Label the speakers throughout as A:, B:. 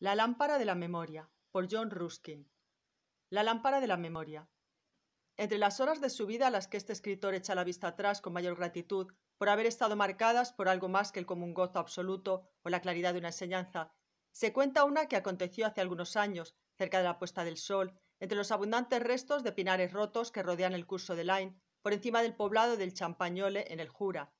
A: La lámpara de la memoria, por John Ruskin. La lámpara de la memoria. Entre las horas de su vida a las que este escritor echa la vista atrás con mayor gratitud, por haber estado marcadas por algo más que el común gozo absoluto o la claridad de una enseñanza, se cuenta una que aconteció hace algunos años, cerca de la puesta del sol, entre los abundantes restos de pinares rotos que rodean el curso de Line, por encima del poblado del Champañole en el Jura.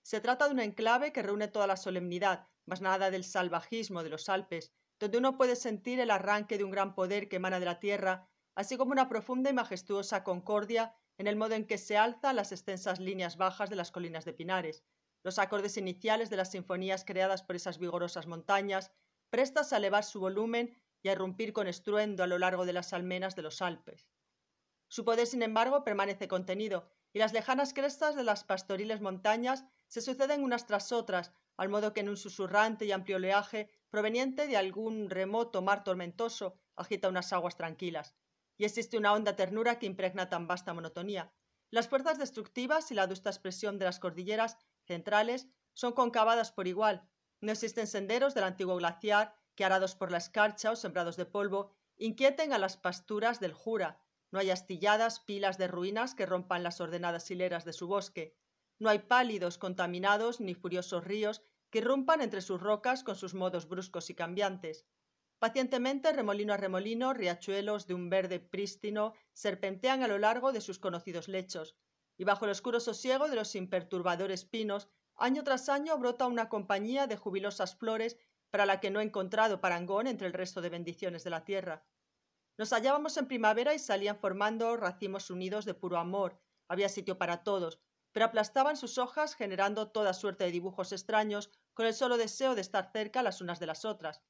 A: Se trata de un enclave que reúne toda la solemnidad, más nada del salvajismo de los Alpes, donde uno puede sentir el arranque de un gran poder que emana de la tierra, así como una profunda y majestuosa concordia en el modo en que se alzan las extensas líneas bajas de las colinas de Pinares, los acordes iniciales de las sinfonías creadas por esas vigorosas montañas, prestas a elevar su volumen y a irrumpir con estruendo a lo largo de las almenas de los Alpes. Su poder, sin embargo, permanece contenido, y las lejanas crestas de las pastoriles montañas se suceden unas tras otras, al modo que en un susurrante y amplio oleaje proveniente de algún remoto mar tormentoso agita unas aguas tranquilas, y existe una honda ternura que impregna tan vasta monotonía. Las fuerzas destructivas y la adusta expresión de las cordilleras centrales son concavadas por igual. No existen senderos del antiguo glaciar que, arados por la escarcha o sembrados de polvo, inquieten a las pasturas del Jura. No hay astilladas pilas de ruinas que rompan las ordenadas hileras de su bosque. No hay pálidos contaminados ni furiosos ríos que irrumpan entre sus rocas con sus modos bruscos y cambiantes. Pacientemente, remolino a remolino, riachuelos de un verde prístino serpentean a lo largo de sus conocidos lechos, y bajo el oscuro sosiego de los imperturbadores pinos, año tras año brota una compañía de jubilosas flores para la que no he encontrado parangón entre el resto de bendiciones de la tierra. Nos hallábamos en primavera y salían formando racimos unidos de puro amor, había sitio para todos, pero aplastaban sus hojas generando toda suerte de dibujos extraños con el solo deseo de estar cerca las unas de las otras.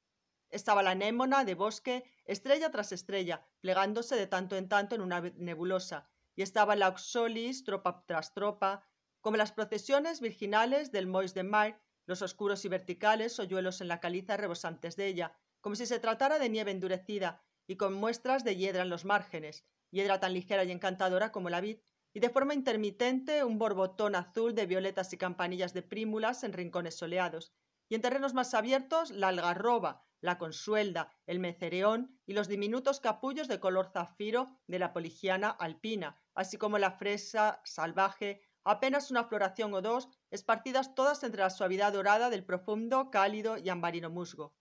A: Estaba la anémona de bosque, estrella tras estrella, plegándose de tanto en tanto en una nebulosa, y estaba la oxolis, tropa tras tropa, como las procesiones virginales del Mois de Mar, los oscuros y verticales hoyuelos en la caliza rebosantes de ella, como si se tratara de nieve endurecida, y con muestras de hiedra en los márgenes, hiedra tan ligera y encantadora como la vid, y de forma intermitente un borbotón azul de violetas y campanillas de prímulas en rincones soleados, y en terrenos más abiertos la algarroba, la consuelda, el mecereón y los diminutos capullos de color zafiro de la poligiana alpina, así como la fresa salvaje, apenas una floración o dos, esparcidas todas entre la suavidad dorada del profundo, cálido y ambarino musgo.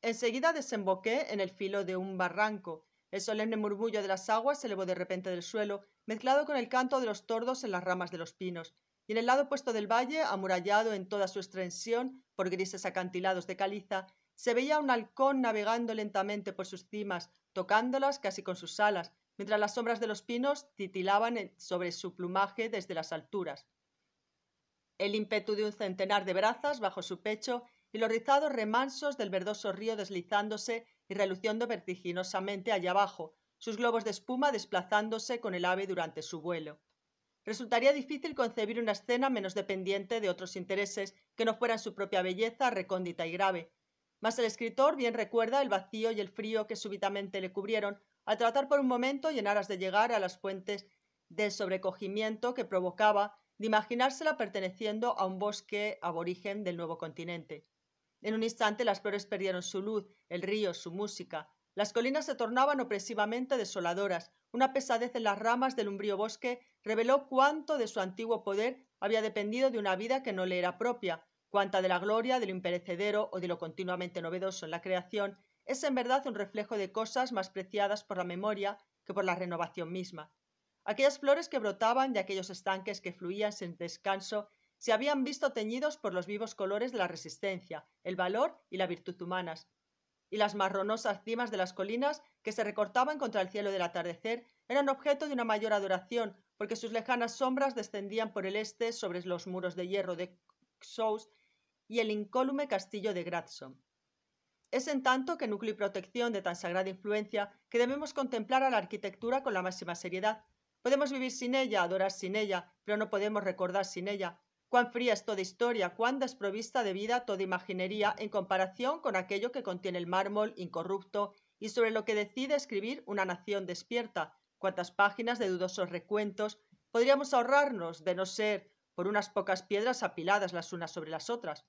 A: Enseguida desemboqué en el filo de un barranco. El solemne murmullo de las aguas se elevó de repente del suelo mezclado con el canto de los tordos en las ramas de los pinos, y en el lado opuesto del valle, amurallado en toda su extensión por grises acantilados de caliza, se veía un halcón navegando lentamente por sus cimas, tocándolas casi con sus alas, mientras las sombras de los pinos titilaban sobre su plumaje desde las alturas. El ímpetu de un centenar de brazas bajo su pecho y los rizados remansos del verdoso río deslizándose y reluciendo vertiginosamente allá abajo, sus globos de espuma desplazándose con el ave durante su vuelo. Resultaría difícil concebir una escena menos dependiente de otros intereses que no fueran su propia belleza recóndita y grave. Mas el escritor bien recuerda el vacío y el frío que súbitamente le cubrieron al tratar por un momento y en aras de llegar a las fuentes del sobrecogimiento que provocaba de imaginársela perteneciendo a un bosque aborigen del nuevo continente. En un instante las flores perdieron su luz, el río, su música, las colinas se tornaban opresivamente desoladoras. Una pesadez en las ramas del umbrío bosque reveló cuánto de su antiguo poder había dependido de una vida que no le era propia, cuánta de la gloria, de lo imperecedero o de lo continuamente novedoso en la creación es en verdad un reflejo de cosas más preciadas por la memoria que por la renovación misma. Aquellas flores que brotaban de aquellos estanques que fluían sin descanso se habían visto teñidos por los vivos colores de la resistencia, el valor y la virtud humanas, y las marronosas cimas de las colinas que se recortaban contra el cielo del atardecer eran objeto de una mayor adoración, porque sus lejanas sombras descendían por el este sobre los muros de hierro de Xous y el incólume castillo de Gratson. Es en tanto que núcleo y protección de tan sagrada influencia que debemos contemplar a la arquitectura con la máxima seriedad. Podemos vivir sin ella, adorar sin ella, pero no podemos recordar sin ella, cuán fría es toda historia, cuán desprovista de vida toda imaginería en comparación con aquello que contiene el mármol incorrupto y sobre lo que decide escribir una nación despierta, cuántas páginas de dudosos recuentos podríamos ahorrarnos de no ser por unas pocas piedras apiladas las unas sobre las otras.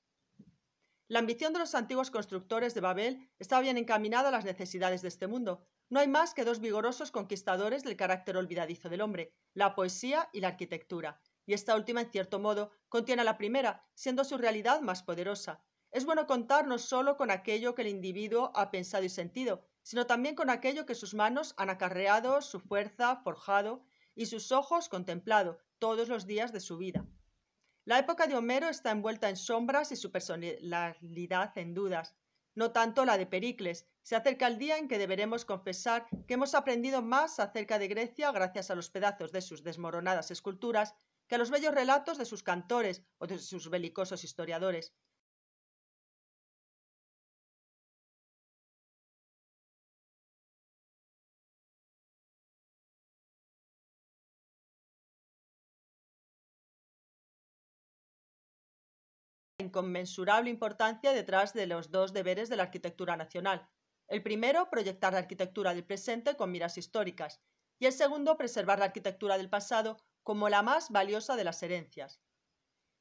A: La ambición de los antiguos constructores de Babel estaba bien encaminada a las necesidades de este mundo. No hay más que dos vigorosos conquistadores del carácter olvidadizo del hombre, la poesía y la arquitectura y esta última, en cierto modo, contiene la primera, siendo su realidad más poderosa. Es bueno contar no solo con aquello que el individuo ha pensado y sentido, sino también con aquello que sus manos han acarreado, su fuerza forjado y sus ojos contemplado todos los días de su vida. La época de Homero está envuelta en sombras y su personalidad en dudas, no tanto la de Pericles. Se acerca el día en que deberemos confesar que hemos aprendido más acerca de Grecia gracias a los pedazos de sus desmoronadas esculturas que a los bellos relatos de sus cantores o de sus belicosos historiadores. inconmensurable importancia detrás de los dos deberes de la arquitectura nacional. El primero, proyectar la arquitectura del presente con miras históricas, y el segundo, preservar la arquitectura del pasado como la más valiosa de las herencias.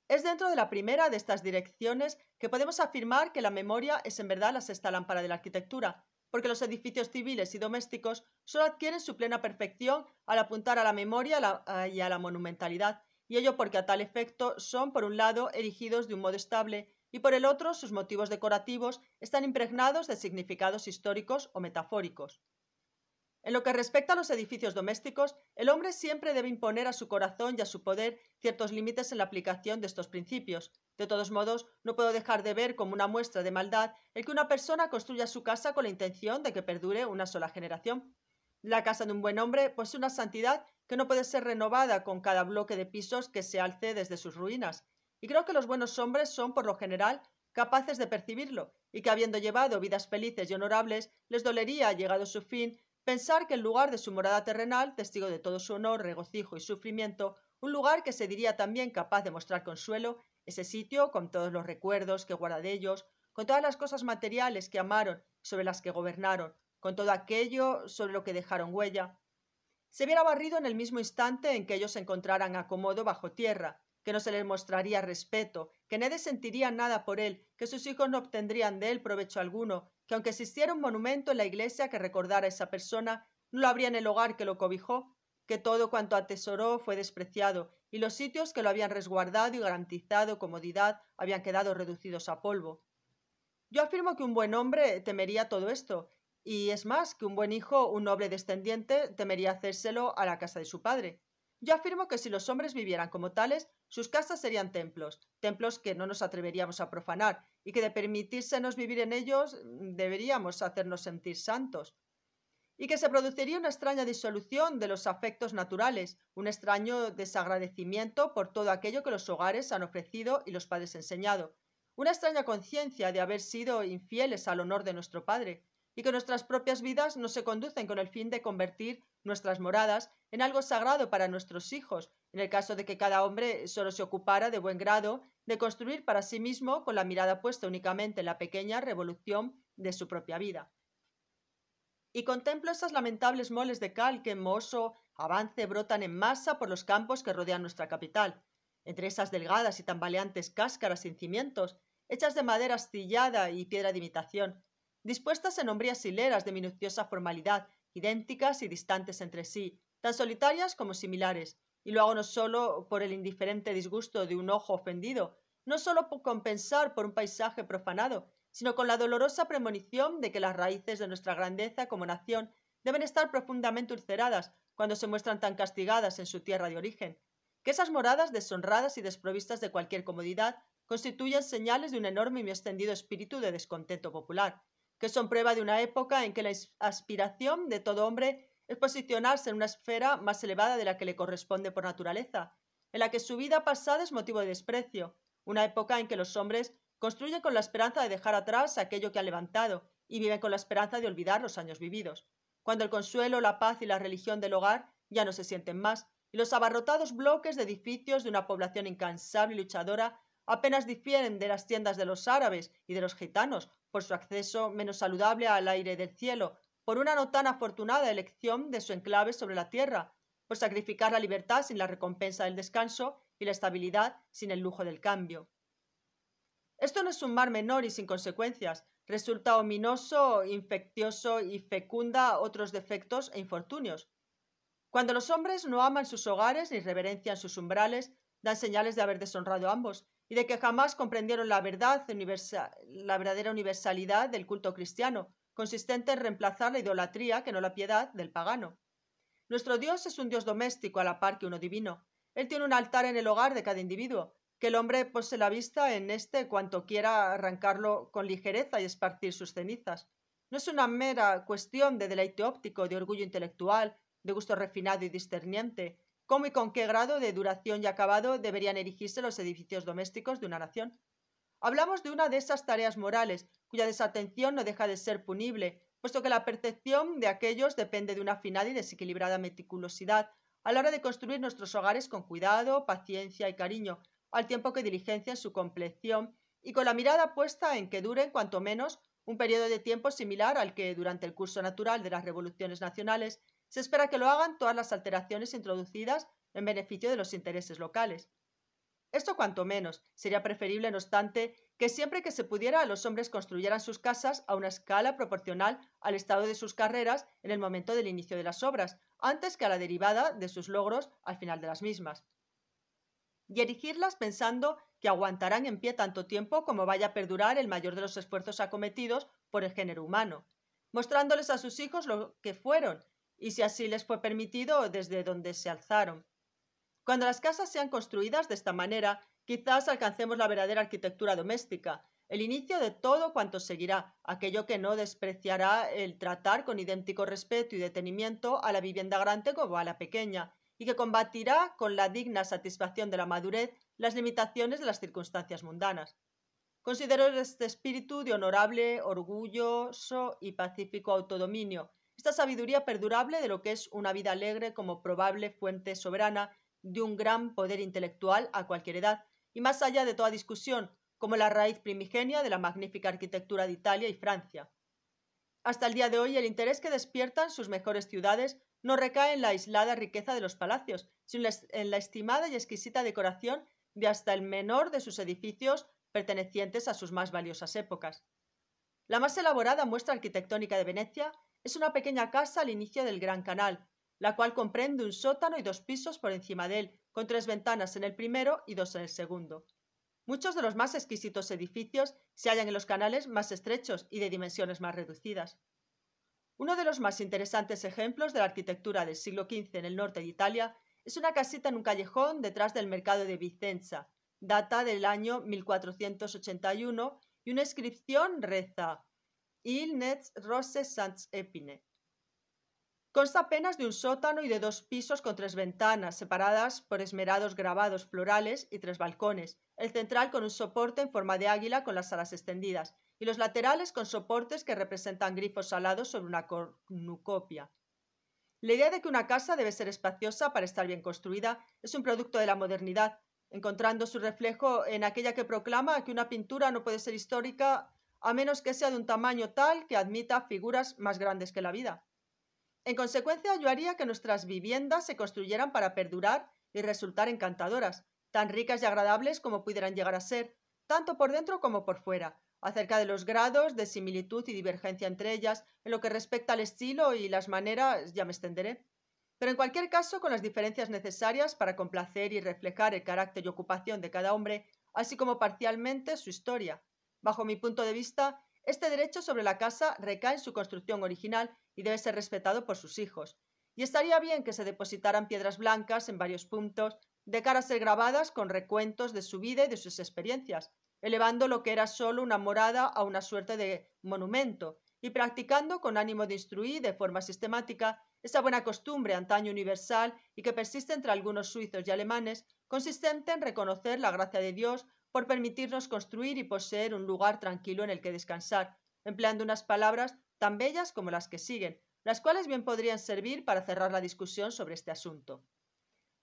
A: Es dentro de la primera de estas direcciones que podemos afirmar que la memoria es en verdad la sexta lámpara de la arquitectura, porque los edificios civiles y domésticos solo adquieren su plena perfección al apuntar a la memoria y a la monumentalidad, y ello porque a tal efecto son, por un lado, erigidos de un modo estable, y por el otro, sus motivos decorativos están impregnados de significados históricos o metafóricos. En lo que respecta a los edificios domésticos, el hombre siempre debe imponer a su corazón y a su poder ciertos límites en la aplicación de estos principios. De todos modos, no puedo dejar de ver como una muestra de maldad el que una persona construya su casa con la intención de que perdure una sola generación. La casa de un buen hombre posee una santidad que no puede ser renovada con cada bloque de pisos que se alce desde sus ruinas, y creo que los buenos hombres son, por lo general, capaces de percibirlo, y que habiendo llevado vidas felices y honorables, les dolería, llegado su fin, Pensar que el lugar de su morada terrenal, testigo de todo su honor, regocijo y sufrimiento, un lugar que se diría también capaz de mostrar consuelo, ese sitio, con todos los recuerdos que guarda de ellos, con todas las cosas materiales que amaron, sobre las que gobernaron, con todo aquello sobre lo que dejaron huella, se viera barrido en el mismo instante en que ellos se encontraran acomodo bajo tierra, que no se les mostraría respeto, que nadie sentiría nada por él, que sus hijos no obtendrían de él provecho alguno, que aunque existiera un monumento en la iglesia que recordara a esa persona, no lo habría en el hogar que lo cobijó, que todo cuanto atesoró fue despreciado, y los sitios que lo habían resguardado y garantizado comodidad habían quedado reducidos a polvo. Yo afirmo que un buen hombre temería todo esto, y es más que un buen hijo, un noble descendiente, temería hacérselo a la casa de su padre. Yo afirmo que si los hombres vivieran como tales, sus casas serían templos, templos que no nos atreveríamos a profanar, y que de permitírsenos vivir en ellos mm, deberíamos hacernos sentir santos, y que se produciría una extraña disolución de los afectos naturales, un extraño desagradecimiento por todo aquello que los hogares han ofrecido y los padres enseñado, una extraña conciencia de haber sido infieles al honor de nuestro Padre, y que nuestras propias vidas no se conducen con el fin de convertir nuestras moradas en algo sagrado para nuestros hijos, en el caso de que cada hombre solo se ocupara de buen grado de construir para sí mismo con la mirada puesta únicamente en la pequeña revolución de su propia vida. Y contemplo esas lamentables moles de cal que en mozo avance brotan en masa por los campos que rodean nuestra capital, entre esas delgadas y tambaleantes cáscaras sin cimientos, hechas de madera astillada y piedra de imitación, dispuestas en hombrías hileras de minuciosa formalidad, idénticas y distantes entre sí, tan solitarias como similares. Y lo hago no solo por el indiferente disgusto de un ojo ofendido, no solo por compensar por un paisaje profanado, sino con la dolorosa premonición de que las raíces de nuestra grandeza como nación deben estar profundamente ulceradas cuando se muestran tan castigadas en su tierra de origen, que esas moradas deshonradas y desprovistas de cualquier comodidad constituyen señales de un enorme y extendido espíritu de descontento popular, que son prueba de una época en que la aspiración de todo hombre es posicionarse en una esfera más elevada de la que le corresponde por naturaleza, en la que su vida pasada es motivo de desprecio, una época en que los hombres construyen con la esperanza de dejar atrás aquello que han levantado y viven con la esperanza de olvidar los años vividos, cuando el consuelo, la paz y la religión del hogar ya no se sienten más, y los abarrotados bloques de edificios de una población incansable y luchadora apenas difieren de las tiendas de los árabes y de los gitanos por su acceso menos saludable al aire del cielo por una no tan afortunada elección de su enclave sobre la tierra, por sacrificar la libertad sin la recompensa del descanso y la estabilidad sin el lujo del cambio. Esto no es un mar menor y sin consecuencias, resulta ominoso, infeccioso y fecunda otros defectos e infortunios. Cuando los hombres no aman sus hogares ni reverencian sus umbrales, dan señales de haber deshonrado ambos y de que jamás comprendieron la verdad, la verdadera universalidad del culto cristiano, consistente en reemplazar la idolatría, que no la piedad, del pagano. Nuestro Dios es un Dios doméstico a la par que uno divino. Él tiene un altar en el hogar de cada individuo, que el hombre pose la vista en este cuanto quiera arrancarlo con ligereza y esparcir sus cenizas. No es una mera cuestión de deleite óptico, de orgullo intelectual, de gusto refinado y discerniente. ¿Cómo y con qué grado de duración y acabado deberían erigirse los edificios domésticos de una nación? Hablamos de una de esas tareas morales cuya desatención no deja de ser punible, puesto que la percepción de aquellos depende de una afinada y desequilibrada meticulosidad a la hora de construir nuestros hogares con cuidado, paciencia y cariño, al tiempo que diligencia en su compleción y con la mirada puesta en que duren cuanto menos un periodo de tiempo similar al que durante el curso natural de las revoluciones nacionales se espera que lo hagan todas las alteraciones introducidas en beneficio de los intereses locales. Esto cuanto menos sería preferible, no obstante, que siempre que se pudiera los hombres construyeran sus casas a una escala proporcional al estado de sus carreras en el momento del inicio de las obras, antes que a la derivada de sus logros al final de las mismas. Y erigirlas pensando que aguantarán en pie tanto tiempo como vaya a perdurar el mayor de los esfuerzos acometidos por el género humano, mostrándoles a sus hijos lo que fueron, y si así les fue permitido desde donde se alzaron. Cuando las casas sean construidas de esta manera, Quizás alcancemos la verdadera arquitectura doméstica, el inicio de todo cuanto seguirá, aquello que no despreciará el tratar con idéntico respeto y detenimiento a la vivienda grande como a la pequeña, y que combatirá con la digna satisfacción de la madurez las limitaciones de las circunstancias mundanas. Considero este espíritu de honorable, orgulloso y pacífico autodominio, esta sabiduría perdurable de lo que es una vida alegre como probable fuente soberana de un gran poder intelectual a cualquier edad, y más allá de toda discusión, como la raíz primigenia de la magnífica arquitectura de Italia y Francia. Hasta el día de hoy el interés que despiertan sus mejores ciudades no recae en la aislada riqueza de los palacios, sino en la estimada y exquisita decoración de hasta el menor de sus edificios pertenecientes a sus más valiosas épocas. La más elaborada muestra arquitectónica de Venecia es una pequeña casa al inicio del Gran Canal, la cual comprende un sótano y dos pisos por encima de él, con tres ventanas en el primero y dos en el segundo. Muchos de los más exquisitos edificios se hallan en los canales más estrechos y de dimensiones más reducidas. Uno de los más interesantes ejemplos de la arquitectura del siglo XV en el norte de Italia es una casita en un callejón detrás del mercado de Vicenza. Data del año 1481 y una inscripción reza Il Rose Sans Epine, Consta apenas de un sótano y de dos pisos con tres ventanas, separadas por esmerados grabados florales y tres balcones, el central con un soporte en forma de águila con las alas extendidas, y los laterales con soportes que representan grifos alados sobre una cornucopia. La idea de que una casa debe ser espaciosa para estar bien construida es un producto de la modernidad, encontrando su reflejo en aquella que proclama que una pintura no puede ser histórica a menos que sea de un tamaño tal que admita figuras más grandes que la vida. En consecuencia, yo haría que nuestras viviendas se construyeran para perdurar y resultar encantadoras, tan ricas y agradables como pudieran llegar a ser, tanto por dentro como por fuera, acerca de los grados de similitud y divergencia entre ellas, en lo que respecta al estilo y las maneras ya me extenderé. Pero en cualquier caso, con las diferencias necesarias para complacer y reflejar el carácter y ocupación de cada hombre, así como parcialmente su historia. Bajo mi punto de vista, este derecho sobre la casa recae en su construcción original y debe ser respetado por sus hijos. Y estaría bien que se depositaran piedras blancas en varios puntos de cara a ser grabadas con recuentos de su vida y de sus experiencias, elevando lo que era solo una morada a una suerte de monumento, y practicando con ánimo de instruir de forma sistemática esa buena costumbre antaño universal y que persiste entre algunos suizos y alemanes, consistente en reconocer la gracia de Dios por permitirnos construir y poseer un lugar tranquilo en el que descansar, empleando unas palabras tan bellas como las que siguen, las cuales bien podrían servir para cerrar la discusión sobre este asunto.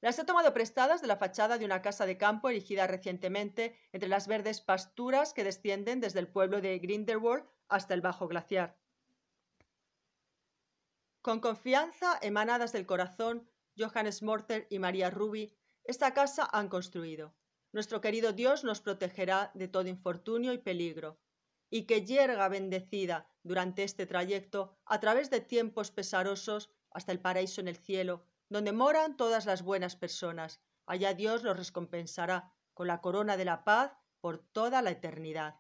A: Las he tomado prestadas de la fachada de una casa de campo erigida recientemente entre las verdes pasturas que descienden desde el pueblo de Grindelwald hasta el bajo glaciar. Con confianza emanadas del corazón, Johannes Morter y María Ruby, esta casa han construido. Nuestro querido Dios nos protegerá de todo infortunio y peligro y que yerga bendecida durante este trayecto a través de tiempos pesarosos hasta el paraíso en el cielo, donde moran todas las buenas personas. Allá Dios los recompensará con la corona de la paz por toda la eternidad.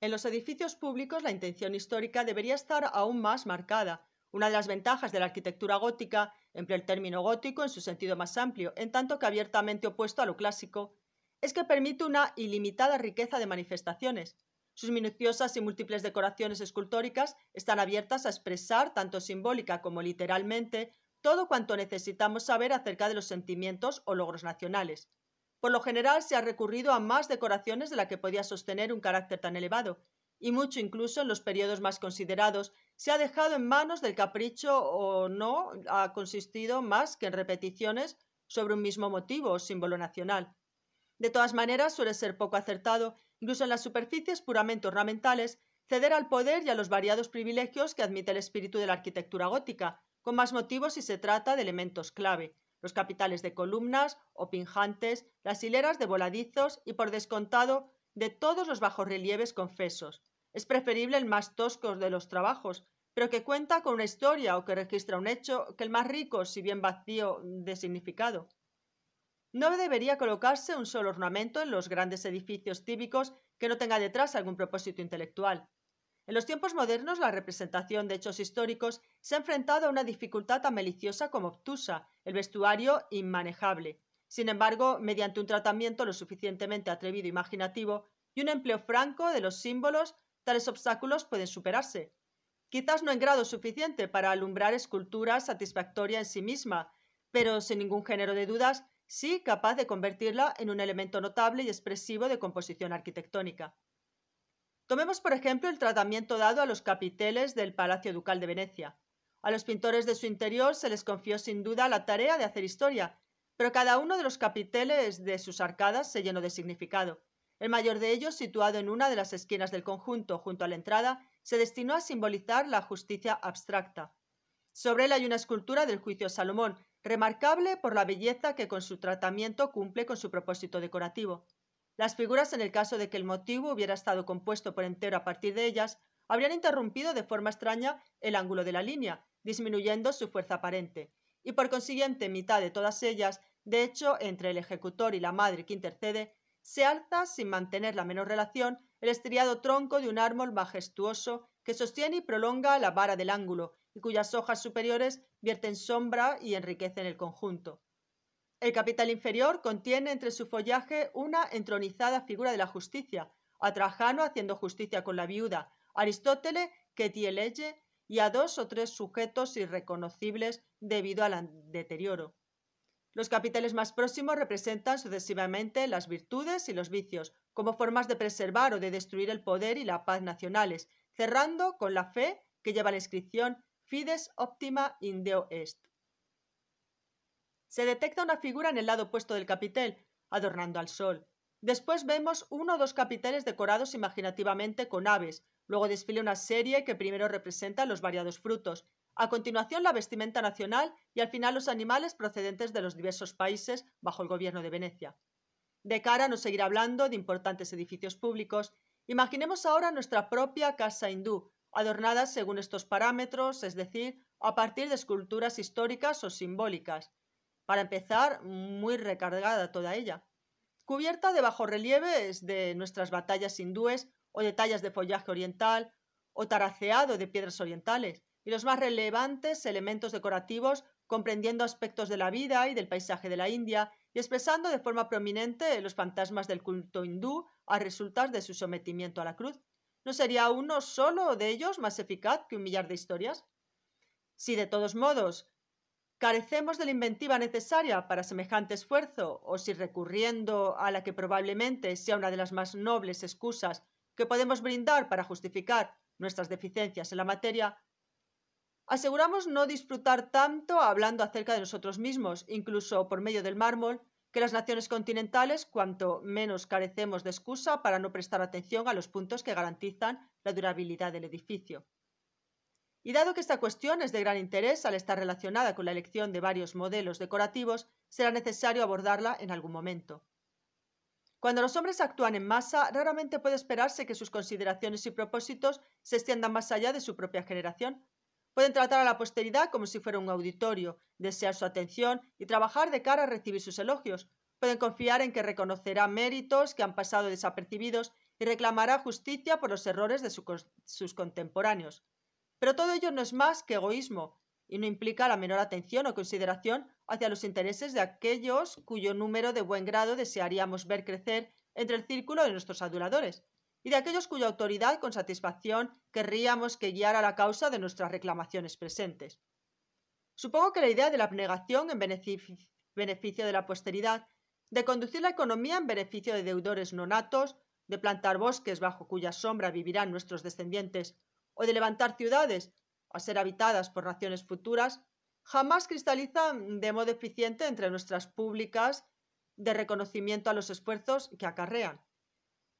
A: En los edificios públicos la intención histórica debería estar aún más marcada. Una de las ventajas de la arquitectura gótica, emplea el término gótico en su sentido más amplio, en tanto que abiertamente opuesto a lo clásico, es que permite una ilimitada riqueza de manifestaciones. Sus minuciosas y múltiples decoraciones escultóricas están abiertas a expresar, tanto simbólica como literalmente, todo cuanto necesitamos saber acerca de los sentimientos o logros nacionales. Por lo general se ha recurrido a más decoraciones de la que podía sostener un carácter tan elevado, y mucho incluso en los periodos más considerados se ha dejado en manos del capricho o no ha consistido más que en repeticiones sobre un mismo motivo o símbolo nacional. De todas maneras, suele ser poco acertado, incluso en las superficies puramente ornamentales, ceder al poder y a los variados privilegios que admite el espíritu de la arquitectura gótica, con más motivos si se trata de elementos clave, los capitales de columnas o pinjantes, las hileras de voladizos y, por descontado, de todos los bajorrelieves confesos. Es preferible el más tosco de los trabajos, pero que cuenta con una historia o que registra un hecho que el más rico, si bien vacío de significado. No debería colocarse un solo ornamento en los grandes edificios típicos que no tenga detrás algún propósito intelectual. En los tiempos modernos, la representación de hechos históricos se ha enfrentado a una dificultad tan maliciosa como obtusa, el vestuario inmanejable. Sin embargo, mediante un tratamiento lo suficientemente atrevido e imaginativo y un empleo franco de los símbolos, tales obstáculos pueden superarse. Quizás no en grado suficiente para alumbrar escultura satisfactoria en sí misma, pero sin ningún género de dudas sí capaz de convertirla en un elemento notable y expresivo de composición arquitectónica. Tomemos, por ejemplo, el tratamiento dado a los capiteles del Palacio Ducal de Venecia. A los pintores de su interior se les confió sin duda la tarea de hacer historia, pero cada uno de los capiteles de sus arcadas se llenó de significado. El mayor de ellos, situado en una de las esquinas del conjunto, junto a la entrada, se destinó a simbolizar la justicia abstracta. Sobre él hay una escultura del juicio Salomón, remarcable por la belleza que con su tratamiento cumple con su propósito decorativo. Las figuras, en el caso de que el motivo hubiera estado compuesto por entero a partir de ellas, habrían interrumpido de forma extraña el ángulo de la línea, disminuyendo su fuerza aparente, y por consiguiente mitad de todas ellas, de hecho, entre el ejecutor y la madre que intercede, se alza sin mantener la menor relación el estriado tronco de un árbol majestuoso que sostiene y prolonga la vara del ángulo y cuyas hojas superiores vierten sombra y enriquecen el conjunto. El capital inferior contiene entre su follaje una entronizada figura de la justicia, a Trajano haciendo justicia con la viuda, Aristóteles que ley y a dos o tres sujetos irreconocibles debido al deterioro. Los capitales más próximos representan sucesivamente las virtudes y los vicios, como formas de preservar o de destruir el poder y la paz nacionales, cerrando con la fe que lleva la inscripción Fides Optima Indeo Est. Se detecta una figura en el lado opuesto del capitel, adornando al sol. Después vemos uno o dos capiteles decorados imaginativamente con aves. Luego desfile una serie que primero representa los variados frutos. A continuación, la vestimenta nacional y al final los animales procedentes de los diversos países bajo el gobierno de Venecia. De cara nos seguirá hablando de importantes edificios públicos. Imaginemos ahora nuestra propia casa hindú, adornadas según estos parámetros, es decir, a partir de esculturas históricas o simbólicas. Para empezar, muy recargada toda ella. Cubierta de bajorrelieves de nuestras batallas hindúes o detalles de follaje oriental o taraceado de piedras orientales y los más relevantes elementos decorativos comprendiendo aspectos de la vida y del paisaje de la India y expresando de forma prominente los fantasmas del culto hindú a resultas de su sometimiento a la cruz. ¿No sería uno solo de ellos más eficaz que un millar de historias? Si de todos modos carecemos de la inventiva necesaria para semejante esfuerzo, o si recurriendo a la que probablemente sea una de las más nobles excusas que podemos brindar para justificar nuestras deficiencias en la materia, aseguramos no disfrutar tanto hablando acerca de nosotros mismos, incluso por medio del mármol, que las naciones continentales, cuanto menos carecemos de excusa para no prestar atención a los puntos que garantizan la durabilidad del edificio. Y dado que esta cuestión es de gran interés al estar relacionada con la elección de varios modelos decorativos, será necesario abordarla en algún momento. Cuando los hombres actúan en masa, raramente puede esperarse que sus consideraciones y propósitos se extiendan más allá de su propia generación, Pueden tratar a la posteridad como si fuera un auditorio, desear su atención y trabajar de cara a recibir sus elogios. Pueden confiar en que reconocerá méritos que han pasado desapercibidos y reclamará justicia por los errores de sus contemporáneos. Pero todo ello no es más que egoísmo y no implica la menor atención o consideración hacia los intereses de aquellos cuyo número de buen grado desearíamos ver crecer entre el círculo de nuestros aduladores y de aquellos cuya autoridad con satisfacción querríamos que guiara la causa de nuestras reclamaciones presentes. Supongo que la idea de la abnegación en beneficio de la posteridad, de conducir la economía en beneficio de deudores no natos, de plantar bosques bajo cuya sombra vivirán nuestros descendientes, o de levantar ciudades a ser habitadas por naciones futuras, jamás cristaliza de modo eficiente entre nuestras públicas de reconocimiento a los esfuerzos que acarrean.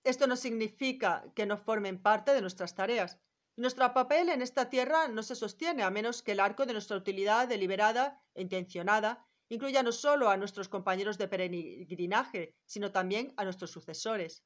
A: Esto no significa que no formen parte de nuestras tareas. Nuestro papel en esta tierra no se sostiene a menos que el arco de nuestra utilidad deliberada e intencionada incluya no solo a nuestros compañeros de peregrinaje, sino también a nuestros sucesores.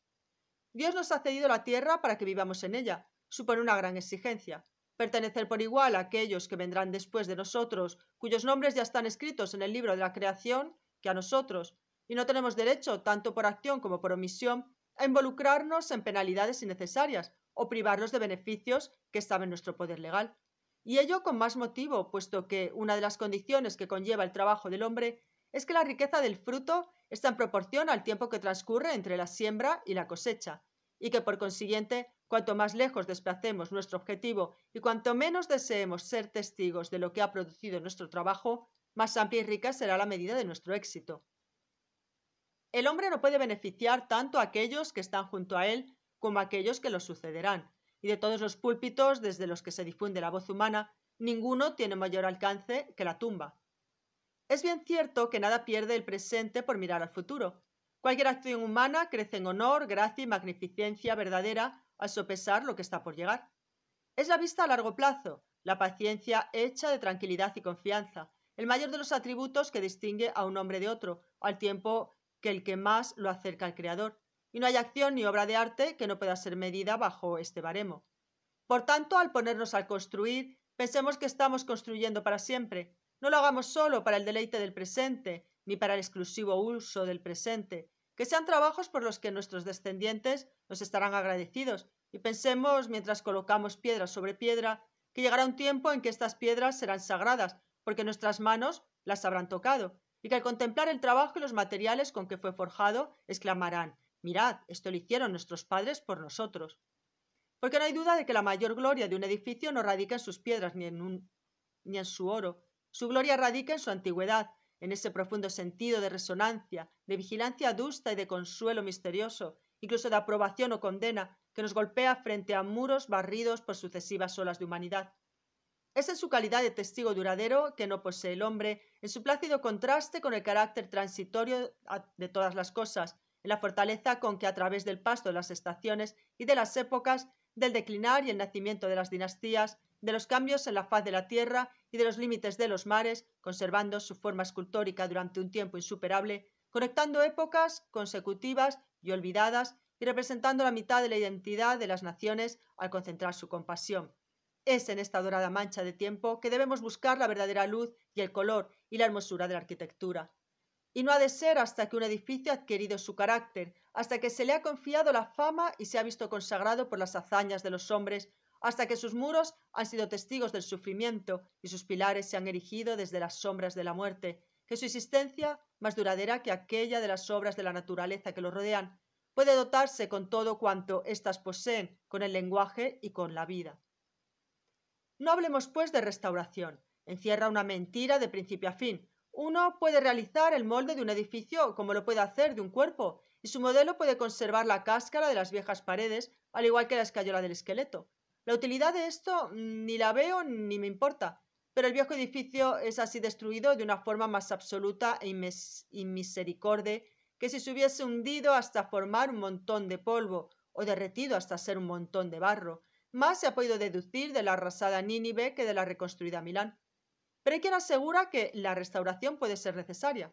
A: Dios nos ha cedido la tierra para que vivamos en ella. Supone una gran exigencia. Pertenecer por igual a aquellos que vendrán después de nosotros, cuyos nombres ya están escritos en el libro de la creación, que a nosotros, y no tenemos derecho, tanto por acción como por omisión, involucrarnos en penalidades innecesarias o privarnos de beneficios que estaban en nuestro poder legal. Y ello con más motivo, puesto que una de las condiciones que conlleva el trabajo del hombre es que la riqueza del fruto está en proporción al tiempo que transcurre entre la siembra y la cosecha, y que por consiguiente, cuanto más lejos desplacemos nuestro objetivo y cuanto menos deseemos ser testigos de lo que ha producido nuestro trabajo, más amplia y rica será la medida de nuestro éxito. El hombre no puede beneficiar tanto a aquellos que están junto a él como a aquellos que lo sucederán, y de todos los púlpitos desde los que se difunde la voz humana, ninguno tiene mayor alcance que la tumba. Es bien cierto que nada pierde el presente por mirar al futuro. Cualquier acción humana crece en honor, gracia y magnificencia verdadera al sopesar lo que está por llegar. Es la vista a largo plazo, la paciencia hecha de tranquilidad y confianza, el mayor de los atributos que distingue a un hombre de otro, al tiempo que el que más lo acerca al creador, y no hay acción ni obra de arte que no pueda ser medida bajo este baremo. Por tanto, al ponernos al construir, pensemos que estamos construyendo para siempre. No lo hagamos solo para el deleite del presente, ni para el exclusivo uso del presente, que sean trabajos por los que nuestros descendientes nos estarán agradecidos, y pensemos mientras colocamos piedra sobre piedra, que llegará un tiempo en que estas piedras serán sagradas, porque nuestras manos las habrán tocado, y que al contemplar el trabajo y los materiales con que fue forjado, exclamarán, mirad, esto lo hicieron nuestros padres por nosotros. Porque no hay duda de que la mayor gloria de un edificio no radica en sus piedras ni en, su oro. Su gloria radica en su antigüedad, en ese profundo sentido de resonancia, de vigilancia adusta y de consuelo misterioso, incluso de aprobación o condena, que nos golpea frente a muros barridos por sucesivas olas de humanidad. Es en su calidad de testigo duradero que no posee el hombre, en su plácido contraste con el carácter transitorio ah, de todas las cosas, en la fortaleza con que a través del paso de las estaciones y de las épocas, del declinar y el nacimiento de las dinastías, de los cambios en la faz de la tierra y de los límites de los mares, conservando su forma escultórica durante un tiempo insuperable, conectando épocas consecutivas y olvidadas y representando la mitad de la identidad de las naciones al concentrar su compasión. Es en esta dorada mancha de tiempo que debemos buscar la verdadera luz y el color y la hermosura de la arquitectura. Y no ha de ser hasta que un edificio ha adquirido su carácter, hasta que se le ha confiado la fama y se ha visto consagrado por las hazañas de los hombres, hasta que sus muros han sido testigos del sufrimiento y sus pilares se han erigido desde las sombras de la muerte, que su existencia, más duradera que aquella de las obras de la naturaleza que lo rodean, puede dotarse con todo cuanto éstas poseen, con el lenguaje y con la vida. No hablemos pues de restauración. Encierra una mentira de principio a fin. Uno puede realizar el molde de un edificio como lo puede hacer de un cuerpo, y su modelo puede conservar la cáscara de las viejas paredes, al igual que la escayola del esqueleto. La utilidad de esto mm, ni la veo ni me importa, pero el viejo edificio es así destruido de una forma más absoluta e inmisericorde que si se hubiese hundido hasta formar un montón de polvo o derretido hasta ser un montón de barro, más se ha podido deducir de la arrasada Nínive que de la reconstruida Milán. Pero quien asegura que la restauración puede ser necesaria.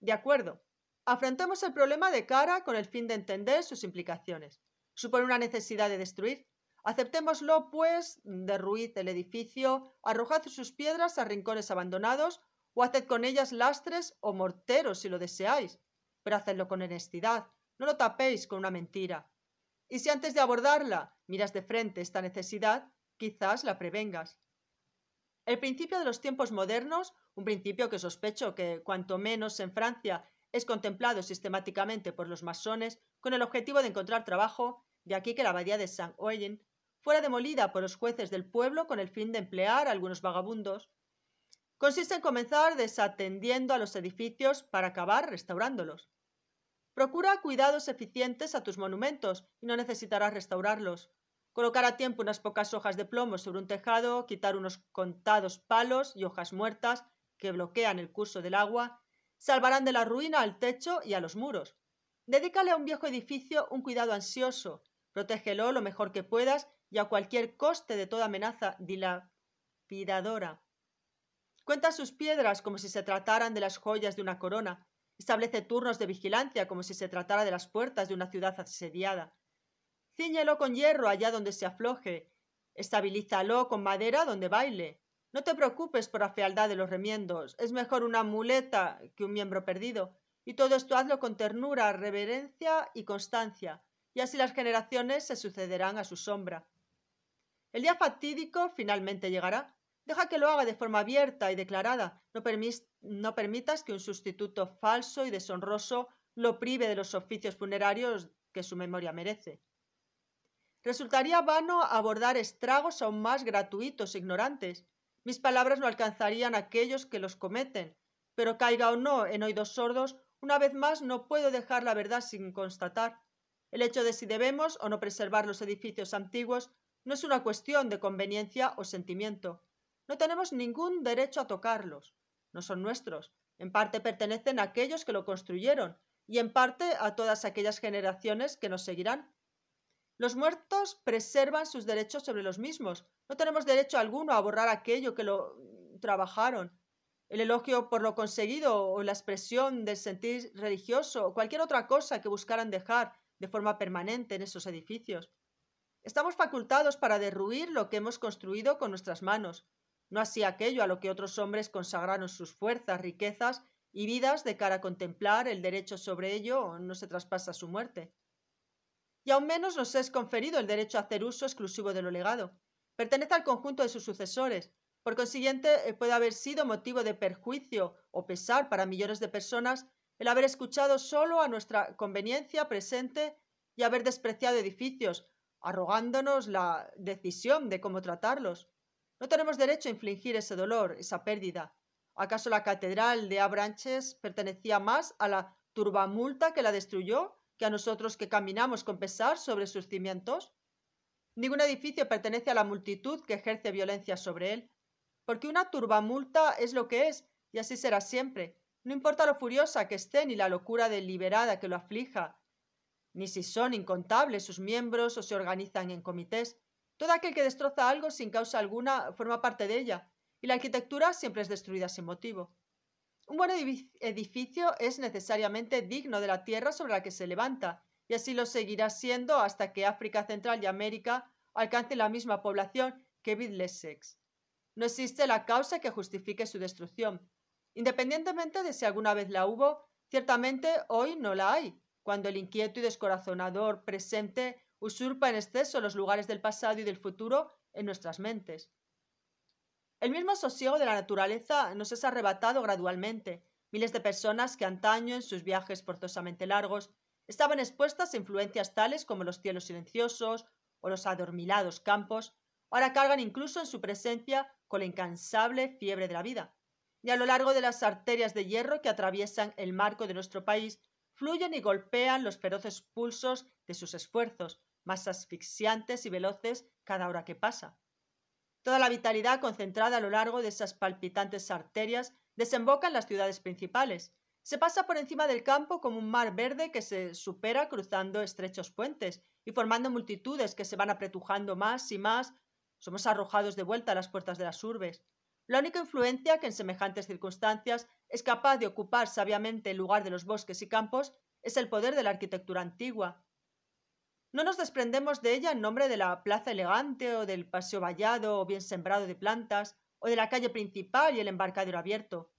A: De acuerdo, afrontemos el problema de cara con el fin de entender sus implicaciones. Supone una necesidad de destruir. Aceptémoslo, pues, derruid el edificio, arrojad sus piedras a rincones abandonados o haced con ellas lastres o morteros si lo deseáis, pero hacedlo con honestidad, no lo tapéis con una mentira. Y si antes de abordarla miras de frente esta necesidad, quizás la prevengas. El principio de los tiempos modernos, un principio que sospecho que, cuanto menos en Francia, es contemplado sistemáticamente por los masones con el objetivo de encontrar trabajo, de aquí que la abadía de Saint Oyen fuera demolida por los jueces del pueblo con el fin de emplear a algunos vagabundos. Consiste en comenzar desatendiendo a los edificios para acabar restaurándolos. Procura cuidados eficientes a tus monumentos y no necesitarás restaurarlos. Colocar a tiempo unas pocas hojas de plomo sobre un tejado, quitar unos contados palos y hojas muertas que bloquean el curso del agua, salvarán de la ruina al techo y a los muros. Dedícale a un viejo edificio un cuidado ansioso, protégelo lo mejor que puedas y a cualquier coste de toda amenaza dilapidadora. Cuenta sus piedras como si se trataran de las joyas de una corona, Establece turnos de vigilancia como si se tratara de las puertas de una ciudad asediada. Cíñelo con hierro allá donde se afloje. Estabilízalo con madera donde baile. No te preocupes por la fealdad de los remiendos. Es mejor una muleta que un miembro perdido. Y todo esto hazlo con ternura, reverencia y constancia. Y así las generaciones se sucederán a su sombra. El día fatídico finalmente llegará. Deja que lo haga de forma abierta y declarada. No, permitas que un sustituto falso y deshonroso lo prive de los oficios funerarios que su memoria merece. Resultaría vano abordar estragos aún más gratuitos e ignorantes. Mis palabras no alcanzarían a aquellos que los cometen, pero caiga o no en oídos sordos, una vez más no puedo dejar la verdad sin constatar. El hecho de si debemos o no preservar los edificios antiguos no es una cuestión de conveniencia o sentimiento. No tenemos ningún derecho a tocarlos. No son nuestros. En parte pertenecen a aquellos que lo construyeron y en parte a todas aquellas generaciones que nos seguirán. Los muertos preservan sus derechos sobre los mismos. No tenemos derecho alguno a borrar aquello que lo trabajaron. El elogio por lo conseguido o la expresión del sentir religioso o cualquier otra cosa que buscaran dejar de forma permanente en esos edificios. Estamos facultados para derruir lo que hemos construido con nuestras manos. No así aquello a lo que otros hombres consagraron sus fuerzas, riquezas y vidas de cara a contemplar el derecho sobre ello o no se traspasa su muerte. Y aún menos nos es conferido el derecho a hacer uso exclusivo de lo legado. Pertenece al conjunto de sus sucesores. Por consiguiente, eh, puede haber sido motivo de perjuicio o pesar para millones de personas el haber escuchado solo a nuestra conveniencia presente y haber despreciado edificios, arrogándonos la decisión de cómo tratarlos. No tenemos derecho a infligir ese dolor, esa pérdida. ¿Acaso la catedral de Abranches pertenecía más a la turbamulta que la destruyó que a nosotros que caminamos con pesar sobre sus cimientos? Ningún edificio pertenece a la multitud que ejerce violencia sobre él, porque una turbamulta es lo que es, y así será siempre, no importa lo furiosa que esté ni la locura deliberada que lo aflija, ni si son incontables sus miembros o se organizan en comités. Todo aquel que destroza algo sin causa alguna forma parte de ella, y la arquitectura siempre es destruida sin motivo. Un buen edificio es necesariamente digno de la tierra sobre la que se levanta, y así lo seguirá siendo hasta que África Central y América alcancen la misma población que Bidlessex. No existe la causa que justifique su destrucción. Independientemente de si alguna vez la hubo, ciertamente hoy no la hay, cuando el inquieto y descorazonador presente usurpa en exceso los lugares del pasado y del futuro en nuestras mentes. El mismo sosiego de la naturaleza nos es arrebatado gradualmente. Miles de personas que antaño, en sus viajes forzosamente largos, estaban expuestas a influencias tales como los cielos silenciosos o los adormilados campos, ahora cargan incluso en su presencia con la incansable fiebre de la vida. Y a lo largo de las arterias de hierro que atraviesan el marco de nuestro país, fluyen y golpean los feroces pulsos de sus esfuerzos, más asfixiantes y veloces cada hora que pasa. Toda la vitalidad concentrada a lo largo de esas palpitantes arterias desemboca en las ciudades principales. Se pasa por encima del campo como un mar verde que se supera cruzando estrechos puentes y formando multitudes que se van apretujando más y más. Somos arrojados de vuelta a las puertas de las urbes. La única influencia que en semejantes circunstancias es capaz de ocupar sabiamente el lugar de los bosques y campos es el poder de la arquitectura antigua, no nos desprendemos de ella en nombre de la plaza elegante o del paseo vallado o bien sembrado de plantas o de la calle principal y el embarcadero abierto.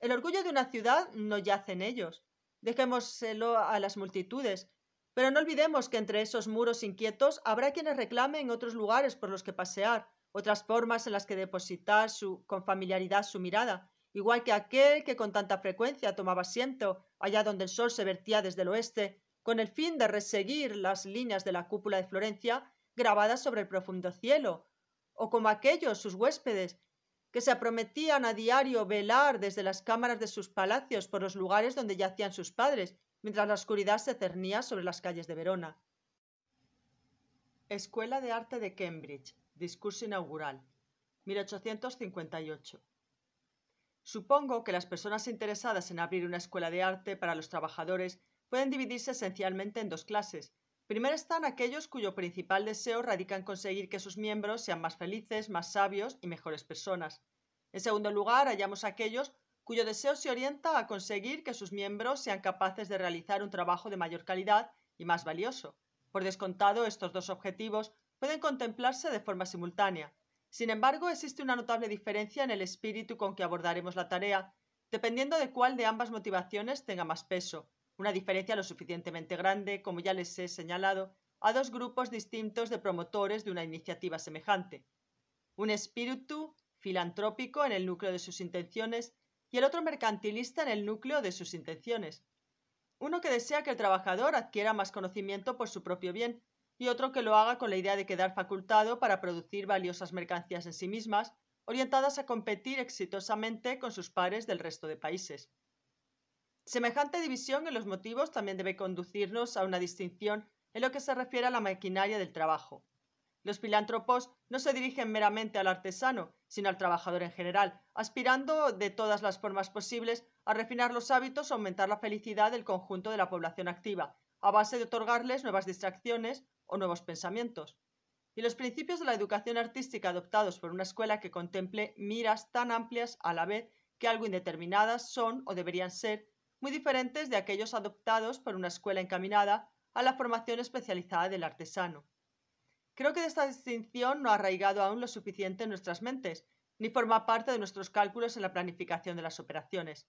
A: El orgullo de una ciudad no yace en ellos. Dejémoselo a las multitudes, pero no olvidemos que entre esos muros inquietos habrá quienes reclamen otros lugares por los que pasear, otras formas en las que depositar con familiaridad su mirada, igual que aquel que con tanta frecuencia tomaba asiento allá donde el sol se vertía desde el oeste con el fin de reseguir las líneas de la cúpula de Florencia grabadas sobre el profundo cielo, o como aquellos sus huéspedes, que se prometían a diario velar desde las cámaras de sus palacios por los lugares donde yacían sus padres, mientras la oscuridad se cernía sobre las calles de Verona. Escuela de Arte de Cambridge, discurso inaugural, 1858. Supongo que las personas interesadas en abrir una escuela de arte para los trabajadores pueden dividirse esencialmente en dos clases. Primero están aquellos cuyo principal deseo radica en conseguir que sus miembros sean más felices, más sabios y mejores personas. En segundo lugar, hallamos aquellos cuyo deseo se orienta a conseguir que sus miembros sean capaces de realizar un trabajo de mayor calidad y más valioso. Por descontado, estos dos objetivos pueden contemplarse de forma simultánea. Sin embargo, existe una notable diferencia en el espíritu con que abordaremos la tarea, dependiendo de cuál de ambas motivaciones tenga más peso una diferencia lo suficientemente grande, como ya les he señalado, a dos grupos distintos de promotores de una iniciativa semejante. Un espíritu filantrópico en el núcleo de sus intenciones y el otro mercantilista en el núcleo de sus intenciones. Uno que desea que el trabajador adquiera más conocimiento por su propio bien y otro que lo haga con la idea de quedar facultado para producir valiosas mercancías en sí mismas, orientadas a competir exitosamente con sus pares del resto de países. Semejante división en los motivos también debe conducirnos a una distinción en lo que se refiere a la maquinaria del trabajo. Los filántropos no se dirigen meramente al artesano, sino al trabajador en general, aspirando de todas las formas posibles a refinar los hábitos o aumentar la felicidad del conjunto de la población activa, a base de otorgarles nuevas distracciones o nuevos pensamientos. Y los principios de la educación artística adoptados por una escuela que contemple miras tan amplias a la vez que algo indeterminadas son o deberían ser muy diferentes de aquellos adoptados por una escuela encaminada a la formación especializada del artesano. Creo que esta distinción no ha arraigado aún lo suficiente en nuestras mentes, ni forma parte de nuestros cálculos en la planificación de las operaciones.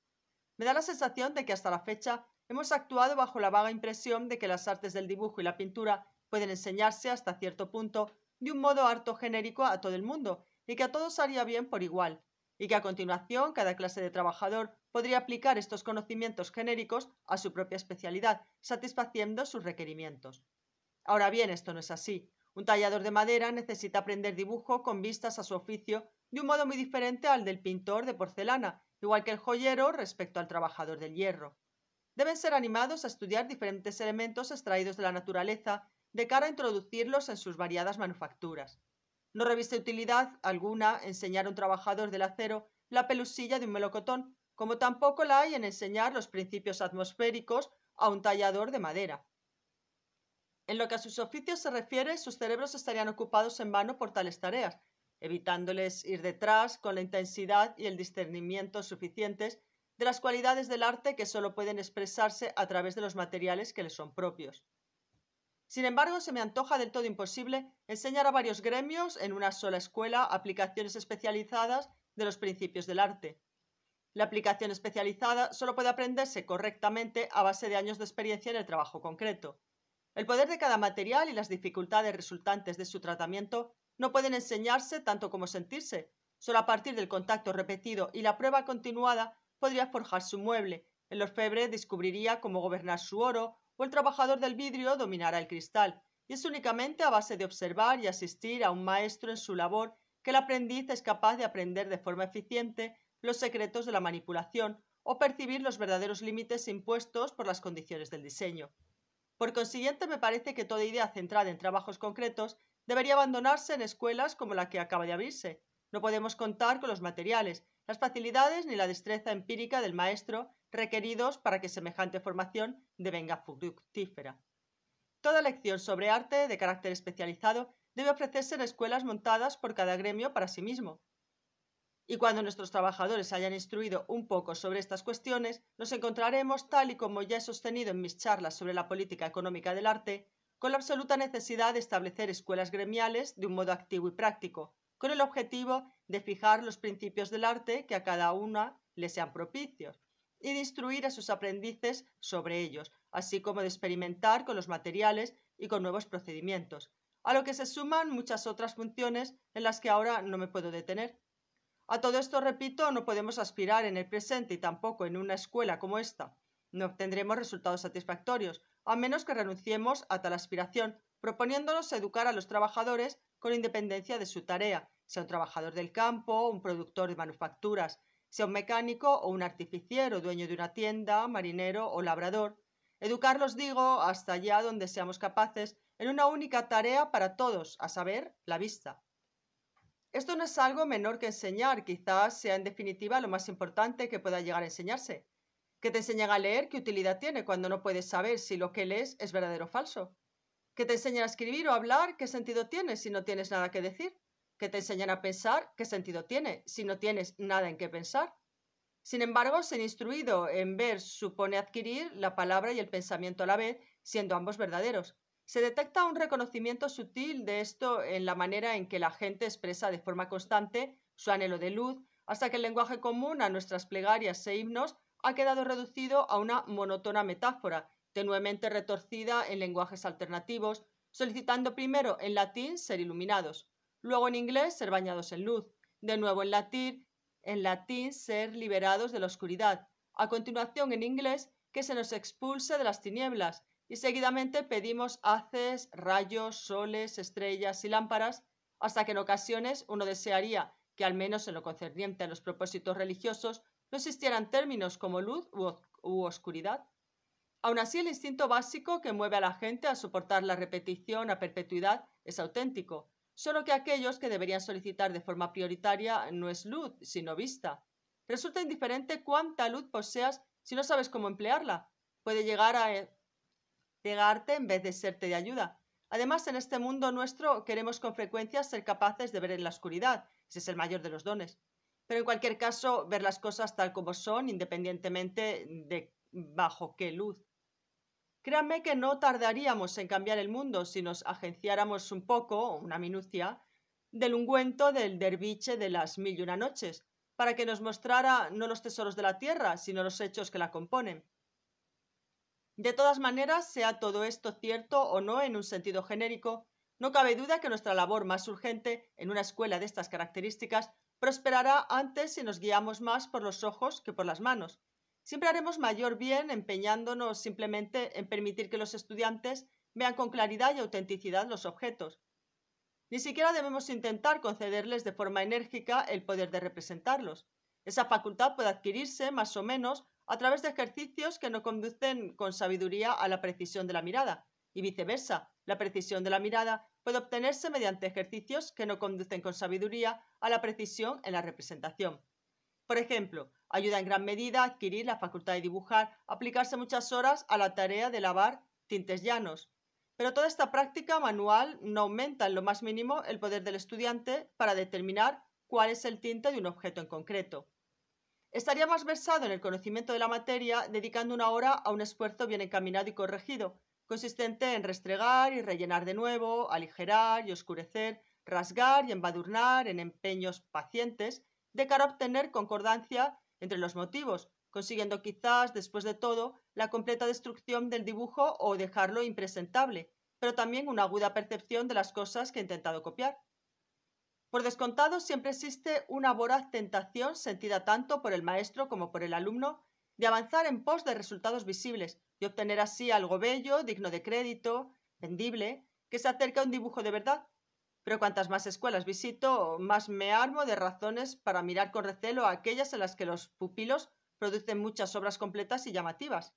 A: Me da la sensación de que hasta la fecha hemos actuado bajo la vaga impresión de que las artes del dibujo y la pintura pueden enseñarse hasta cierto punto de un modo harto genérico a todo el mundo y que a todos haría bien por igual, y que a continuación cada clase de trabajador podría aplicar estos conocimientos genéricos a su propia especialidad, satisfaciendo sus requerimientos. Ahora bien, esto no es así. Un tallador de madera necesita aprender dibujo con vistas a su oficio de un modo muy diferente al del pintor de porcelana, igual que el joyero respecto al trabajador del hierro. Deben ser animados a estudiar diferentes elementos extraídos de la naturaleza de cara a introducirlos en sus variadas manufacturas. No reviste utilidad alguna enseñar a un trabajador del acero la pelusilla de un melocotón como tampoco la hay en enseñar los principios atmosféricos a un tallador de madera. En lo que a sus oficios se refiere, sus cerebros estarían ocupados en vano por tales tareas, evitándoles ir detrás con la intensidad y el discernimiento suficientes de las cualidades del arte que solo pueden expresarse a través de los materiales que les son propios. Sin embargo, se me antoja del todo imposible enseñar a varios gremios en una sola escuela aplicaciones especializadas de los principios del arte, la aplicación especializada solo puede aprenderse correctamente a base de años de experiencia en el trabajo concreto. El poder de cada material y las dificultades resultantes de su tratamiento no pueden enseñarse tanto como sentirse. Solo a partir del contacto repetido y la prueba continuada podría forjar su mueble. El orfebre descubriría cómo gobernar su oro o el trabajador del vidrio dominará el cristal. Y es únicamente a base de observar y asistir a un maestro en su labor que el aprendiz es capaz de aprender de forma eficiente los secretos de la manipulación o percibir los verdaderos límites impuestos por las condiciones del diseño. Por consiguiente, me parece que toda idea centrada en trabajos concretos debería abandonarse en escuelas como la que acaba de abrirse. No podemos contar con los materiales, las facilidades ni la destreza empírica del maestro requeridos para que semejante formación devenga fructífera. Toda lección sobre arte de carácter especializado debe ofrecerse en escuelas montadas por cada gremio para sí mismo. Y cuando nuestros trabajadores hayan instruido un poco sobre estas cuestiones, nos encontraremos, tal y como ya he sostenido en mis charlas sobre la política económica del arte, con la absoluta necesidad de establecer escuelas gremiales de un modo activo y práctico, con el objetivo de fijar los principios del arte que a cada una le sean propicios y de instruir a sus aprendices sobre ellos, así como de experimentar con los materiales y con nuevos procedimientos, a lo que se suman muchas otras funciones en las que ahora no me puedo detener. A todo esto, repito, no podemos aspirar en el presente y tampoco en una escuela como esta. No obtendremos resultados satisfactorios, a menos que renunciemos a tal aspiración, proponiéndonos educar a los trabajadores con independencia de su tarea, sea un trabajador del campo, un productor de manufacturas, sea un mecánico o un artificiero, dueño de una tienda, marinero o labrador. Educarlos, digo, hasta allá donde seamos capaces, en una única tarea para todos, a saber, la vista. Esto no es algo menor que enseñar, quizás sea en definitiva lo más importante que pueda llegar a enseñarse. Que te enseñan a leer, ¿qué utilidad tiene cuando no puedes saber si lo que lees es verdadero o falso? Que te enseñan a escribir o hablar, ¿qué sentido tiene si no tienes nada que decir? Que te enseñan a pensar, ¿qué sentido tiene si no tienes nada en qué pensar? Sin embargo, ser instruido en ver supone adquirir la palabra y el pensamiento a la vez, siendo ambos verdaderos. Se detecta un reconocimiento sutil de esto en la manera en que la gente expresa de forma constante su anhelo de luz, hasta que el lenguaje común a nuestras plegarias e himnos ha quedado reducido a una monótona metáfora, tenuemente retorcida en lenguajes alternativos, solicitando primero en latín ser iluminados, luego en inglés ser bañados en luz, de nuevo en latín, en latín ser liberados de la oscuridad, a continuación en inglés que se nos expulse de las tinieblas y seguidamente pedimos haces, rayos, soles, estrellas y lámparas, hasta que en ocasiones uno desearía que al menos en lo concerniente a los propósitos religiosos no existieran términos como luz u, oscuridad. Aún así, el instinto básico que mueve a la gente a soportar la repetición a perpetuidad es auténtico, solo que aquellos que deberían solicitar de forma prioritaria no es luz, sino vista. Resulta indiferente cuánta luz poseas si no sabes cómo emplearla. Puede llegar a eh, pegarte en vez de serte de ayuda. Además, en este mundo nuestro queremos con frecuencia ser capaces de ver en la oscuridad, ese es el mayor de los dones. Pero en cualquier caso, ver las cosas tal como son, independientemente de bajo qué luz. Créanme que no tardaríamos en cambiar el mundo si nos agenciáramos un poco, una minucia, del ungüento del derviche de las mil y una noches, para que nos mostrara no los tesoros de la tierra, sino los hechos que la componen. De todas maneras, sea todo esto cierto o no en un sentido genérico, no cabe duda que nuestra labor más urgente en una escuela de estas características prosperará antes si nos guiamos más por los ojos que por las manos. Siempre haremos mayor bien empeñándonos simplemente en permitir que los estudiantes vean con claridad y autenticidad los objetos. Ni siquiera debemos intentar concederles de forma enérgica el poder de representarlos. Esa facultad puede adquirirse, más o menos, a través de ejercicios que no conducen con sabiduría a la precisión de la mirada, y viceversa, la precisión de la mirada puede obtenerse mediante ejercicios que no conducen con sabiduría a la precisión en la representación. Por ejemplo, ayuda en gran medida a adquirir la facultad de dibujar, aplicarse muchas horas a la tarea de lavar tintes llanos. Pero toda esta práctica manual no aumenta en lo más mínimo el poder del estudiante para determinar cuál es el tinte de un objeto en concreto. Estaría más versado en el conocimiento de la materia dedicando una hora a un esfuerzo bien encaminado y corregido, consistente en restregar y rellenar de nuevo, aligerar y oscurecer, rasgar y embadurnar en empeños pacientes, de cara a obtener concordancia entre los motivos, consiguiendo quizás, después de todo, la completa destrucción del dibujo o dejarlo impresentable, pero también una aguda percepción de las cosas que he intentado copiar. Por descontado, siempre existe una voraz tentación sentida tanto por el maestro como por el alumno de avanzar en pos de resultados visibles y obtener así algo bello, digno de crédito, vendible, que se acerque a un dibujo de verdad. Pero cuantas más escuelas visito, más me armo de razones para mirar con recelo a aquellas en las que los pupilos producen muchas obras completas y llamativas.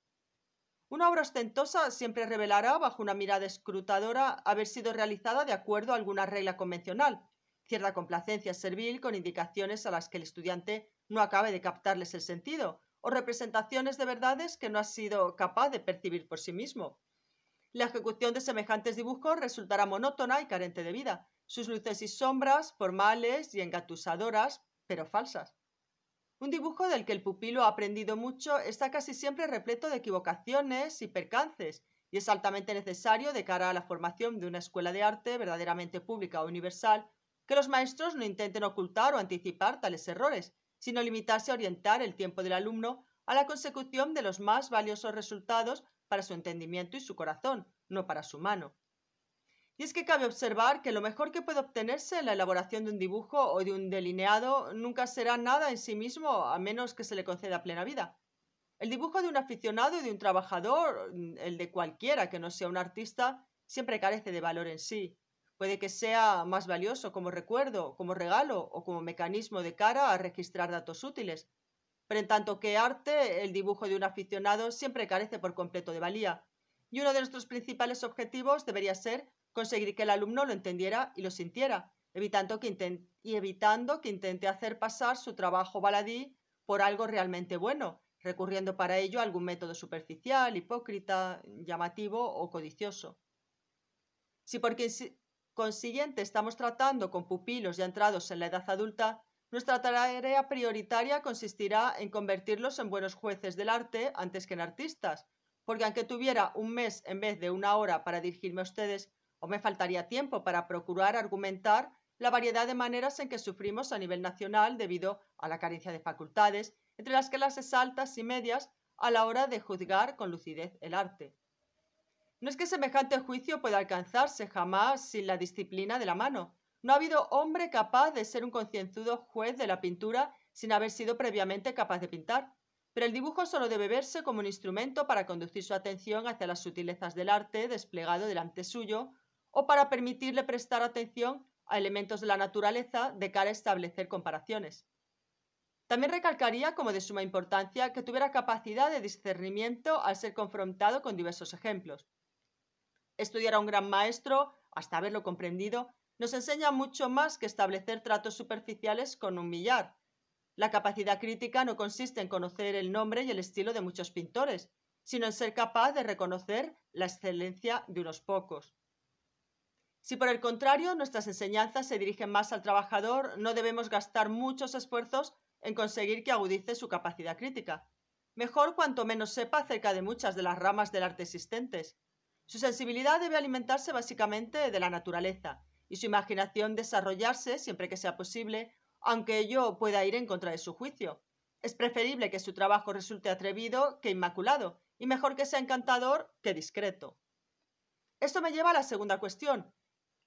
A: Una obra ostentosa siempre revelará, bajo una mirada escrutadora, haber sido realizada de acuerdo a alguna regla convencional, cierta complacencia servil con indicaciones a las que el estudiante no acabe de captarles el sentido, o representaciones de verdades que no ha sido capaz de percibir por sí mismo. La ejecución de semejantes dibujos resultará monótona y carente de vida, sus luces y sombras formales y engatusadoras, pero falsas. Un dibujo del que el pupilo ha aprendido mucho está casi siempre repleto de equivocaciones y percances, y es altamente necesario de cara a la formación de una escuela de arte verdaderamente pública o universal que los maestros no intenten ocultar o anticipar tales errores, sino limitarse a orientar el tiempo del alumno a la consecución de los más valiosos resultados para su entendimiento y su corazón, no para su mano. Y es que cabe observar que lo mejor que puede obtenerse en la elaboración de un dibujo o de un delineado nunca será nada en sí mismo a menos que se le conceda plena vida. El dibujo de un aficionado y de un trabajador, el de cualquiera que no sea un artista, siempre carece de valor en sí, Puede que sea más valioso como recuerdo, como regalo o como mecanismo de cara a registrar datos útiles. Pero en tanto que arte, el dibujo de un aficionado siempre carece por completo de valía. Y uno de nuestros principales objetivos debería ser conseguir que el alumno lo entendiera y lo sintiera, evitando que, y evitando que intente hacer pasar su trabajo baladí por algo realmente bueno, recurriendo para ello a algún método superficial, hipócrita, llamativo o codicioso. Si porque, Consiguiente, estamos tratando con pupilos ya entrados en la edad adulta. Nuestra tarea prioritaria consistirá en convertirlos en buenos jueces del arte antes que en artistas, porque aunque tuviera un mes en vez de una hora para dirigirme a ustedes, o me faltaría tiempo para procurar argumentar la variedad de maneras en que sufrimos a nivel nacional debido a la carencia de facultades, entre las que las es altas y medias a la hora de juzgar con lucidez el arte. No es que semejante juicio pueda alcanzarse jamás sin la disciplina de la mano. No ha habido hombre capaz de ser un concienzudo juez de la pintura sin haber sido previamente capaz de pintar. Pero el dibujo solo debe verse como un instrumento para conducir su atención hacia las sutilezas del arte desplegado delante suyo o para permitirle prestar atención a elementos de la naturaleza de cara a establecer comparaciones. También recalcaría como de suma importancia que tuviera capacidad de discernimiento al ser confrontado con diversos ejemplos. Estudiar a un gran maestro, hasta haberlo comprendido, nos enseña mucho más que establecer tratos superficiales con un millar. La capacidad crítica no consiste en conocer el nombre y el estilo de muchos pintores, sino en ser capaz de reconocer la excelencia de unos pocos. Si por el contrario nuestras enseñanzas se dirigen más al trabajador, no debemos gastar muchos esfuerzos en conseguir que agudice su capacidad crítica. Mejor cuanto menos sepa acerca de muchas de las ramas del arte existentes. Su sensibilidad debe alimentarse básicamente de la naturaleza y su imaginación desarrollarse siempre que sea posible, aunque ello pueda ir en contra de su juicio. Es preferible que su trabajo resulte atrevido que inmaculado, y mejor que sea encantador que discreto. Esto me lleva a la segunda cuestión,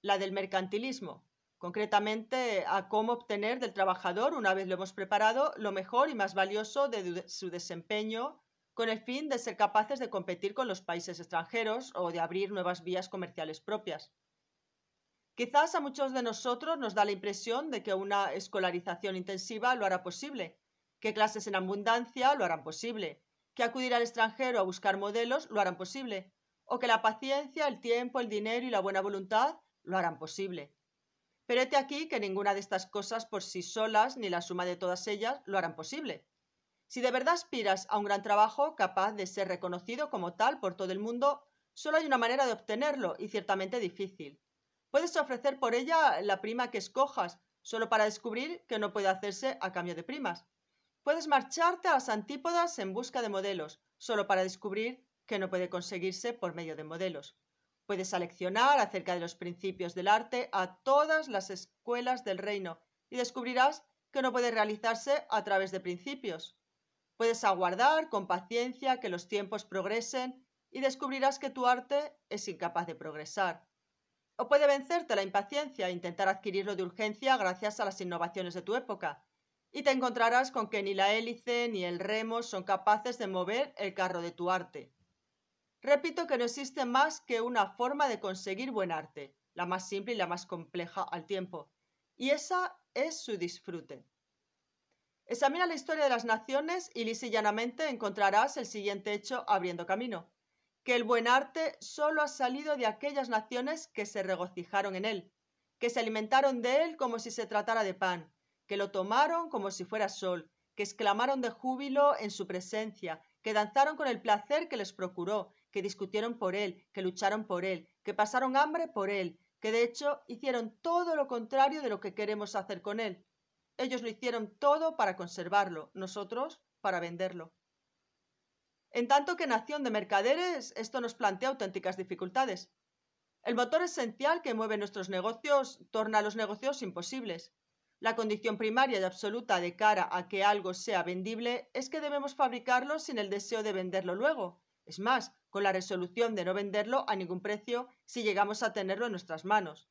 A: la del mercantilismo, concretamente a cómo obtener del trabajador, una vez lo hemos preparado, lo mejor y más valioso de su desempeño con el fin de ser capaces de competir con los países extranjeros o de abrir nuevas vías comerciales propias. Quizás a muchos de nosotros nos da la impresión de que una escolarización intensiva lo hará posible, que clases en abundancia lo harán posible, que acudir al extranjero a buscar modelos lo harán posible, o que la paciencia, el tiempo, el dinero y la buena voluntad lo harán posible. Pero este aquí que ninguna de estas cosas por sí solas, ni la suma de todas ellas, lo harán posible. Si de verdad aspiras a un gran trabajo capaz de ser reconocido como tal por todo el mundo, solo hay una manera de obtenerlo y ciertamente difícil. Puedes ofrecer por ella la prima que escojas, solo para descubrir que no puede hacerse a cambio de primas. Puedes marcharte a las antípodas en busca de modelos, solo para descubrir que no puede conseguirse por medio de modelos. Puedes seleccionar acerca de los principios del arte a todas las escuelas del reino y descubrirás que no puede realizarse a través de principios. Puedes aguardar con paciencia que los tiempos progresen y descubrirás que tu arte es incapaz de progresar. O puede vencerte la impaciencia e intentar adquirirlo de urgencia gracias a las innovaciones de tu época, y te encontrarás con que ni la hélice ni el remo son capaces de mover el carro de tu arte. Repito que no existe más que una forma de conseguir buen arte, la más simple y la más compleja al tiempo, y esa es su disfrute. Examina la historia de las naciones y lisillanamente encontrarás el siguiente hecho abriendo camino, que el buen arte solo ha salido de aquellas naciones que se regocijaron en él, que se alimentaron de él como si se tratara de pan, que lo tomaron como si fuera sol, que exclamaron de júbilo en su presencia, que danzaron con el placer que les procuró, que discutieron por él, que lucharon por él, que pasaron hambre por él, que de hecho hicieron todo lo contrario de lo que queremos hacer con él, ellos lo hicieron todo para conservarlo, nosotros para venderlo. En tanto que nación de mercaderes, esto nos plantea auténticas dificultades. El motor esencial que mueve nuestros negocios torna los negocios imposibles. La condición primaria y absoluta de cara a que algo sea vendible es que debemos fabricarlo sin el deseo de venderlo luego. Es más, con la resolución de no venderlo a ningún precio si llegamos a tenerlo en nuestras manos.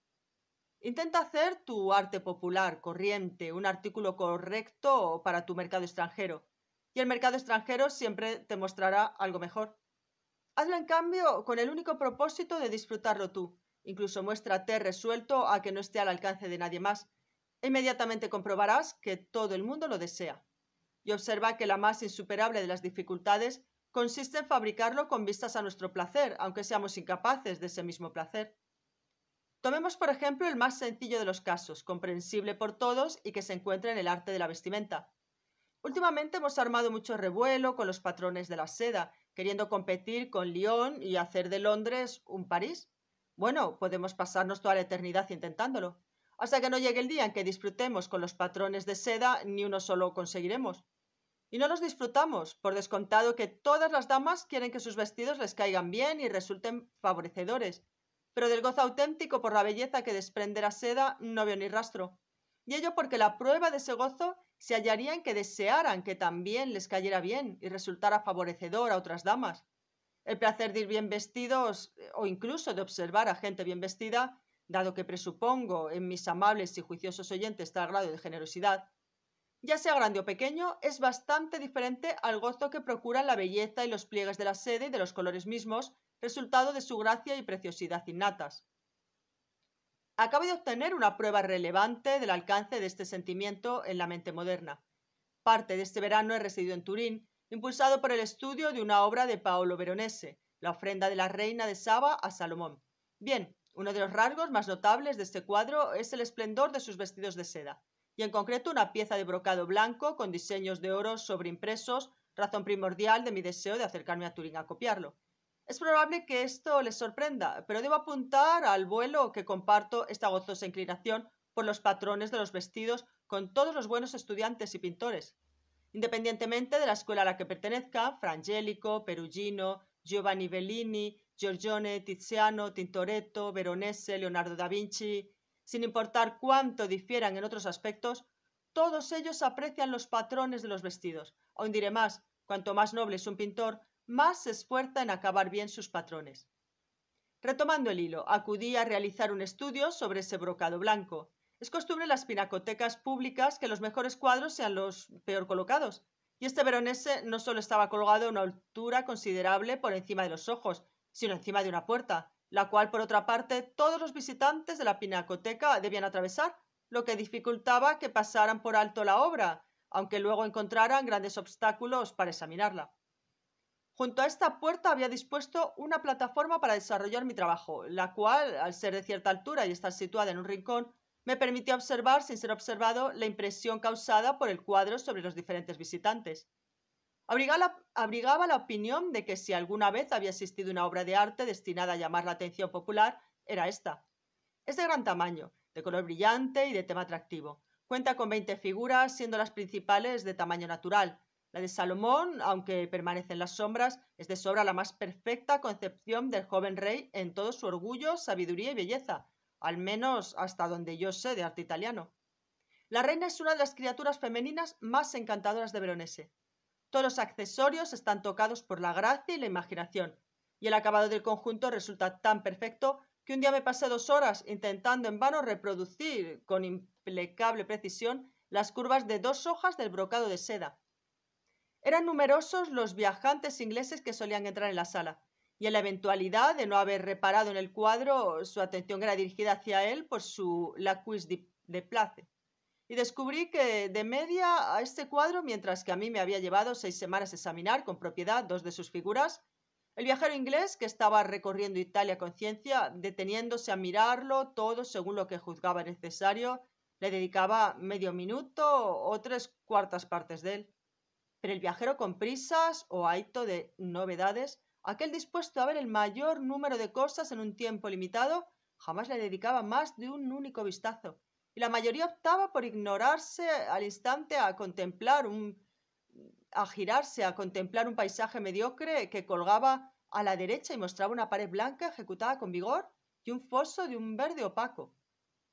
A: Intenta hacer tu arte popular, corriente, un artículo correcto para tu mercado extranjero. Y el mercado extranjero siempre te mostrará algo mejor. Hazlo en cambio con el único propósito de disfrutarlo tú. Incluso muéstrate resuelto a que no esté al alcance de nadie más. E inmediatamente comprobarás que todo el mundo lo desea. Y observa que la más insuperable de las dificultades consiste en fabricarlo con vistas a nuestro placer, aunque seamos incapaces de ese mismo placer. Tomemos, por ejemplo, el más sencillo de los casos, comprensible por todos y que se encuentra en el arte de la vestimenta. Últimamente hemos armado mucho revuelo con los patrones de la seda, queriendo competir con Lyon y hacer de Londres un París. Bueno, podemos pasarnos toda la eternidad intentándolo. Hasta que no llegue el día en que disfrutemos con los patrones de seda, ni uno solo conseguiremos. Y no los disfrutamos, por descontado que todas las damas quieren que sus vestidos les caigan bien y resulten favorecedores pero del gozo auténtico por la belleza que desprende la seda no veo ni rastro. Y ello porque la prueba de ese gozo se hallaría en que desearan que también les cayera bien y resultara favorecedor a otras damas. El placer de ir bien vestidos o incluso de observar a gente bien vestida, dado que presupongo en mis amables y juiciosos oyentes tal grado de generosidad, ya sea grande o pequeño, es bastante diferente al gozo que procura la belleza y los pliegues de la sede y de los colores mismos, resultado de su gracia y preciosidad innatas. Acabo de obtener una prueba relevante del alcance de este sentimiento en la mente moderna. Parte de este verano he residido en Turín, impulsado por el estudio de una obra de Paolo Veronese, La ofrenda de la reina de Saba a Salomón. Bien, uno de los rasgos más notables de este cuadro es el esplendor de sus vestidos de seda y en concreto una pieza de brocado blanco con diseños de oro sobreimpresos, razón primordial de mi deseo de acercarme a Turín a copiarlo. Es probable que esto les sorprenda, pero debo apuntar al vuelo que comparto esta gozosa inclinación por los patrones de los vestidos con todos los buenos estudiantes y pintores. Independientemente de la escuela a la que pertenezca, Frangélico, Perugino, Giovanni Bellini, Giorgione, Tiziano, Tintoretto, Veronese, Leonardo da Vinci, sin importar cuánto difieran en otros aspectos, todos ellos aprecian los patrones de los vestidos. Aún diré más, cuanto más noble es un pintor, más se esfuerza en acabar bien sus patrones. Retomando el hilo, acudí a realizar un estudio sobre ese brocado blanco. Es costumbre en las pinacotecas públicas que los mejores cuadros sean los peor colocados, y este veronese no solo estaba colgado a una altura considerable por encima de los ojos, sino encima de una puerta, la cual, por otra parte, todos los visitantes de la pinacoteca debían atravesar, lo que dificultaba que pasaran por alto la obra, aunque luego encontraran grandes obstáculos para examinarla. Junto a esta puerta había dispuesto una plataforma para desarrollar mi trabajo, la cual, al ser de cierta altura y estar situada en un rincón, me permitió observar, sin ser observado, la impresión causada por el cuadro sobre los diferentes visitantes abrigaba la, opinión de que si alguna vez había existido una obra de arte destinada a llamar la atención popular, era esta. Es de gran tamaño, de color brillante y de tema atractivo. Cuenta con 20 figuras, siendo las principales de tamaño natural. La de Salomón, aunque permanece en las sombras, es de sobra la más perfecta concepción del joven rey en todo su orgullo, sabiduría y belleza, al menos hasta donde yo sé de arte italiano. La reina es una de las criaturas femeninas más encantadoras de Veronese. Todos los accesorios están tocados por la gracia y la imaginación, y el acabado del conjunto resulta tan perfecto que un día me pasé dos horas intentando en vano reproducir con implacable precisión las curvas de dos hojas del brocado de seda. Eran numerosos los viajantes ingleses que solían entrar en la sala, y en la eventualidad de no haber reparado en el cuadro, su atención era dirigida hacia él por su lacuis de place y descubrí que de media a este cuadro, mientras que a mí me había llevado seis semanas examinar con propiedad dos de sus figuras, el viajero inglés que estaba recorriendo Italia con ciencia, deteniéndose a mirarlo todo según lo que juzgaba necesario, le dedicaba medio minuto o tres cuartas partes de él. Pero el viajero con prisas o haito de novedades, aquel dispuesto a ver el mayor número de cosas en un tiempo limitado, jamás le dedicaba más de un único vistazo y la mayoría optaba por ignorarse al instante a contemplar un a girarse a contemplar un paisaje mediocre que colgaba a la derecha y mostraba una pared blanca ejecutada con vigor y un foso de un verde opaco.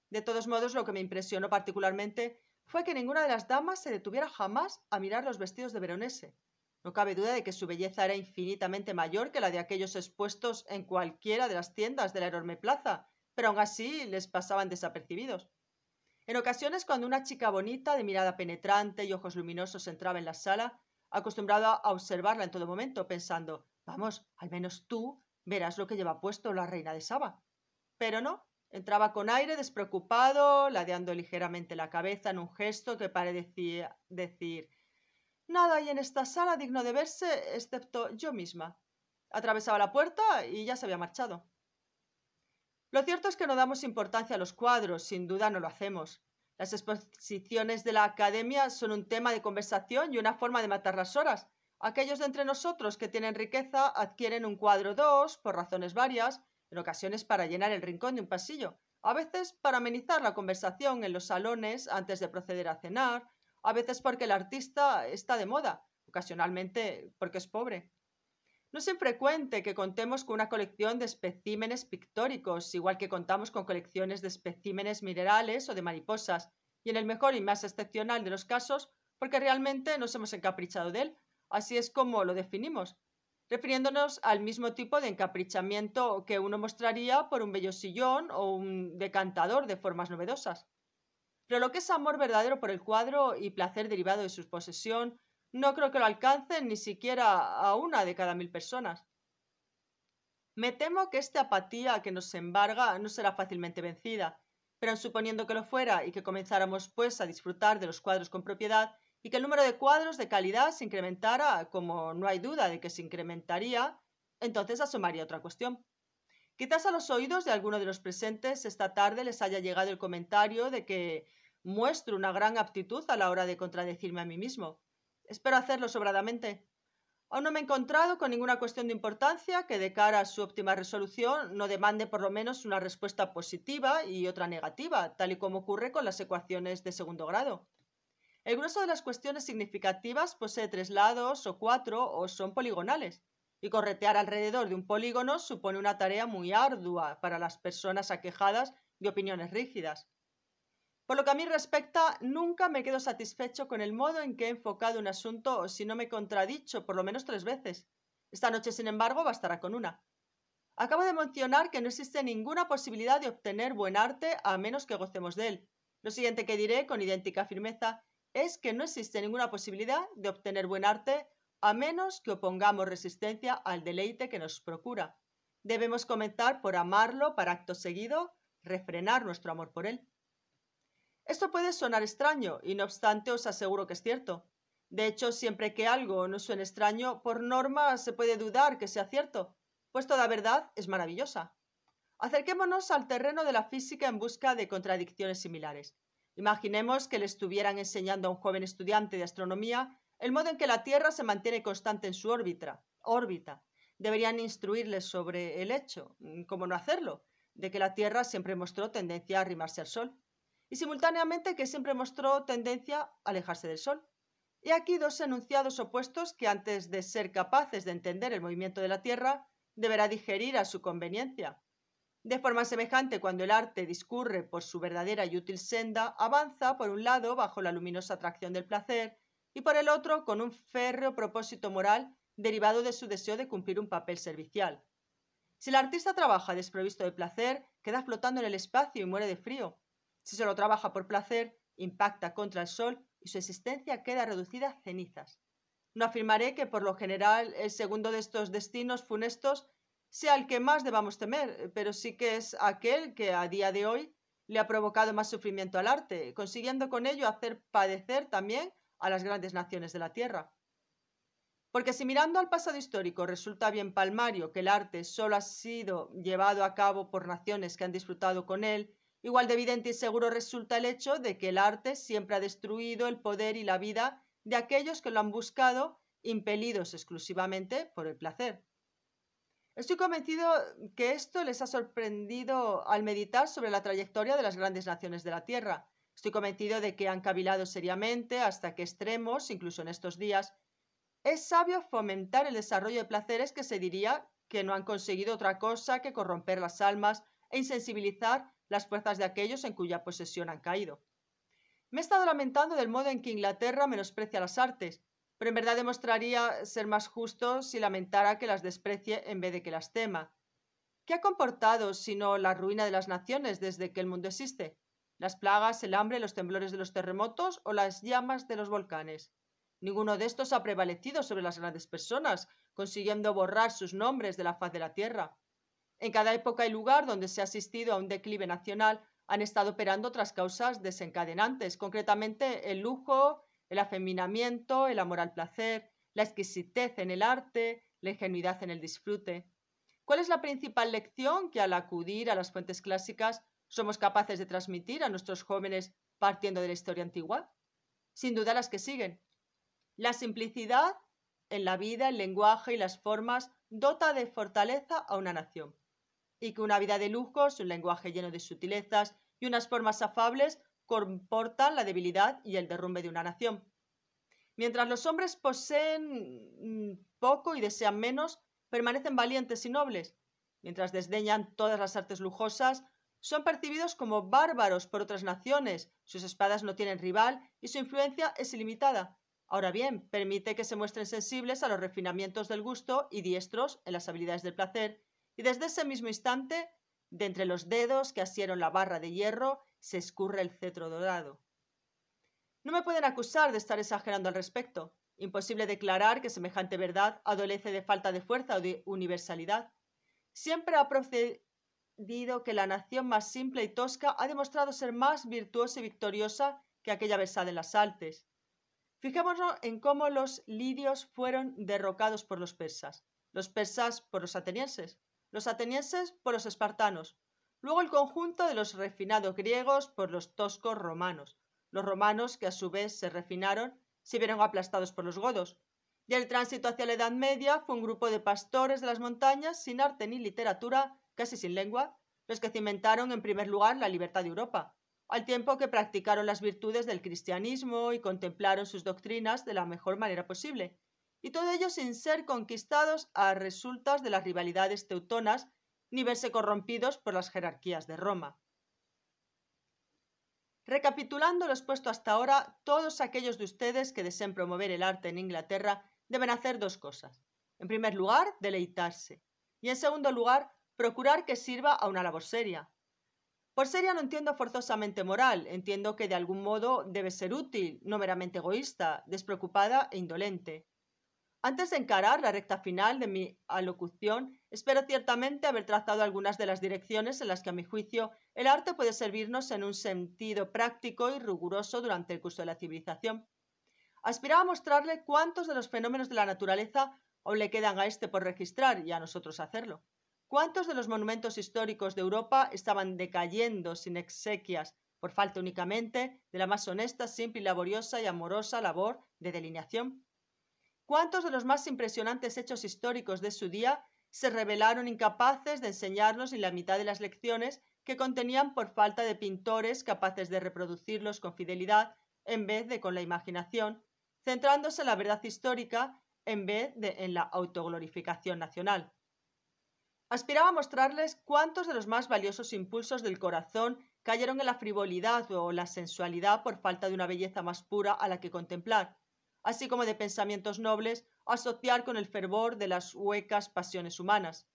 A: De todos modos, lo que me impresionó particularmente fue que ninguna de las damas se detuviera jamás a mirar los vestidos de Veronese. No cabe duda de que su belleza era infinitamente mayor que la de aquellos expuestos en cualquiera de las tiendas de la enorme plaza, pero aun así les pasaban desapercibidos. En ocasiones, cuando una chica bonita, de mirada penetrante y ojos luminosos, entraba en la sala, acostumbrada a observarla en todo momento, pensando, vamos, al menos tú verás lo que lleva puesto la reina de Saba. Pero no, entraba con aire despreocupado, ladeando ligeramente la cabeza en un gesto que parecía decir, nada hay en esta sala digno de verse excepto yo misma. Atravesaba la puerta y ya se había marchado. Lo cierto es que no damos importancia a los cuadros, sin duda no lo hacemos. Las exposiciones de la academia son un tema de conversación y una forma de matar las horas. Aquellos de entre nosotros que tienen riqueza adquieren un cuadro dos, por razones varias, en ocasiones para llenar el rincón de un pasillo, a veces para amenizar la conversación en los salones antes de proceder a cenar, a veces porque el artista está de moda, ocasionalmente porque es pobre. No es infrecuente que contemos con una colección de especímenes pictóricos, igual que contamos con colecciones de especímenes minerales o de mariposas, y en el mejor y más excepcional de los casos, porque realmente nos hemos encaprichado de él, así es como lo definimos, refiriéndonos al mismo tipo de encaprichamiento que uno mostraría por un bello sillón o un decantador de formas novedosas. Pero lo que es amor verdadero por el cuadro y placer derivado de su posesión no creo que lo alcancen ni siquiera a una de cada mil personas. Me temo que esta apatía que nos embarga no será fácilmente vencida, pero suponiendo que lo fuera y que comenzáramos pues a disfrutar de los cuadros con propiedad y que el número de cuadros de calidad se incrementara, como no hay duda de que se incrementaría, entonces asomaría otra cuestión. Quizás a los oídos de alguno de los presentes esta tarde les haya llegado el comentario de que muestro una gran aptitud a la hora de contradecirme a mí mismo. Espero hacerlo sobradamente. Aún no me he encontrado con ninguna cuestión de importancia que de cara a su óptima resolución no demande por lo menos una respuesta positiva y otra negativa, tal y como ocurre con las ecuaciones de segundo grado. El grueso de las cuestiones significativas posee tres lados o cuatro o son poligonales, y corretear alrededor de un polígono supone una tarea muy ardua para las personas aquejadas de opiniones rígidas. Por lo que a mí respecta, nunca me quedo satisfecho con el modo en que he enfocado un asunto o si no me he contradicho por lo menos tres veces. Esta noche, sin embargo, bastará con una. Acabo de mencionar que no existe ninguna posibilidad de obtener buen arte a menos que gocemos de él. Lo siguiente que diré con idéntica firmeza es que no existe ninguna posibilidad de obtener buen arte a menos que opongamos resistencia al deleite que nos procura. Debemos comenzar por amarlo para acto seguido, refrenar nuestro amor por él. Esto puede sonar extraño, y no obstante os aseguro que es cierto. De hecho, siempre que algo no suene extraño, por norma se puede dudar que sea cierto, pues toda verdad es maravillosa. Acerquémonos al terreno de la física en busca de contradicciones similares. Imaginemos que le estuvieran enseñando a un joven estudiante de astronomía el modo en que la Tierra se mantiene constante en su órbita. órbita. Deberían instruirle sobre el hecho, mm, cómo no hacerlo, de que la Tierra siempre mostró tendencia a arrimarse al Sol y simultáneamente que siempre mostró tendencia a alejarse del Sol. He aquí dos enunciados opuestos que antes de ser capaces de entender el movimiento de la Tierra, deberá digerir a su conveniencia. De forma semejante, cuando el arte discurre por su verdadera y útil senda, avanza por un lado bajo la luminosa atracción del placer y por el otro con un férreo propósito moral derivado de su deseo de cumplir un papel servicial. Si el artista trabaja desprovisto de placer, queda flotando en el espacio y muere de frío. Si solo trabaja por placer, impacta contra el sol y su existencia queda reducida a cenizas. No afirmaré que por lo general el segundo de estos destinos funestos sea el que más debamos temer, pero sí que es aquel que a día de hoy le ha provocado más sufrimiento al arte, consiguiendo con ello hacer padecer también a las grandes naciones de la Tierra. Porque si mirando al pasado histórico resulta bien palmario que el arte solo ha sido llevado a cabo por naciones que han disfrutado con él Igual de evidente y seguro resulta el hecho de que el arte siempre ha destruido el poder y la vida de aquellos que lo han buscado, impelidos exclusivamente por el placer. Estoy convencido que esto les ha sorprendido al meditar sobre la trayectoria de las grandes naciones de la Tierra. Estoy convencido de que han cavilado seriamente hasta qué extremos, incluso en estos días, es sabio fomentar el desarrollo de placeres que se diría que no han conseguido otra cosa que corromper las almas e insensibilizar las fuerzas de aquellos en cuya posesión han caído. Me he estado lamentando del modo en que Inglaterra menosprecia las artes, pero en verdad demostraría ser más justo si lamentara que las desprecie en vez de que las tema. ¿Qué ha comportado sino la ruina de las naciones desde que el mundo existe? Las plagas, el hambre, los temblores de los terremotos o las llamas de los volcanes. Ninguno de estos ha prevalecido sobre las grandes personas, consiguiendo borrar sus nombres de la faz de la tierra. En cada época y lugar donde se ha asistido a un declive nacional han estado operando otras causas desencadenantes, concretamente el lujo, el afeminamiento, el amor al placer, la exquisitez en el arte, la ingenuidad en el disfrute. ¿Cuál es la principal lección que al acudir a las fuentes clásicas somos capaces de transmitir a nuestros jóvenes partiendo de la historia antigua? Sin duda las que siguen. La simplicidad en la vida, el lenguaje y las formas dota de fortaleza a una nación y que una vida de lujos, un lenguaje lleno de sutilezas y unas formas afables comportan la debilidad y el derrumbe de una nación. Mientras los hombres poseen mm, poco y desean menos, permanecen valientes y nobles. Mientras desdeñan todas las artes lujosas, son percibidos como bárbaros por otras naciones, sus espadas no tienen rival y su influencia es ilimitada. Ahora bien, permite que se muestren sensibles a los refinamientos del gusto y diestros en las habilidades del placer, y desde ese mismo instante, de entre los dedos que asieron la barra de hierro, se escurre el cetro dorado. No me pueden acusar de estar exagerando al respecto. Imposible declarar que semejante verdad adolece de falta de fuerza o de universalidad. Siempre ha procedido que la nación más simple y tosca ha demostrado ser más virtuosa y victoriosa que aquella versada en las altes. Fijémonos en cómo los lidios fueron derrocados por los persas, los persas por los atenienses, los atenienses por los espartanos, luego el conjunto de los refinados griegos por los toscos romanos, los romanos que a su vez se refinaron se vieron aplastados por los godos, y el tránsito hacia la Edad Media fue un grupo de pastores de las montañas sin arte ni literatura, casi sin lengua, los que cimentaron en primer lugar la libertad de Europa, al tiempo que practicaron las virtudes del cristianismo y contemplaron sus doctrinas de la mejor manera posible y todo ello sin ser conquistados a resultas de las rivalidades teutonas ni verse corrompidos por las jerarquías de Roma. Recapitulando lo expuesto hasta ahora, todos aquellos de ustedes que deseen promover el arte en Inglaterra deben hacer dos cosas. En primer lugar, deleitarse. Y en segundo lugar, procurar que sirva a una labor seria. Por seria no entiendo forzosamente moral, entiendo que de algún modo debe ser útil, no meramente egoísta, despreocupada e indolente. Antes de encarar la recta final de mi alocución, espero ciertamente haber trazado algunas de las direcciones en las que, a mi juicio, el arte puede servirnos en un sentido práctico y riguroso durante el curso de la civilización. Aspiraba a mostrarle cuántos de los fenómenos de la naturaleza aún le quedan a este por registrar y a nosotros hacerlo. ¿Cuántos de los monumentos históricos de Europa estaban decayendo sin exequias por falta únicamente de la más honesta, simple y laboriosa y amorosa labor de delineación? ¿Cuántos de los más impresionantes hechos históricos de su día se revelaron incapaces de enseñarnos ni la mitad de las lecciones que contenían por falta de pintores capaces de reproducirlos con fidelidad en vez de con la imaginación, centrándose en la verdad histórica en vez de en la autoglorificación nacional? Aspiraba a mostrarles cuántos de los más valiosos impulsos del corazón cayeron en la frivolidad o la sensualidad por falta de una belleza más pura a la que contemplar, así como de pensamientos nobles, asociar con el fervor de las huecas pasiones humanas.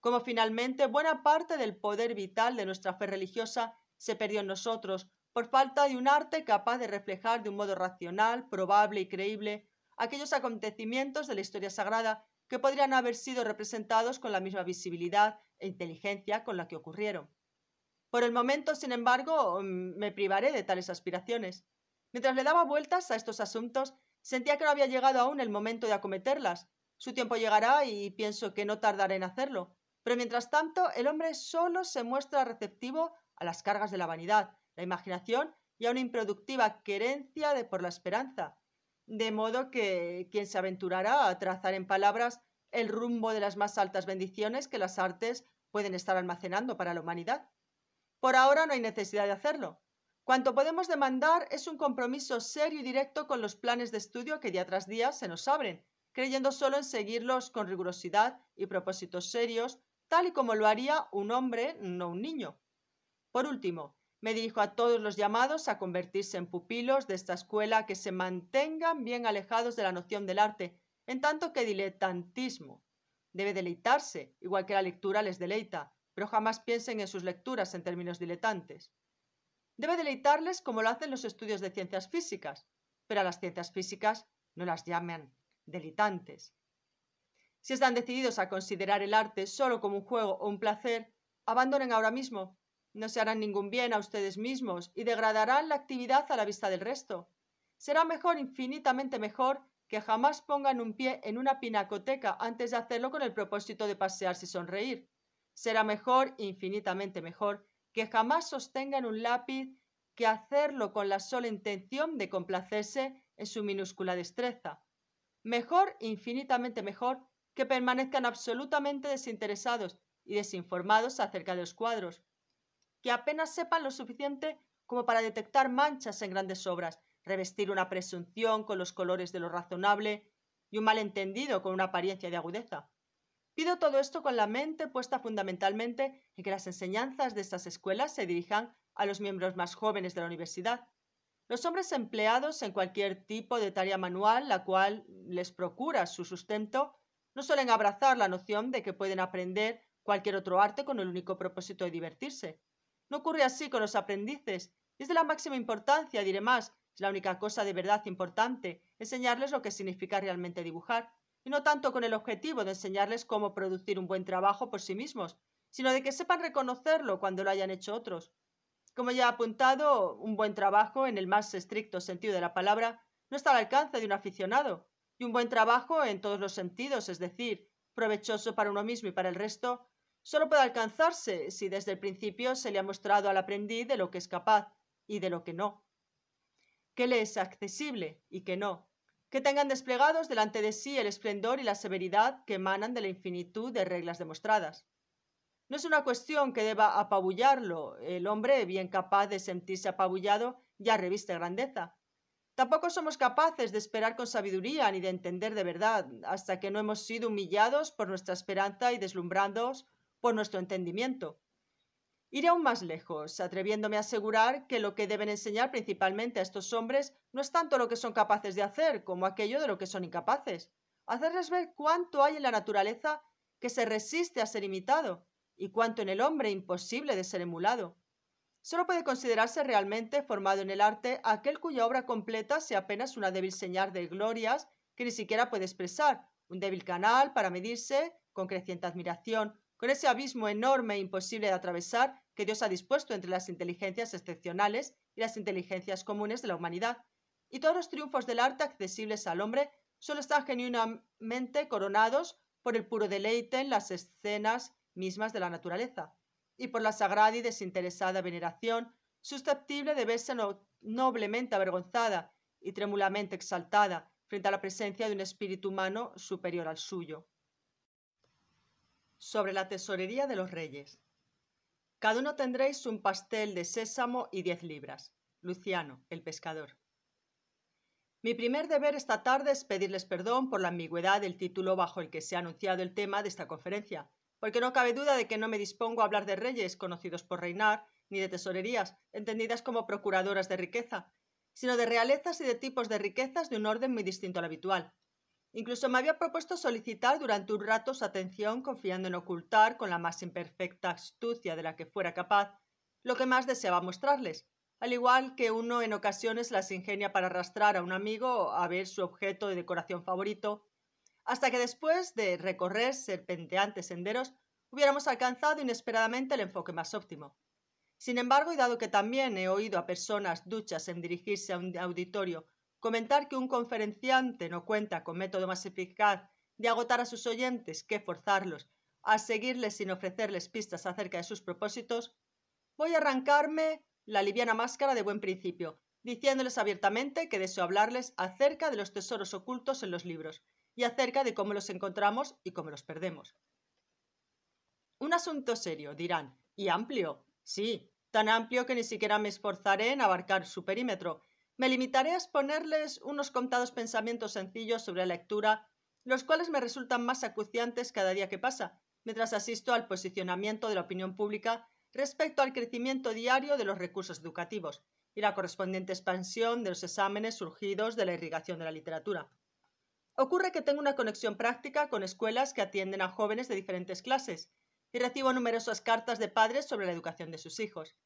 A: Como finalmente buena parte del poder vital de nuestra fe religiosa se perdió en nosotros por falta de un arte capaz de reflejar de un modo racional, probable y creíble aquellos acontecimientos de la historia sagrada que podrían haber sido representados con la misma visibilidad e inteligencia con la que ocurrieron. Por el momento, sin embargo, me privaré de tales aspiraciones. Mientras le daba vueltas a estos asuntos, Sentía que no había llegado aún el momento de acometerlas. Su tiempo llegará y pienso que no tardaré en hacerlo. Pero mientras tanto, el hombre solo se muestra receptivo a las cargas de la vanidad, la imaginación y a una improductiva querencia de por la esperanza. De modo que quien se aventurará a trazar en palabras el rumbo de las más altas bendiciones que las artes pueden estar almacenando para la humanidad. Por ahora no hay necesidad de hacerlo. Cuanto podemos demandar es un compromiso serio y directo con los planes de estudio que día tras día se nos abren, creyendo solo en seguirlos con rigurosidad y propósitos serios, tal y como lo haría un hombre, no un niño. Por último, me dirijo a todos los llamados a convertirse en pupilos de esta escuela que se mantengan bien alejados de la noción del arte, en tanto que diletantismo. Debe deleitarse, igual que la lectura les deleita, pero jamás piensen en sus lecturas en términos diletantes debe deleitarles como lo hacen los estudios de ciencias físicas, pero a las ciencias físicas no las llaman delitantes. Si están decididos a considerar el arte solo como un juego o un placer, abandonen ahora mismo. No se harán ningún bien a ustedes mismos y degradarán la actividad a la vista del resto. Será mejor, infinitamente mejor, que jamás pongan un pie en una pinacoteca antes de hacerlo con el propósito de pasearse y sonreír. Será mejor, infinitamente mejor, que jamás sostengan un lápiz que hacerlo con la sola intención de complacerse en su minúscula destreza. Mejor, infinitamente mejor, que permanezcan absolutamente desinteresados y desinformados acerca de los cuadros, que apenas sepan lo suficiente como para detectar manchas en grandes obras, revestir una presunción con los colores de lo razonable y un malentendido con una apariencia de agudeza. Pido todo esto con la mente puesta fundamentalmente en que las enseñanzas de estas escuelas se dirijan a los miembros más jóvenes de la universidad. Los hombres empleados en cualquier tipo de tarea manual, la cual les procura su sustento, no suelen abrazar la noción de que pueden aprender cualquier otro arte con el único propósito de divertirse. No ocurre así con los aprendices. Es de la máxima importancia, diré más, es la única cosa de verdad importante, enseñarles lo que significa realmente dibujar y no tanto con el objetivo de enseñarles cómo producir un buen trabajo por sí mismos, sino de que sepan reconocerlo cuando lo hayan hecho otros. Como ya he apuntado, un buen trabajo, en el más estricto sentido de la palabra, no está al alcance de un aficionado, y un buen trabajo en todos los sentidos, es decir, provechoso para uno mismo y para el resto, solo puede alcanzarse si desde el principio se le ha mostrado al aprendiz de lo que es capaz y de lo que no, qué le es accesible y qué no, que tengan desplegados delante de sí el esplendor y la severidad que emanan de la infinitud de reglas demostradas. No es una cuestión que deba apabullarlo, el hombre bien capaz de sentirse apabullado ya reviste grandeza. Tampoco somos capaces de esperar con sabiduría ni de entender de verdad, hasta que no hemos sido humillados por nuestra esperanza y deslumbrados por nuestro entendimiento. Iré aún más lejos, atreviéndome a asegurar que lo que deben enseñar principalmente a estos hombres no es tanto lo que son capaces de hacer como aquello de lo que son incapaces. Hacerles ver cuánto hay en la naturaleza que se resiste a ser imitado y cuánto en el hombre imposible de ser emulado. Solo puede considerarse realmente formado en el arte aquel cuya obra completa sea apenas una débil señal de glorias que ni siquiera puede expresar, un débil canal para medirse, con creciente admiración, con ese abismo enorme e imposible de atravesar que Dios ha dispuesto entre las inteligencias excepcionales y las inteligencias comunes de la humanidad, y todos los triunfos del arte accesibles al hombre solo están genuinamente coronados por el puro deleite en las escenas mismas de la naturaleza, y por la sagrada y desinteresada veneración, susceptible de verse noblemente avergonzada y trémulamente exaltada frente a la presencia de un espíritu humano superior al suyo. Sobre la tesorería de los reyes. Cada uno tendréis un pastel de sésamo y diez libras. Luciano, el pescador. Mi primer deber esta tarde es pedirles perdón por la ambigüedad del título bajo el que se ha anunciado el tema de esta conferencia, porque no cabe duda de que no me dispongo a hablar de reyes conocidos por reinar, ni de tesorerías, entendidas como procuradoras de riqueza, sino de realezas y de tipos de riquezas de un orden muy distinto al habitual, Incluso me había propuesto solicitar durante un rato su atención, confiando en ocultar, con la más imperfecta astucia de la que fuera capaz, lo que más deseaba mostrarles, al igual que uno en ocasiones las ingenia para arrastrar a un amigo a ver su objeto de decoración favorito, hasta que después de recorrer serpenteantes senderos hubiéramos alcanzado inesperadamente el enfoque más óptimo. Sin embargo, y dado que también he oído a personas duchas en dirigirse a un auditorio Comentar que un conferenciante no cuenta con método más eficaz de agotar a sus oyentes que forzarlos a seguirles sin ofrecerles pistas acerca de sus propósitos, voy a arrancarme la liviana máscara de buen principio, diciéndoles abiertamente que deseo hablarles acerca de los tesoros ocultos en los libros y acerca de cómo los encontramos y cómo los perdemos. Un asunto serio, dirán, y amplio. Sí, tan amplio que ni siquiera me esforzaré en abarcar su perímetro, me limitaré a exponerles unos contados pensamientos sencillos sobre la lectura, los cuales me resultan más acuciantes cada día que pasa, mientras asisto al posicionamiento de la opinión pública respecto al crecimiento diario de los recursos educativos y la correspondiente expansión de los exámenes surgidos de la irrigación de la literatura. Ocurre que tengo una conexión práctica con escuelas que atienden a jóvenes de diferentes clases y recibo numerosas cartas de padres sobre la educación de sus hijos.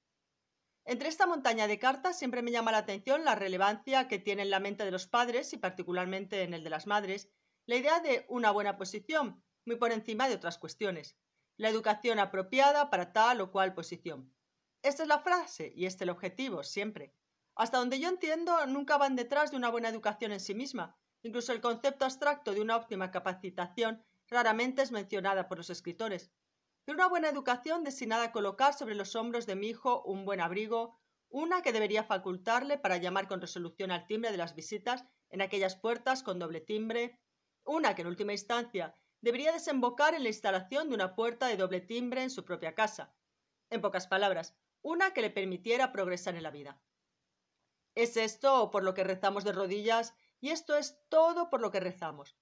A: Entre esta montaña de cartas siempre me llama la atención la relevancia que tiene en la mente de los padres y particularmente en el de las madres la idea de una buena posición, muy por encima de otras cuestiones, la educación apropiada para tal o cual posición. Esta es la frase y este el objetivo, siempre. Hasta donde yo entiendo, nunca van detrás de una buena educación en sí misma. Incluso el concepto abstracto de una óptima capacitación raramente es mencionada por los escritores una buena educación destinada a colocar sobre los hombros de mi hijo un buen abrigo, una que debería facultarle para llamar con resolución al timbre de las visitas en aquellas puertas con doble timbre, una que en última instancia debería desembocar en la instalación de una puerta de doble timbre en su propia casa. En pocas palabras, una que le permitiera progresar en la vida. Es esto por lo que rezamos de rodillas y esto es todo por lo que rezamos.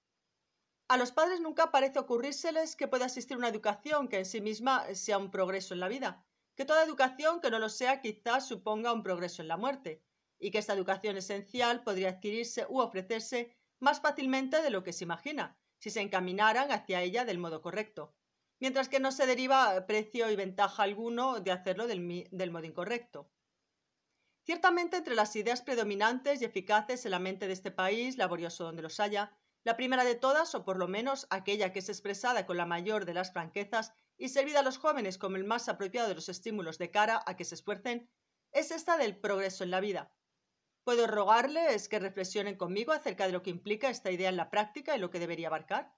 A: A los padres nunca parece ocurrírseles que pueda existir una educación que en sí misma sea un progreso en la vida, que toda educación que no lo sea quizás suponga un progreso en la muerte, y que esta educación esencial podría adquirirse u ofrecerse más fácilmente de lo que se imagina, si se encaminaran hacia ella del modo correcto, mientras que no se deriva precio y ventaja alguno de hacerlo del, del modo incorrecto. Ciertamente entre las ideas predominantes y eficaces en la mente de este país, laborioso donde los haya, la primera de todas, o por lo menos aquella que es expresada con la mayor de las franquezas y servida a los jóvenes como el más apropiado de los estímulos de cara a que se esfuercen, es esta del progreso en la vida. Puedo rogarles que reflexionen conmigo acerca de lo que implica esta idea en la práctica y lo que debería abarcar.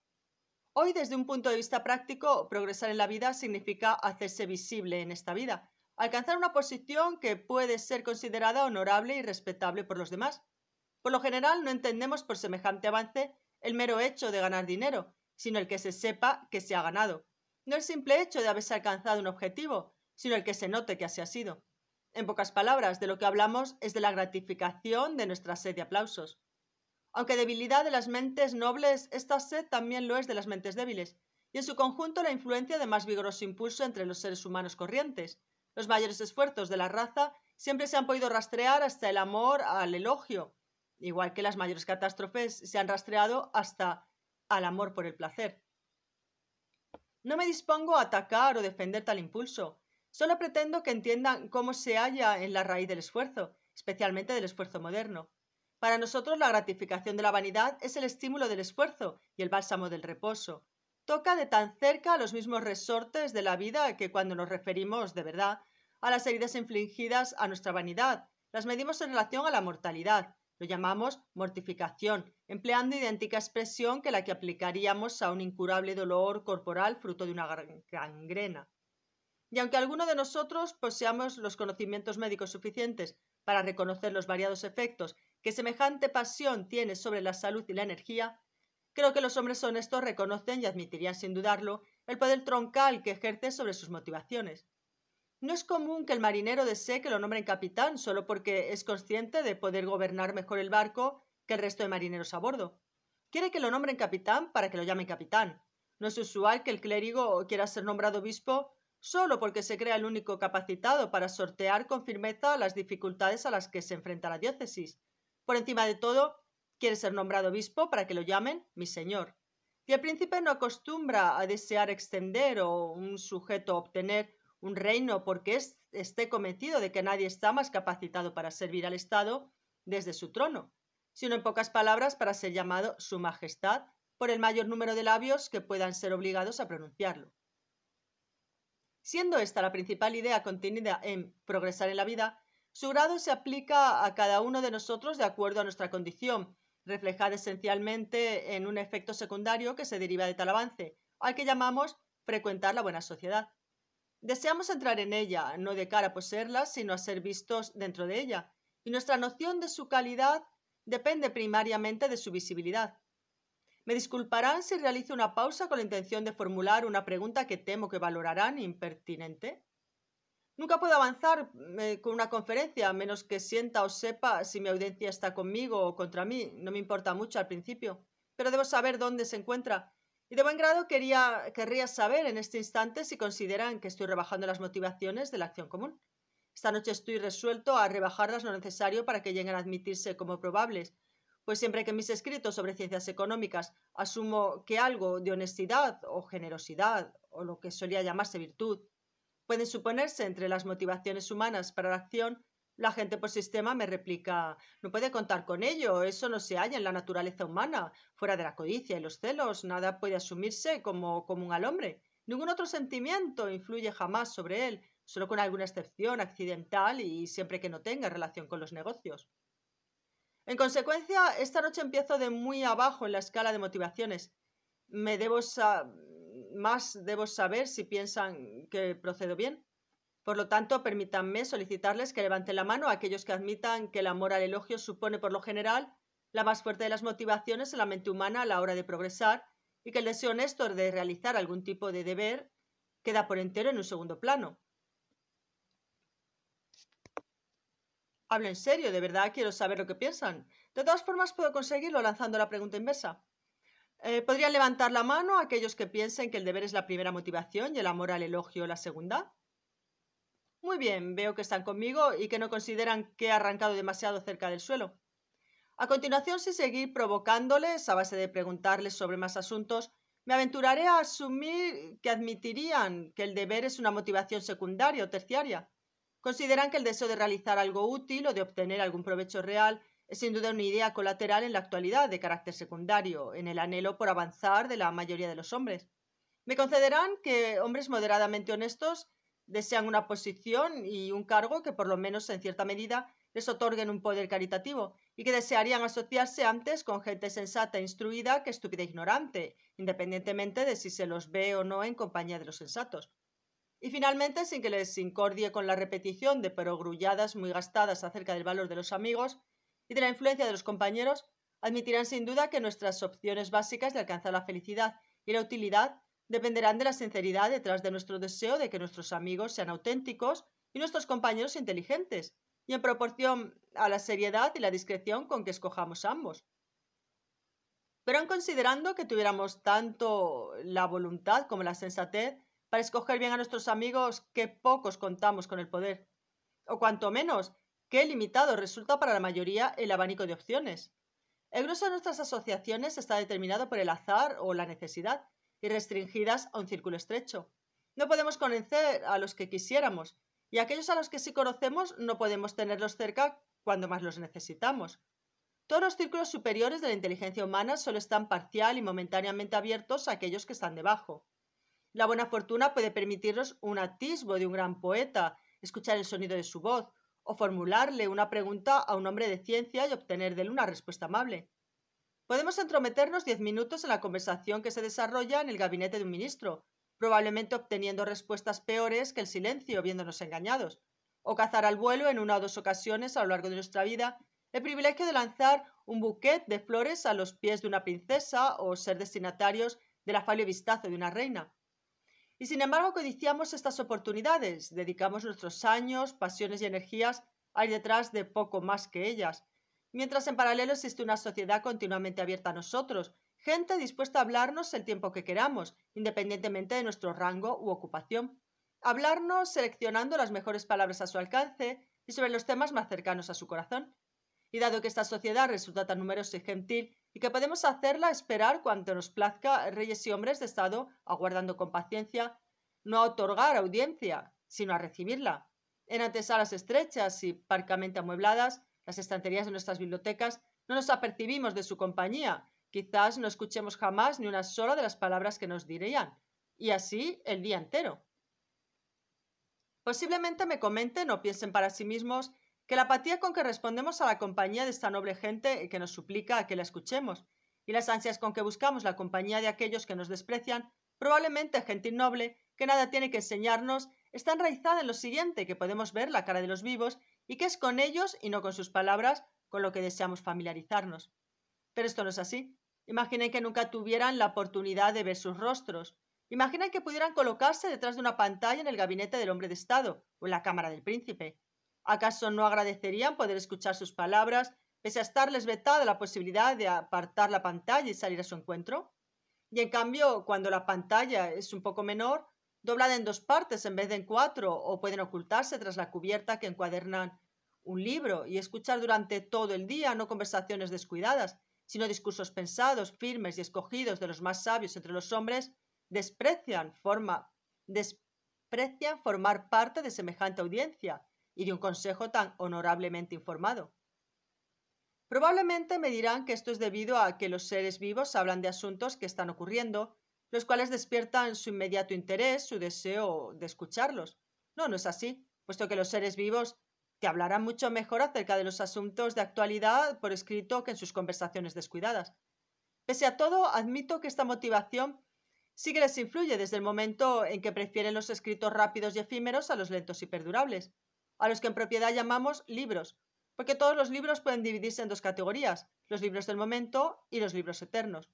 A: Hoy, desde un punto de vista práctico, progresar en la vida significa hacerse visible en esta vida, alcanzar una posición que puede ser considerada honorable y respetable por los demás. Por lo general, no entendemos por semejante avance el mero hecho de ganar dinero, sino el que se sepa que se ha ganado. No el simple hecho de haberse alcanzado un objetivo, sino el que se note que así ha sido. En pocas palabras, de lo que hablamos es de la gratificación de nuestra sed de aplausos. Aunque debilidad de las mentes nobles, esta sed también lo es de las mentes débiles, y en su conjunto la influencia de más vigoroso impulso entre los seres humanos corrientes. Los mayores esfuerzos de la raza siempre se han podido rastrear hasta el amor al elogio, igual que las mayores catástrofes se han rastreado hasta al amor por el placer. No me dispongo a atacar o defender tal impulso, solo pretendo que entiendan cómo se halla en la raíz del esfuerzo, especialmente del esfuerzo moderno. Para nosotros la gratificación de la vanidad es el estímulo del esfuerzo y el bálsamo del reposo. Toca de tan cerca a los mismos resortes de la vida que cuando nos referimos, de verdad, a las heridas infligidas a nuestra vanidad, las medimos en relación a la mortalidad, lo llamamos mortificación, empleando idéntica expresión que la que aplicaríamos a un incurable dolor corporal fruto de una gangrena. Y aunque alguno de nosotros poseamos los conocimientos médicos suficientes para reconocer los variados efectos que semejante pasión tiene sobre la salud y la energía, creo que los hombres honestos reconocen y admitirían sin dudarlo el poder troncal que ejerce sobre sus motivaciones. No es común que el marinero desee que lo nombren capitán solo porque es consciente de poder gobernar mejor el barco que el resto de marineros a bordo. Quiere que lo nombren capitán para que lo llamen capitán. No es usual que el clérigo quiera ser nombrado obispo solo porque se crea el único capacitado para sortear con firmeza las dificultades a las que se enfrenta la diócesis. Por encima de todo, quiere ser nombrado obispo para que lo llamen mi señor. Y el príncipe no acostumbra a desear extender o un sujeto obtener un reino porque es, esté convencido de que nadie está más capacitado para servir al Estado desde su trono, sino en pocas palabras para ser llamado Su Majestad por el mayor número de labios que puedan ser obligados a pronunciarlo. Siendo esta la principal idea contenida en Progresar en la vida, su grado se aplica a cada uno de nosotros de acuerdo a nuestra condición, reflejada esencialmente en un efecto secundario que se deriva de tal avance, al que llamamos frecuentar la buena sociedad. Deseamos entrar en ella, no de cara a poseerla, sino a ser vistos dentro de ella, y nuestra noción de su calidad depende primariamente de su visibilidad. Me disculparán si realizo una pausa con la intención de formular una pregunta que temo que valorarán impertinente. Nunca puedo avanzar eh, con una conferencia a menos que sienta o sepa si mi audiencia está conmigo o contra mí. No me importa mucho al principio, pero debo saber dónde se encuentra y de buen grado quería, querría saber en este instante si consideran que estoy rebajando las motivaciones de la acción común. Esta noche estoy resuelto a rebajarlas lo necesario para que lleguen a admitirse como probables, pues siempre que mis escritos sobre ciencias económicas asumo que algo de honestidad o generosidad, o lo que solía llamarse virtud, pueden suponerse entre las motivaciones humanas para la acción, la gente por sistema me replica, no puede contar con ello, eso no se halla en la naturaleza humana, fuera de la codicia y los celos, nada puede asumirse como común al hombre. Ningún otro sentimiento influye jamás sobre él, solo con alguna excepción accidental y siempre que no tenga relación con los negocios. En consecuencia, esta noche empiezo de muy abajo en la escala de motivaciones. Me debo más debo saber si piensan que procedo bien. Por lo tanto, permítanme solicitarles que levanten la mano a aquellos que admitan que el amor al elogio supone, por lo general, la más fuerte de las motivaciones en la mente humana a la hora de progresar y que el deseo honesto de realizar algún tipo de deber queda por entero en un segundo plano. Hablo en serio, de verdad quiero saber lo que piensan. De todas formas, puedo conseguirlo lanzando la pregunta inversa. Eh, ¿Podrían levantar la mano aquellos que piensen que el deber es la primera motivación y el amor al elogio la segunda? Muy bien, veo que están conmigo y que no consideran que he arrancado demasiado cerca del suelo. A continuación, si seguir provocándoles a base de preguntarles sobre más asuntos, me aventuraré a asumir que admitirían que el deber es una motivación secundaria o terciaria. Consideran que el deseo de realizar algo útil o de obtener algún provecho real es sin duda una idea colateral en la actualidad de carácter secundario, en el anhelo por avanzar de la mayoría de los hombres. Me concederán que hombres moderadamente honestos desean una posición y un cargo que por lo menos en cierta medida les otorguen un poder caritativo y que desearían asociarse antes con gente sensata e instruida que estúpida e ignorante, independientemente de si se los ve o no en compañía de los sensatos. Y finalmente, sin que les incordie con la repetición de perogrulladas muy gastadas acerca del valor de los amigos y de la influencia de los compañeros, admitirán sin duda que nuestras opciones básicas de alcanzar la felicidad y la utilidad dependerán de la sinceridad detrás de nuestro deseo de que nuestros amigos sean auténticos y nuestros compañeros inteligentes, y en proporción a la seriedad y la discreción con que escojamos ambos. Pero en considerando que tuviéramos tanto la voluntad como la sensatez para escoger bien a nuestros amigos, que pocos contamos con el poder, o cuanto menos, qué limitado resulta para la mayoría el abanico de opciones. El grueso de nuestras asociaciones está determinado por el azar o la necesidad, y restringidas a un círculo estrecho. No podemos conocer a los que quisiéramos, y aquellos a los que sí conocemos no podemos tenerlos cerca cuando más los necesitamos. Todos los círculos superiores de la inteligencia humana solo están parcial y momentáneamente abiertos a aquellos que están debajo. La buena fortuna puede permitirnos un atisbo de un gran poeta, escuchar el sonido de su voz, o formularle una pregunta a un hombre de ciencia y obtener de él una respuesta amable. Podemos entrometernos diez minutos en la conversación que se desarrolla en el gabinete de un ministro, probablemente obteniendo respuestas peores que el silencio, viéndonos engañados, o cazar al vuelo en una o dos ocasiones a lo largo de nuestra vida el privilegio de lanzar un buquete de flores a los pies de una princesa o ser destinatarios la afalio vistazo de una reina. Y sin embargo codiciamos estas oportunidades, dedicamos nuestros años, pasiones y energías a ir detrás de poco más que ellas, Mientras en paralelo existe una sociedad continuamente abierta a nosotros, gente dispuesta a hablarnos el tiempo que queramos, independientemente de nuestro rango u ocupación. Hablarnos seleccionando las mejores palabras a su alcance y sobre los temas más cercanos a su corazón. Y dado que esta sociedad resulta tan numerosa y gentil, y que podemos hacerla esperar cuanto nos plazca reyes y hombres de Estado, aguardando con paciencia, no a otorgar audiencia, sino a recibirla, en antesalas estrechas y parcamente amuebladas, las estanterías de nuestras bibliotecas, no nos apercibimos de su compañía. Quizás no escuchemos jamás ni una sola de las palabras que nos dirían. Y así el día entero. Posiblemente me comenten o piensen para sí mismos que la apatía con que respondemos a la compañía de esta noble gente que nos suplica a que la escuchemos, y las ansias con que buscamos la compañía de aquellos que nos desprecian, probablemente gente innoble, que nada tiene que enseñarnos, está enraizada en lo siguiente, que podemos ver la cara de los vivos y que es con ellos y no con sus palabras con lo que deseamos familiarizarnos. Pero esto no es así. Imaginen que nunca tuvieran la oportunidad de ver sus rostros. Imaginen que pudieran colocarse detrás de una pantalla en el gabinete del hombre de Estado o en la Cámara del Príncipe. ¿Acaso no agradecerían poder escuchar sus palabras, pese a estarles vetada la posibilidad de apartar la pantalla y salir a su encuentro? Y en cambio, cuando la pantalla es un poco menor, doblada en dos partes en vez de en cuatro, o pueden ocultarse tras la cubierta que encuadernan un libro y escuchar durante todo el día no conversaciones descuidadas, sino discursos pensados, firmes y escogidos de los más sabios entre los hombres, desprecian, forma, desprecian formar parte de semejante audiencia y de un consejo tan honorablemente informado. Probablemente me dirán que esto es debido a que los seres vivos hablan de asuntos que están ocurriendo, los cuales despiertan su inmediato interés, su deseo de escucharlos. No, no es así, puesto que los seres vivos que hablarán mucho mejor acerca de los asuntos de actualidad por escrito que en sus conversaciones descuidadas. Pese a todo, admito que esta motivación sí que les influye desde el momento en que prefieren los escritos rápidos y efímeros a los lentos y perdurables, a los que en propiedad llamamos libros, porque todos los libros pueden dividirse en dos categorías, los libros del momento y los libros eternos.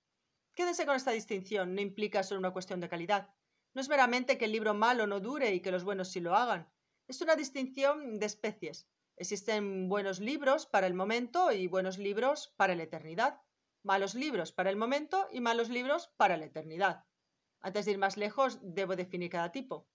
A: Quédense con esta distinción, no implica solo una cuestión de calidad. No es meramente que el libro malo no dure y que los buenos sí lo hagan, es una distinción de especies. Existen buenos libros para el momento y buenos libros para la eternidad. Malos libros para el momento y malos libros para la eternidad. Antes de ir más lejos, debo definir cada tipo.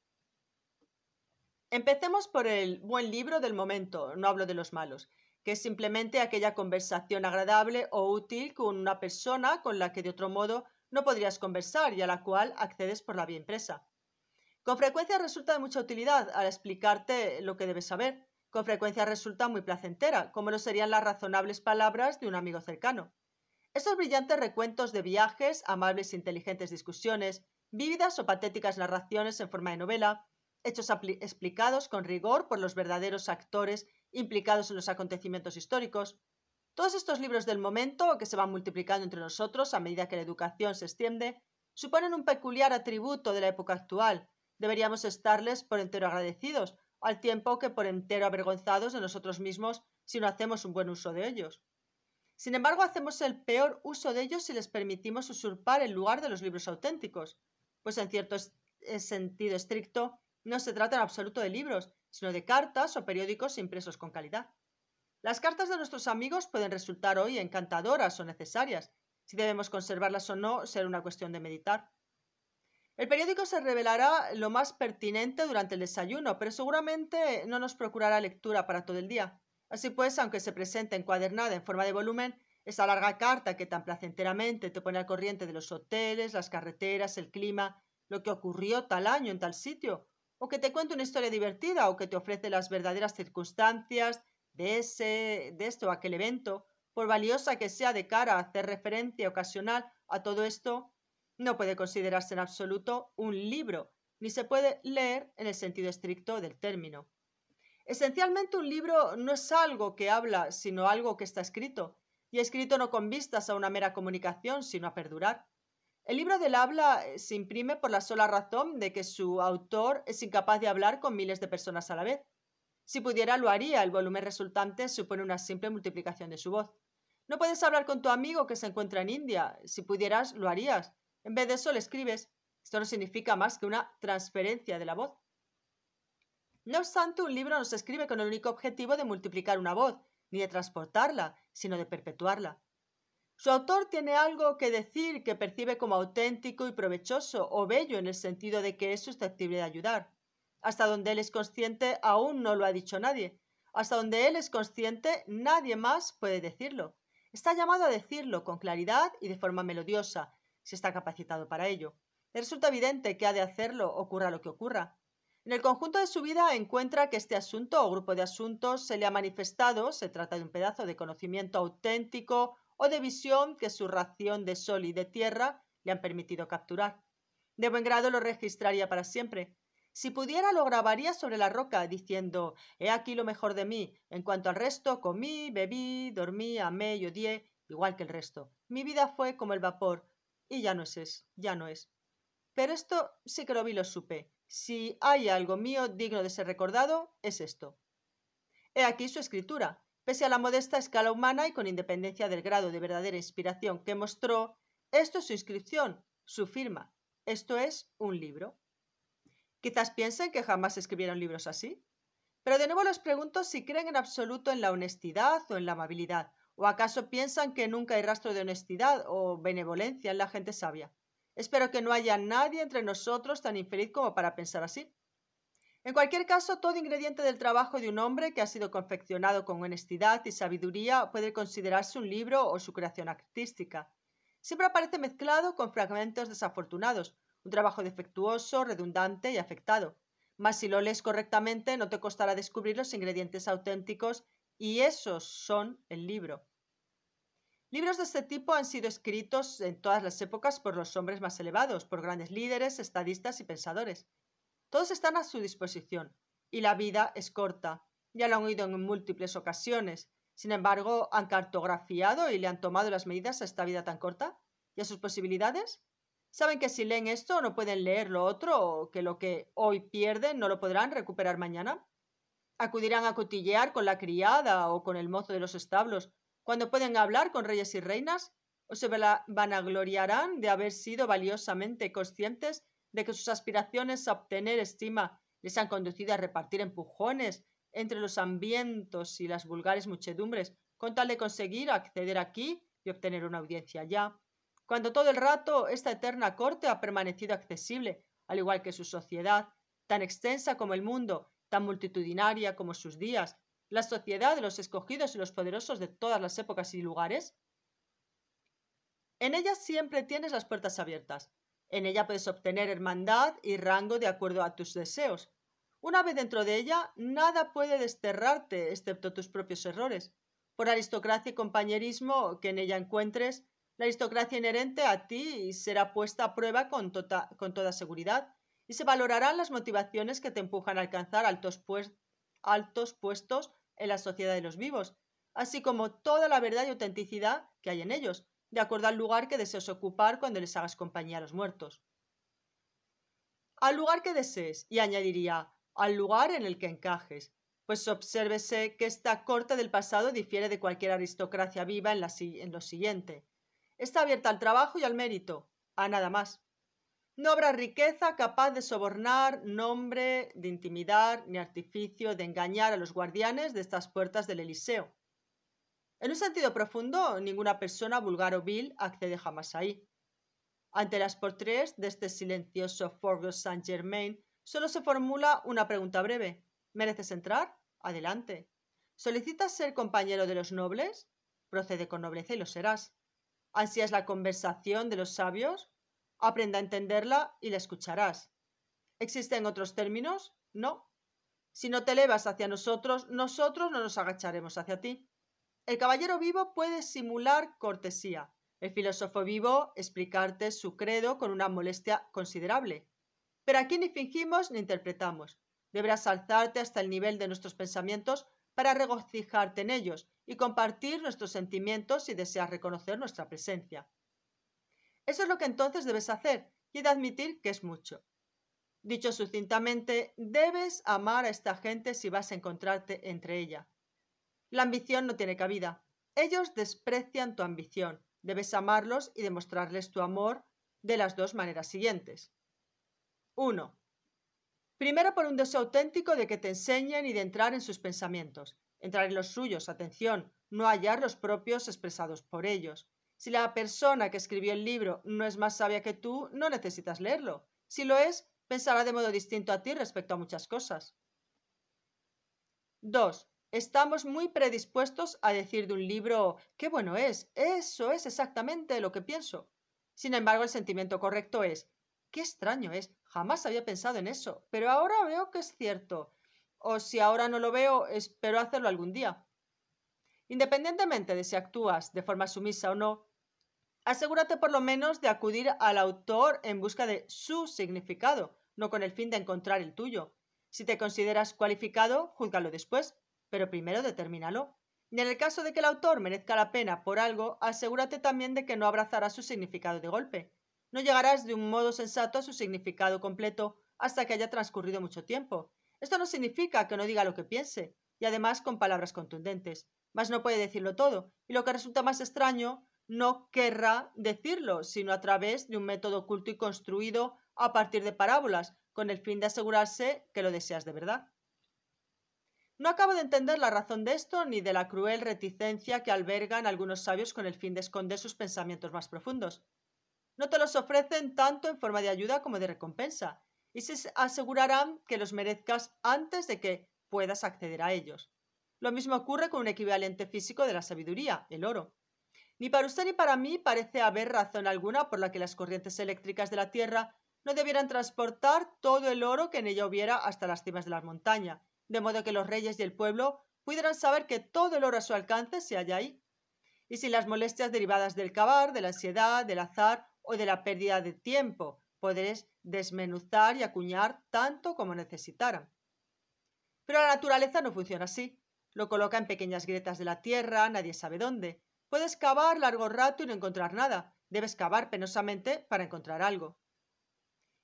A: Empecemos por el buen libro del momento, no hablo de los malos, que es simplemente aquella conversación agradable o útil con una persona con la que de otro modo no podrías conversar y a la cual accedes por la vía impresa. Con frecuencia resulta de mucha utilidad al explicarte lo que debes saber. Con frecuencia resulta muy placentera, como lo serían las razonables palabras de un amigo cercano. Estos brillantes recuentos de viajes, amables e inteligentes discusiones, vívidas o patéticas narraciones en forma de novela, hechos explicados con rigor por los verdaderos actores implicados en los acontecimientos históricos. Todos estos libros del momento, que se van multiplicando entre nosotros a medida que la educación se extiende, suponen un peculiar atributo de la época actual, deberíamos estarles por entero agradecidos, al tiempo que por entero avergonzados de nosotros mismos si no hacemos un buen uso de ellos. Sin embargo, hacemos el peor uso de ellos si les permitimos usurpar el lugar de los libros auténticos, pues en cierto eh, sentido estricto no se trata en absoluto de libros, sino de cartas o periódicos impresos con calidad. Las cartas de nuestros amigos pueden resultar hoy encantadoras o necesarias. Si debemos conservarlas o no será una cuestión de meditar. El periódico se revelará lo más pertinente durante el desayuno, pero seguramente no nos procurará lectura para todo el día. Así pues, aunque se presente encuadernada en forma de volumen, esa larga carta que tan placenteramente te pone al corriente de los hoteles, las carreteras, el clima, lo que ocurrió tal año en tal sitio, o que te cuenta una historia divertida o que te ofrece las verdaderas circunstancias de ese, de esto o aquel evento, por valiosa que sea de cara a hacer referencia ocasional a todo esto, no puede considerarse en absoluto un libro, ni se puede leer en el sentido estricto del término. Esencialmente un libro no es algo que habla, sino algo que está escrito, y escrito no con vistas a una mera comunicación, sino a perdurar. El libro del habla eh, se imprime por la sola razón de que su autor es incapaz de hablar con miles de personas a la vez. Si pudiera, lo haría. El volumen resultante supone una simple multiplicación de su voz. No puedes hablar con tu amigo que se encuentra en India. Si pudieras, lo harías. En vez de eso le escribes. Esto no significa más que una transferencia de la voz. No obstante, un libro no se escribe con el único objetivo de multiplicar una voz, ni de transportarla, sino de perpetuarla. Su autor tiene algo que decir que percibe como auténtico y provechoso o bello en el sentido de que es susceptible de ayudar. Hasta donde él es consciente aún no lo ha dicho nadie. Hasta donde él es consciente nadie más puede decirlo. Está llamado a decirlo con claridad y de forma melodiosa, si está capacitado para ello. resulta evidente que ha de hacerlo, ocurra lo que ocurra. En el conjunto de su vida encuentra que este asunto o grupo de asuntos se le ha manifestado, se trata de un pedazo de conocimiento auténtico o de visión que su ración de sol y de tierra le han permitido capturar. De buen grado lo registraría para siempre. Si pudiera, lo grabaría sobre la roca, diciendo, he aquí lo mejor de mí, en cuanto al resto, comí, bebí, dormí, amé y odié, igual que el resto. Mi vida fue como el vapor, y ya no es eso, ya no es. Pero esto sí que lo vi, lo supe. Si hay algo mío digno de ser recordado, es esto. He aquí su escritura, pese a la modesta escala humana y con independencia del grado de verdadera inspiración que mostró, esto es su inscripción, su firma. Esto es un libro. Quizás piensen que jamás escribieron libros así. Pero de nuevo les pregunto si creen en absoluto en la honestidad o en la amabilidad, ¿O acaso piensan que nunca hay rastro de honestidad o benevolencia en la gente sabia? Espero que no haya nadie entre nosotros tan infeliz como para pensar así. En cualquier caso, todo ingrediente del trabajo de un hombre que ha sido confeccionado con honestidad y sabiduría puede considerarse un libro o su creación artística. Siempre aparece mezclado con fragmentos desafortunados, un trabajo defectuoso, redundante y afectado. Mas si lo lees correctamente, no te costará descubrir los ingredientes auténticos y esos son el libro. Libros de este tipo han sido escritos en todas las épocas por los hombres más elevados, por grandes líderes, estadistas y pensadores. Todos están a su disposición, y la vida es corta. Ya lo han oído en múltiples ocasiones. Sin embargo, ¿han cartografiado y le han tomado las medidas a esta vida tan corta? ¿Y a sus posibilidades? Saben que si leen esto no pueden leer lo otro, o que lo que hoy pierden no lo podrán recuperar mañana acudirán a cotillear con la criada o con el mozo de los establos, cuando pueden hablar con reyes y reinas, o se vanagloriarán de haber sido valiosamente conscientes de que sus aspiraciones a obtener estima les han conducido a repartir empujones entre los hambrientos y las vulgares muchedumbres, con tal de conseguir acceder aquí y obtener una audiencia allá. Cuando todo el rato esta eterna corte ha permanecido accesible, al igual que su sociedad, tan extensa como el mundo, tan multitudinaria como sus días, la sociedad de los escogidos y los poderosos de todas las épocas y lugares? En ella siempre tienes las puertas abiertas. En ella puedes obtener hermandad y rango de acuerdo a tus deseos. Una vez dentro de ella, nada puede desterrarte excepto tus propios errores. Por aristocracia y compañerismo que en ella encuentres, la aristocracia inherente a ti será puesta a prueba con, tota-, con toda seguridad y se valorarán las motivaciones que te empujan a alcanzar altos, pues, altos puestos en la sociedad de los vivos, así como toda la verdad y autenticidad que hay en ellos, de acuerdo al lugar que desees ocupar cuando les hagas compañía a los muertos. Al lugar que desees, y añadiría, al lugar en el que encajes, pues obsérvese que esta corte del pasado difiere de cualquier aristocracia viva en, en lo siguiente. Está abierta al trabajo y al mérito, a nada más. No habrá riqueza capaz de sobornar, nombre, de intimidar, ni artificio de engañar a los guardianes de estas puertas del Eliseo. En un sentido profundo, ninguna persona vulgar o vil accede jamás ahí. Ante las portrés de este silencioso Forgot Saint Germain, solo se formula una pregunta breve. ¿Mereces entrar? Adelante. ¿Solicitas ser compañero de los nobles? Procede con nobleza y lo serás. ¿Ansías la conversación de los sabios? Aprenda a entenderla y la escucharás. ¿Existen otros términos? No. Si no te elevas hacia nosotros, nosotros no nos agacharemos hacia ti. El caballero vivo puede simular cortesía, el filósofo vivo explicarte su credo con una molestia considerable. Pero aquí ni fingimos ni interpretamos. Deberás alzarte hasta el nivel de nuestros pensamientos para regocijarte en ellos y compartir nuestros sentimientos si deseas reconocer nuestra presencia. Eso es lo que entonces debes hacer y de admitir que es mucho. Dicho sucintamente, debes amar a esta gente si vas a encontrarte entre ella. La ambición no tiene cabida. Ellos desprecian tu ambición. Debes amarlos y demostrarles tu amor de las dos maneras siguientes. 1. Primero por un deseo auténtico de que te enseñen y de entrar en sus pensamientos, entrar en los suyos, atención, no hallar los propios expresados por ellos. Si la persona que escribió el libro no es más sabia que tú, no necesitas leerlo. Si lo es, pensará de modo distinto a ti respecto a muchas cosas. 2. Estamos muy predispuestos a decir de un libro, qué bueno es, eso es exactamente lo que pienso. Sin embargo, el sentimiento correcto es, qué extraño es, jamás había pensado en eso, pero ahora veo que es cierto. O si ahora no lo veo, espero hacerlo algún día. Independientemente de si actúas de forma sumisa o no, Asegúrate por lo menos de acudir al autor en busca de su significado, no con el fin de encontrar el tuyo. Si te consideras cualificado, júzgalo después, pero primero determínalo. Y en el caso de que el autor merezca la pena por algo, asegúrate también de que no abrazarás su significado de golpe. No llegarás de un modo sensato a su significado completo hasta que haya transcurrido mucho tiempo. Esto no significa que no diga lo que piense, y además con palabras contundentes. Mas no puede decirlo todo, y lo que resulta más extraño no querrá decirlo, sino a través de un método oculto y construido a partir de parábolas, con el fin de asegurarse que lo deseas de verdad. No acabo de entender la razón de esto ni de la cruel reticencia que albergan algunos sabios con el fin de esconder sus pensamientos más profundos. No te los ofrecen tanto en forma de ayuda como de recompensa, y se asegurarán que los merezcas antes de que puedas acceder a ellos. Lo mismo ocurre con un equivalente físico de la sabiduría, el oro. Ni para usted ni para mí parece haber razón alguna por la que las corrientes eléctricas de la Tierra no debieran transportar todo el oro que en ella hubiera hasta las cimas de las montañas, de modo que los reyes y el pueblo pudieran saber que todo el oro a su alcance se halla ahí. Y sin las molestias derivadas del cavar, de la ansiedad, del azar o de la pérdida de tiempo, poderes desmenuzar y acuñar tanto como necesitaran. Pero la naturaleza no funciona así. Lo coloca en pequeñas grietas de la tierra, nadie sabe dónde, Puedes cavar largo rato y no encontrar nada. Debes cavar penosamente para encontrar algo.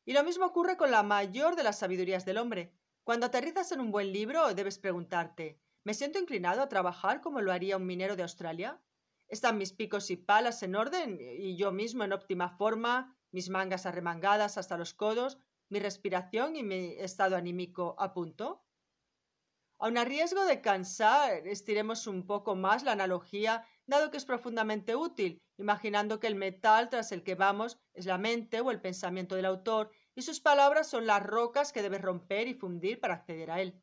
A: Y lo mismo ocurre con la mayor de las sabidurías del hombre. Cuando aterrizas en un buen libro, debes preguntarte, ¿me siento inclinado a trabajar como lo haría un minero de Australia? ¿Están mis picos y palas en orden y yo mismo en óptima forma, mis mangas arremangadas hasta los codos, mi respiración y mi estado anímico a punto? Aun a riesgo de cansar, estiremos un poco más la analogía dado que es profundamente útil, imaginando que el metal tras el que vamos es la mente o el pensamiento del autor, y sus palabras son las rocas que debes romper y fundir para acceder a él.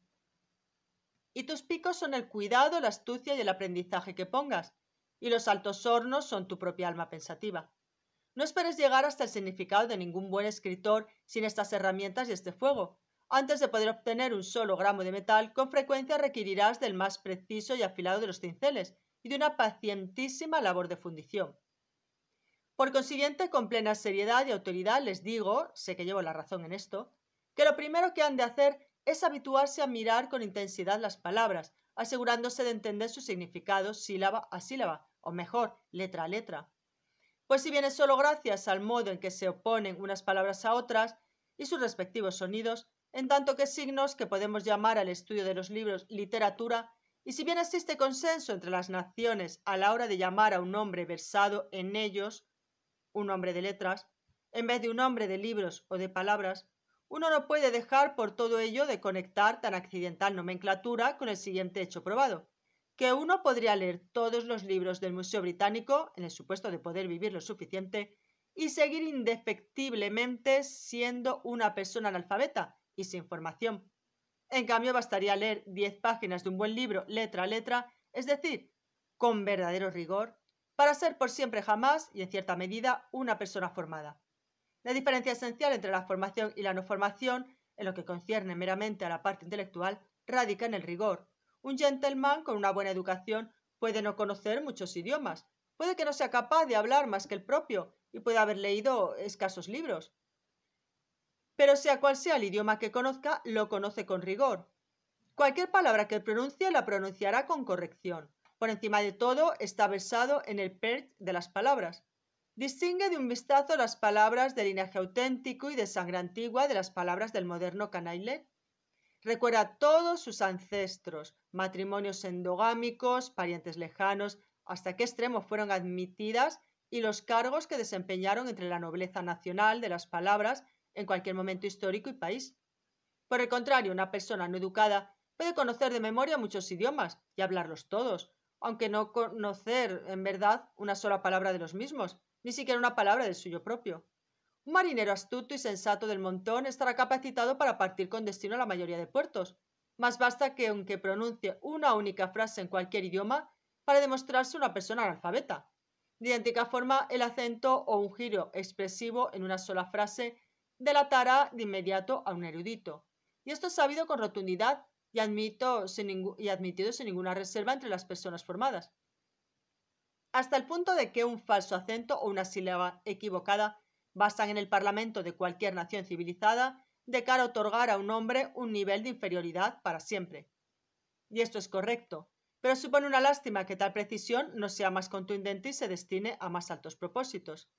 A: Y tus picos son el cuidado, la astucia y el aprendizaje que pongas, y los altos hornos son tu propia alma pensativa. No esperes llegar hasta el significado de ningún buen escritor sin estas herramientas y este fuego. Antes de poder obtener un solo gramo de metal, con frecuencia requerirás del más preciso y afilado de los cinceles, y de una pacientísima labor de fundición. Por consiguiente, con plena seriedad y autoridad les digo, sé que llevo la razón en esto, que lo primero que han de hacer es habituarse a mirar con intensidad las palabras, asegurándose de entender su significado sílaba a sílaba, o mejor, letra a letra. Pues si bien es solo gracias al modo en que se oponen unas palabras a otras y sus respectivos sonidos, en tanto que signos que podemos llamar al estudio de los libros literatura y si bien existe consenso entre las naciones a la hora de llamar a un hombre versado en ellos, un hombre de letras, en vez de un hombre de libros o de palabras, uno no puede dejar por todo ello de conectar tan accidental nomenclatura con el siguiente hecho probado, que uno podría leer todos los libros del Museo Británico, en el supuesto de poder vivir lo suficiente, y seguir indefectiblemente siendo una persona analfabeta y sin formación en cambio, bastaría leer diez páginas de un buen libro, letra a letra, es decir, con verdadero rigor, para ser por siempre jamás y en cierta medida una persona formada. La diferencia esencial entre la formación y la no formación, en lo que concierne meramente a la parte intelectual, radica en el rigor. Un gentleman con una buena educación puede no conocer muchos idiomas, puede que no sea capaz de hablar más que el propio y puede haber leído escasos libros, pero sea cual sea el idioma que conozca, lo conoce con rigor. Cualquier palabra que pronuncie la pronunciará con corrección. Por encima de todo, está versado en el perth de las palabras. Distingue de un vistazo las palabras de linaje auténtico y de sangre antigua de las palabras del moderno Canaille. Recuerda todos sus ancestros, matrimonios endogámicos, parientes lejanos, hasta qué extremo fueron admitidas y los cargos que desempeñaron entre la nobleza nacional de las palabras en cualquier momento histórico y país. Por el contrario, una persona no educada puede conocer de memoria muchos idiomas y hablarlos todos, aunque no conocer en verdad una sola palabra de los mismos, ni siquiera una palabra del suyo propio. Un marinero astuto y sensato del montón estará capacitado para partir con destino a la mayoría de puertos. Más basta que aunque pronuncie una única frase en cualquier idioma para demostrarse una persona analfabeta. De idéntica forma, el acento o un giro expresivo en una sola frase delatará de inmediato a un erudito. Y esto es sabido con rotundidad y, admitido sin ninguna reserva entre las personas formadas. Hasta el punto de que un falso acento o una sílaba equivocada basan en el parlamento de cualquier nación civilizada de cara a otorgar a un hombre un nivel de inferioridad para siempre. Y esto es correcto, pero supone una lástima que tal precisión no sea más contundente y se destine a más altos propósitos.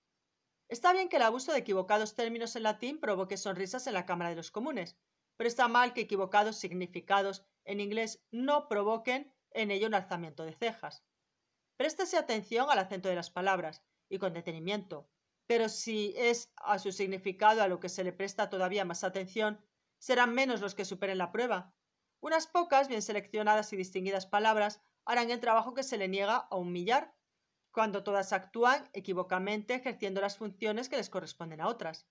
A: Está bien que el abuso de equivocados términos en latín provoque sonrisas en la Cámara de los Comunes, pero está mal que equivocados significados en inglés no provoquen en ello un alzamiento de cejas. Préstese atención al acento de las palabras y con detenimiento, pero si es a su significado a lo que se le presta todavía más atención, serán menos los que superen la prueba. Unas pocas, bien seleccionadas y distinguidas palabras harán el trabajo que se le niega a humillar cuando todas actúan equivocamente ejerciendo las funciones que les corresponden a otras.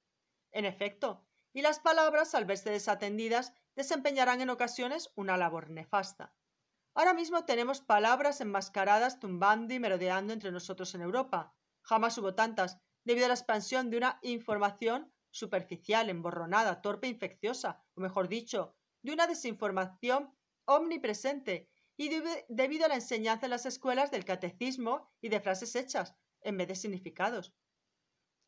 A: En efecto, y las palabras, al verse desatendidas, desempeñarán en ocasiones una labor nefasta. Ahora mismo tenemos palabras enmascaradas tumbando y merodeando entre nosotros en Europa. Jamás hubo tantas, debido a la expansión de una información superficial, emborronada, torpe, e infecciosa, o mejor dicho, de una desinformación omnipresente y debido a la enseñanza en las escuelas del catecismo y de frases hechas, en vez de significados.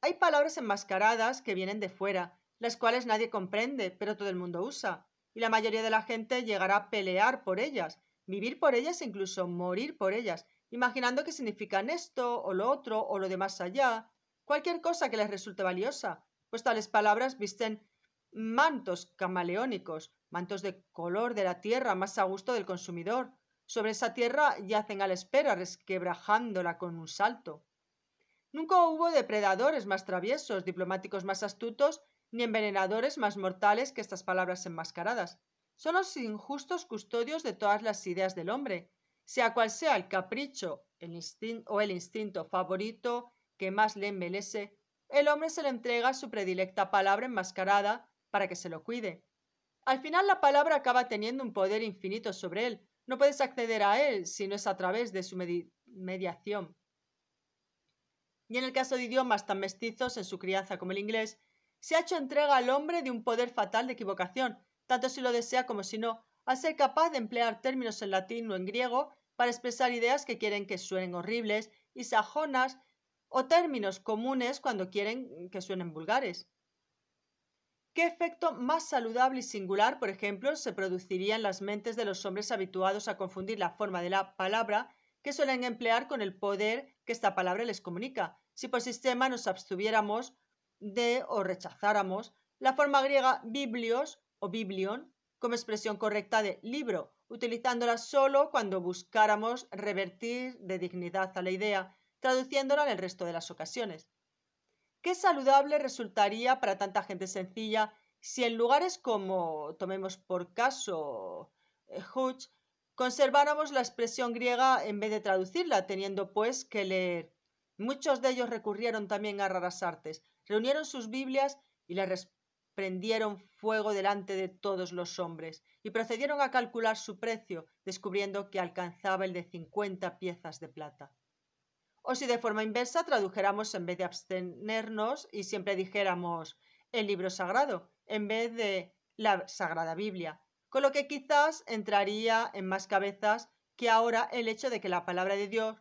A: Hay palabras enmascaradas que vienen de fuera, las cuales nadie comprende, pero todo el mundo usa, y la mayoría de la gente llegará a pelear por ellas, vivir por ellas e incluso morir por ellas, imaginando que significan esto o lo otro o lo de más allá, cualquier cosa que les resulte valiosa, pues tales palabras visten mantos camaleónicos, mantos de color de la tierra más a gusto del consumidor, sobre esa tierra yacen a la espera, resquebrajándola con un salto. Nunca hubo depredadores más traviesos, diplomáticos más astutos, ni envenenadores más mortales que estas palabras enmascaradas. Son los injustos custodios de todas las ideas del hombre, sea cual sea el capricho el o el instinto favorito que más le embelece, el hombre se le entrega su predilecta palabra enmascarada para que se lo cuide. Al final la palabra acaba teniendo un poder infinito sobre él, no puedes acceder a él si no es a través de su mediación. Y en el caso de idiomas tan mestizos en su crianza como el inglés, se ha hecho entrega al hombre de un poder fatal de equivocación, tanto si lo desea como si no, a ser capaz de emplear términos en latín o en griego para expresar ideas que quieren que suenen horribles y sajonas o términos comunes cuando quieren que suenen vulgares. ¿Qué efecto más saludable y singular, por ejemplo, se produciría en las mentes de los hombres habituados a confundir la forma de la palabra que suelen emplear con el poder que esta palabra les comunica? Si por sistema nos abstuviéramos de o rechazáramos la forma griega biblios o biblion como expresión correcta de libro, utilizándola solo cuando buscáramos revertir de dignidad a la idea, traduciéndola en el resto de las ocasiones. Qué saludable resultaría para tanta gente sencilla si en lugares como, tomemos por caso, eh, Hutch, conserváramos la expresión griega en vez de traducirla, teniendo pues que leer. Muchos de ellos recurrieron también a raras artes, reunieron sus Biblias y las prendieron fuego delante de todos los hombres, y procedieron a calcular su precio, descubriendo que alcanzaba el de cincuenta piezas de plata. O si de forma inversa tradujéramos en vez de abstenernos y siempre dijéramos el libro sagrado en vez de la Sagrada Biblia, con lo que quizás entraría en más cabezas que ahora el hecho de que la palabra de Dios,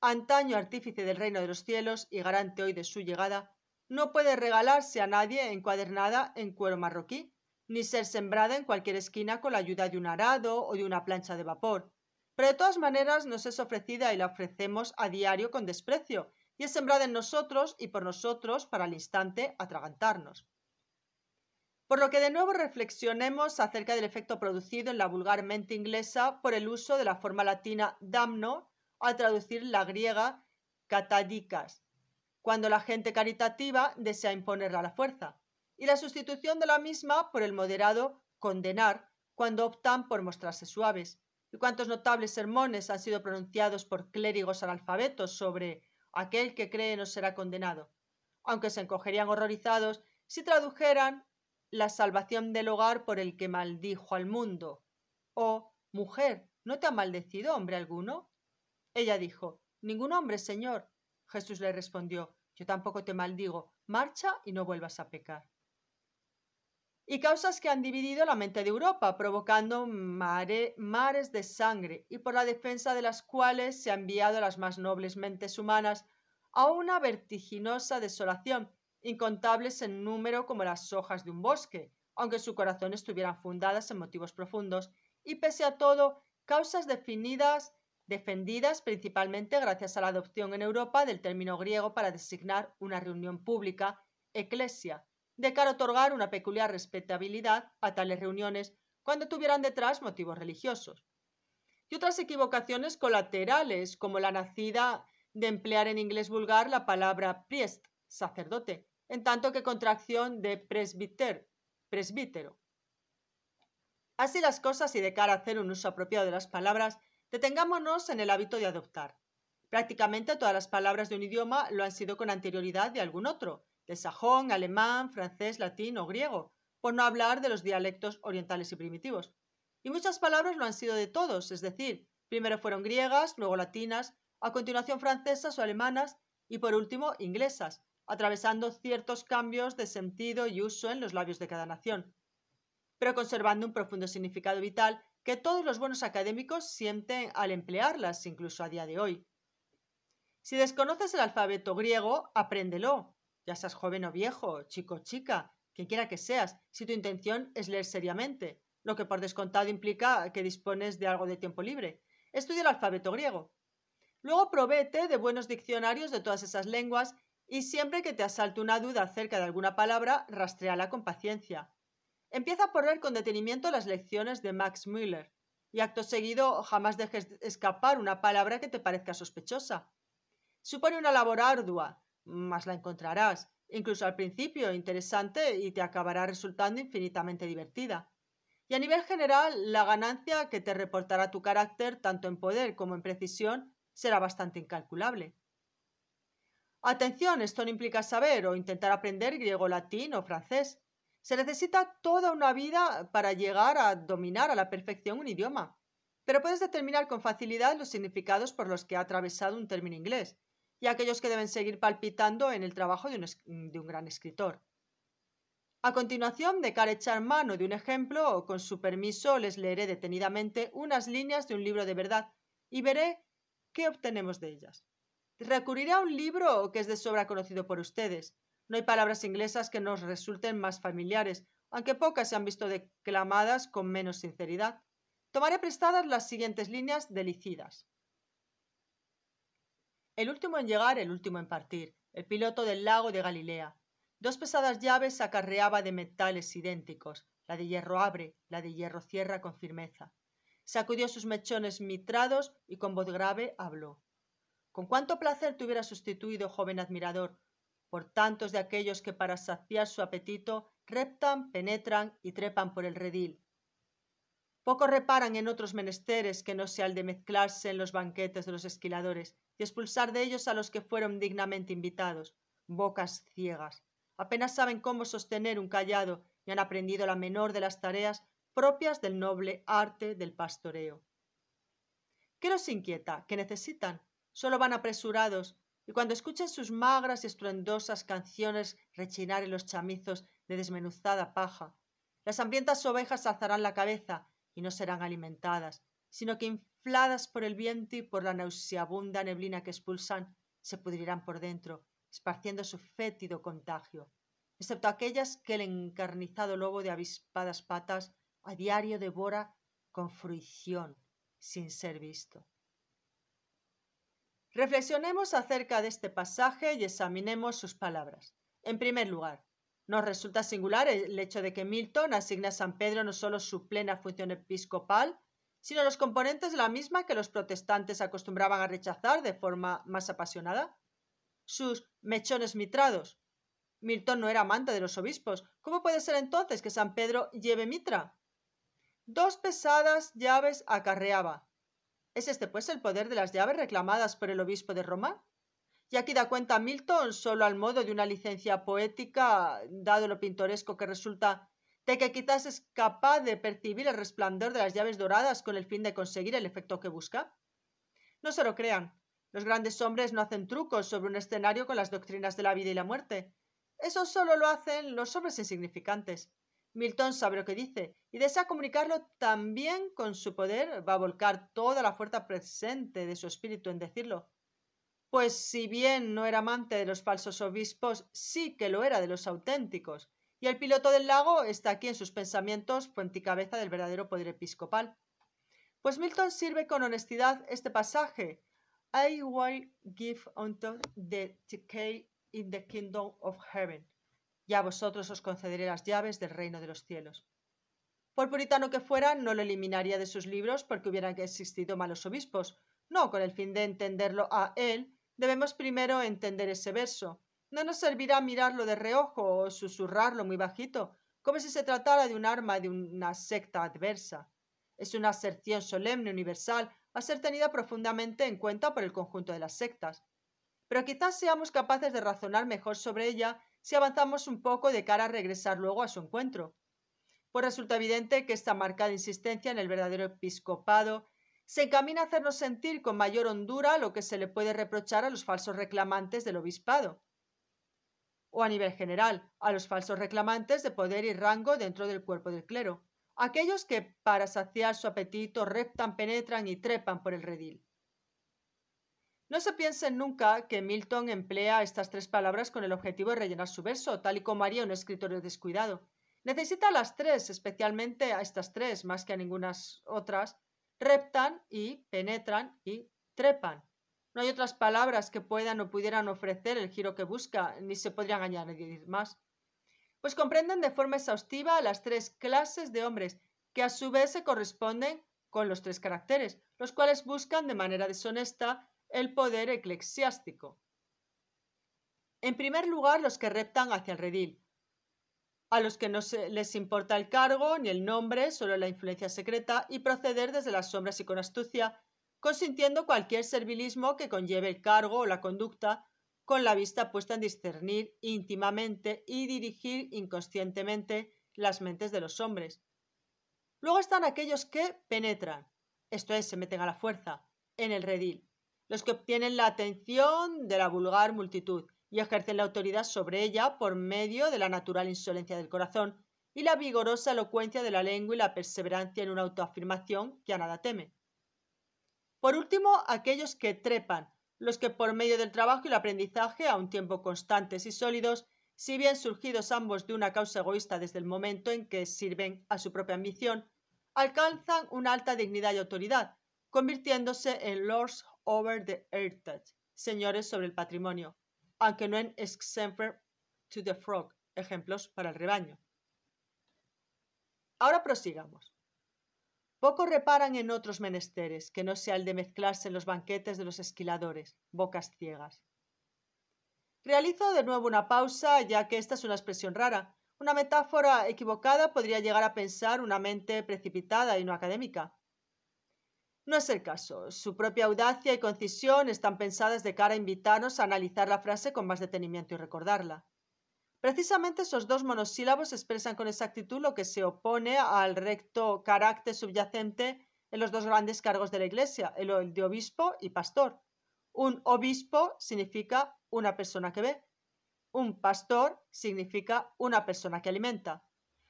A: antaño artífice del reino de los cielos y garante hoy de su llegada, no puede regalarse a nadie encuadernada en cuero marroquí, ni ser sembrada en cualquier esquina con la ayuda de un arado o de una plancha de vapor, pero de todas maneras nos es ofrecida y la ofrecemos a diario con desprecio, y es sembrada en nosotros y por nosotros para el instante atragantarnos. Por lo que de nuevo reflexionemos acerca del efecto producido en la vulgar mente inglesa por el uso de la forma latina damno al traducir la griega catadicas, cuando la gente caritativa desea imponerla a la fuerza, y la sustitución de la misma por el moderado condenar, cuando optan por mostrarse suaves y cuántos notables sermones han sido pronunciados por clérigos analfabetos sobre aquel que cree no será condenado, aunque se encogerían horrorizados si tradujeran la salvación del hogar por el que maldijo al mundo. O, mujer, ¿no te ha maldecido hombre alguno? Ella dijo, Ningún hombre, Señor. Jesús le respondió, Yo tampoco te maldigo, marcha y no vuelvas a pecar y causas que han dividido la mente de Europa, provocando mares de sangre y por la defensa de las cuales se han enviado las más nobles mentes humanas a una vertiginosa desolación, incontables en número como las hojas de un bosque, aunque su corazón estuvieran fundadas en motivos profundos, y pese a todo, causas definidas, defendidas principalmente gracias a la adopción en Europa del término griego para designar una reunión pública, eclesia, de cara a otorgar una peculiar respetabilidad a tales reuniones cuando tuvieran detrás motivos religiosos. Y otras equivocaciones colaterales, como la nacida de emplear en inglés vulgar la palabra priest, sacerdote, en tanto que contracción de presbiter, presbítero. Así las cosas y de cara a hacer un uso apropiado de las palabras, detengámonos en el hábito de adoptar. Prácticamente todas las palabras de un idioma lo han sido con anterioridad de algún otro, de sajón, alemán, francés, latín o griego, por no hablar de los dialectos orientales y primitivos. Y muchas palabras lo han sido de todos, es decir, primero fueron griegas, luego latinas, a continuación francesas o alemanas y por último inglesas, atravesando ciertos cambios de sentido y uso en los labios de cada nación, pero conservando un profundo significado vital que todos los buenos académicos sienten al emplearlas, incluso a día de hoy. Si desconoces el alfabeto griego, apréndelo, ya seas joven o viejo, chico o chica, quien quiera que seas, si tu intención es leer seriamente, lo que por descontado implica que dispones de algo de tiempo libre. Estudia el alfabeto griego. Luego provete de buenos diccionarios de todas esas lenguas y siempre que te asalte una duda acerca de alguna palabra, rastreala con paciencia. Empieza por leer con detenimiento las lecciones de Max Müller y acto seguido jamás dejes escapar una palabra que te parezca sospechosa. Supone una labor ardua, más la encontrarás, incluso al principio interesante y te acabará resultando infinitamente divertida. Y a nivel general, la ganancia que te reportará tu carácter, tanto en poder como en precisión, será bastante incalculable. Atención, esto no implica saber o intentar aprender griego, latín o francés. Se necesita toda una vida para llegar a dominar a la perfección un idioma, pero puedes determinar con facilidad los significados por los que ha atravesado un término inglés, y aquellos que deben seguir palpitando en el trabajo de un, gran escritor. A continuación, de cara a echar mano de un ejemplo, o con su permiso, les leeré detenidamente unas líneas de un libro de verdad y veré qué obtenemos de ellas. Recurriré a un libro que es de sobra conocido por ustedes. No hay palabras inglesas que nos resulten más familiares, aunque pocas se han visto declamadas con menos sinceridad. Tomaré prestadas las siguientes líneas delicidas el último en llegar, el último en partir, el piloto del lago de Galilea. Dos pesadas llaves acarreaba de metales idénticos, la de hierro abre, la de hierro cierra con firmeza. Sacudió sus mechones mitrados y con voz grave habló. Con cuánto placer te hubiera sustituido, joven admirador, por tantos de aquellos que para saciar su apetito reptan, penetran y trepan por el redil, poco reparan en otros menesteres que no sea el de mezclarse en los banquetes de los esquiladores y expulsar de ellos a los que fueron dignamente invitados, bocas ciegas. Apenas saben cómo sostener un callado y han aprendido la menor de las tareas propias del noble arte del pastoreo. ¿Qué los inquieta? ¿Qué necesitan? Solo van apresurados y cuando escuchan sus magras y estruendosas canciones rechinar en los chamizos de desmenuzada paja, las hambrientas ovejas alzarán la cabeza y no serán alimentadas, sino que infladas por el viento y por la nauseabunda neblina que expulsan, se pudrirán por dentro, esparciendo su fétido contagio, excepto aquellas que el encarnizado lobo de avispadas patas a diario devora con fruición, sin ser visto. Reflexionemos acerca de este pasaje y examinemos sus palabras. En primer lugar, nos resulta singular el hecho de que Milton asigna a San Pedro no solo su plena función episcopal, sino los componentes de la misma que los protestantes acostumbraban a rechazar de forma más apasionada. Sus mechones mitrados. Milton no era amante de los obispos. ¿Cómo puede ser entonces que San Pedro lleve mitra? Dos pesadas llaves acarreaba. ¿Es este pues el poder de las llaves reclamadas por el obispo de Roma? Y aquí da cuenta Milton solo al modo de una licencia poética, dado lo pintoresco que resulta, de que quizás es capaz de percibir el resplandor de las llaves doradas con el fin de conseguir el efecto que busca. No se lo crean, los grandes hombres no hacen trucos sobre un escenario con las doctrinas de la vida y la muerte. Eso solo lo hacen los hombres insignificantes. Milton sabe lo que dice y desea comunicarlo también con su poder, va a volcar toda la fuerza presente de su espíritu en decirlo pues si bien no era amante de los falsos obispos, sí que lo era de los auténticos, y el piloto del lago está aquí en sus pensamientos cabeza del verdadero poder episcopal. Pues Milton sirve con honestidad este pasaje. I will give unto the decay in the kingdom of heaven. Y a vosotros os concederé las llaves del reino de los cielos. Por puritano que fuera, no lo eliminaría de sus libros porque hubieran existido malos obispos, no con el fin de entenderlo a él, debemos primero entender ese verso. No nos servirá mirarlo de reojo o susurrarlo muy bajito, como si se tratara de un arma de una secta adversa. Es una aserción solemne universal a ser tenida profundamente en cuenta por el conjunto de las sectas. Pero quizás seamos capaces de razonar mejor sobre ella si avanzamos un poco de cara a regresar luego a su encuentro. Pues resulta evidente que esta marcada insistencia en el verdadero episcopado se encamina a hacernos sentir con mayor hondura lo que se le puede reprochar a los falsos reclamantes del obispado, o a nivel general, a los falsos reclamantes de poder y rango dentro del cuerpo del clero, aquellos que, para saciar su apetito, reptan, penetran y trepan por el redil. No se piensen nunca que Milton emplea estas tres palabras con el objetivo de rellenar su verso, tal y como haría un escritorio descuidado. Necesita a las tres, especialmente a estas tres, más que a ninguna otras, reptan y penetran y trepan. No hay otras palabras que puedan o pudieran ofrecer el giro que busca, ni se podrían añadir más. Pues comprenden de forma exhaustiva las tres clases de hombres, que a su vez se corresponden con los tres caracteres, los cuales buscan de manera deshonesta el poder eclesiástico. En primer lugar, los que reptan hacia el redil, a los que no se les importa el cargo ni el nombre, solo la influencia secreta, y proceder desde las sombras y con astucia, consintiendo cualquier servilismo que conlleve el cargo o la conducta, con la vista puesta en discernir íntimamente y dirigir inconscientemente las mentes de los hombres. Luego están aquellos que penetran, esto es, se meten a la fuerza, en el redil, los que obtienen la atención de la vulgar multitud, y ejercen la autoridad sobre ella por medio de la natural insolencia del corazón y la vigorosa elocuencia de la lengua y la perseverancia en una autoafirmación que a nada teme. Por último, aquellos que trepan, los que por medio del trabajo y el aprendizaje, a un tiempo constantes y sólidos, si bien surgidos ambos de una causa egoísta desde el momento en que sirven a su propia ambición, alcanzan una alta dignidad y autoridad, convirtiéndose en lords over the heritage, señores sobre el patrimonio aunque no en exemplar to the frog, ejemplos para el rebaño. Ahora prosigamos. Poco reparan en otros menesteres, que no sea el de mezclarse en los banquetes de los esquiladores, bocas ciegas. Realizo de nuevo una pausa, ya que esta es una expresión rara. Una metáfora equivocada podría llegar a pensar una mente precipitada y no académica. No es el caso. Su propia audacia y concisión están pensadas de cara a invitarnos a analizar la frase con más detenimiento y recordarla. Precisamente esos dos monosílabos expresan con exactitud lo que se opone al recto carácter subyacente en los dos grandes cargos de la Iglesia, el de obispo y pastor. Un obispo significa una persona que ve. Un pastor significa una persona que alimenta.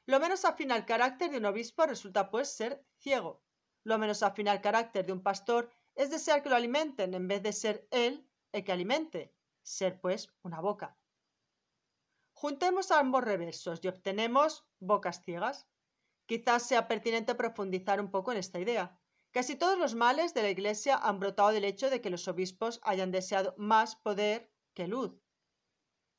A: Lo menos afín al carácter de un obispo resulta pues ser ciego. Lo menos afinar carácter de un pastor es desear que lo alimenten en vez de ser él el que alimente, ser pues una boca. Juntemos ambos reversos y obtenemos bocas ciegas. Quizás sea pertinente profundizar un poco en esta idea. Casi todos los males de la Iglesia han brotado del hecho de que los obispos hayan deseado más poder que luz.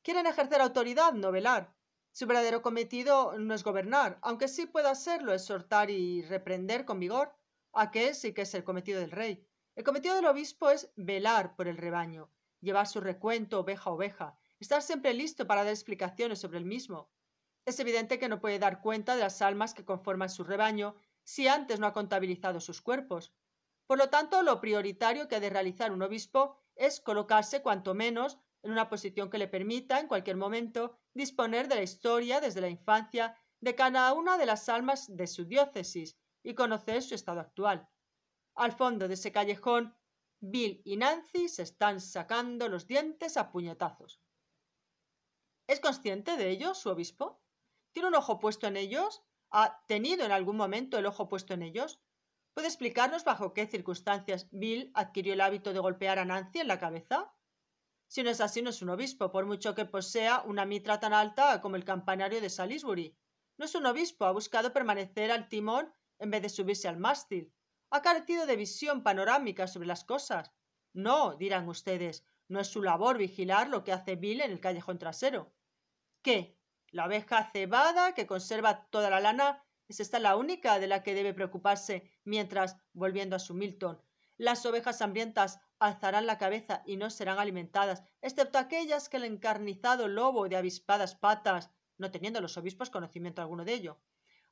A: Quieren ejercer autoridad, no velar. Su verdadero cometido no es gobernar, aunque sí pueda serlo exhortar y reprender con vigor a es sí que es el cometido del rey. El cometido del obispo es velar por el rebaño, llevar su recuento oveja a oveja, estar siempre listo para dar explicaciones sobre el mismo. Es evidente que no puede dar cuenta de las almas que conforman su rebaño si antes no ha contabilizado sus cuerpos. Por lo tanto, lo prioritario que ha de realizar un obispo es colocarse cuanto menos en una posición que le permita, en cualquier momento, disponer de la historia desde la infancia de cada una de las almas de su diócesis, y conocer su estado actual. Al fondo de ese callejón, Bill y Nancy se están sacando los dientes a puñetazos. ¿Es consciente de ello su obispo? ¿Tiene un ojo puesto en ellos? ¿Ha tenido en algún momento el ojo puesto en ellos? ¿Puede explicarnos bajo qué circunstancias Bill adquirió el hábito de golpear a Nancy en la cabeza? Si no es así, no es un obispo, por mucho que posea una mitra tan alta como el campanario de Salisbury. No es un obispo, ha buscado permanecer al timón en vez de subirse al mástil. Ha carecido de visión panorámica sobre las cosas. No, dirán ustedes, no es su labor vigilar lo que hace Bill en el callejón trasero. ¿Qué? La oveja cebada que conserva toda la lana es esta la única de la que debe preocuparse mientras, volviendo a su Milton, las ovejas hambrientas alzarán la cabeza y no serán alimentadas, excepto aquellas que el encarnizado lobo de avispadas patas, no teniendo los obispos conocimiento alguno de ello,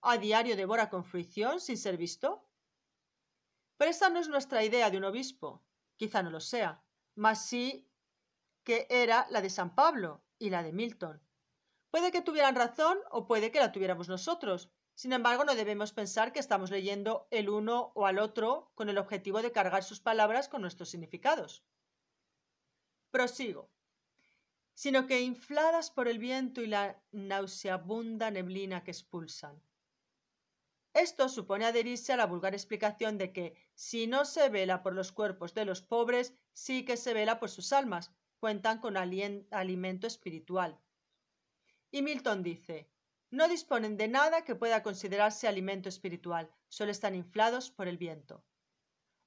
A: a diario devora con fricción sin ser visto? Pero esa no es nuestra idea de un obispo, quizá no lo sea, mas sí que era la de San Pablo y la de Milton. Puede que tuvieran razón o puede que la tuviéramos nosotros. Sin embargo, no debemos pensar que estamos leyendo el uno o al otro con el objetivo de cargar sus palabras con nuestros significados. Prosigo. Sino que infladas por el viento y la nauseabunda neblina que expulsan esto supone adherirse a la vulgar explicación de que si no se vela por los cuerpos de los pobres, sí que se vela por sus almas, cuentan con alimento espiritual. Y Milton dice, no disponen de nada que pueda considerarse alimento espiritual, solo están inflados por el viento.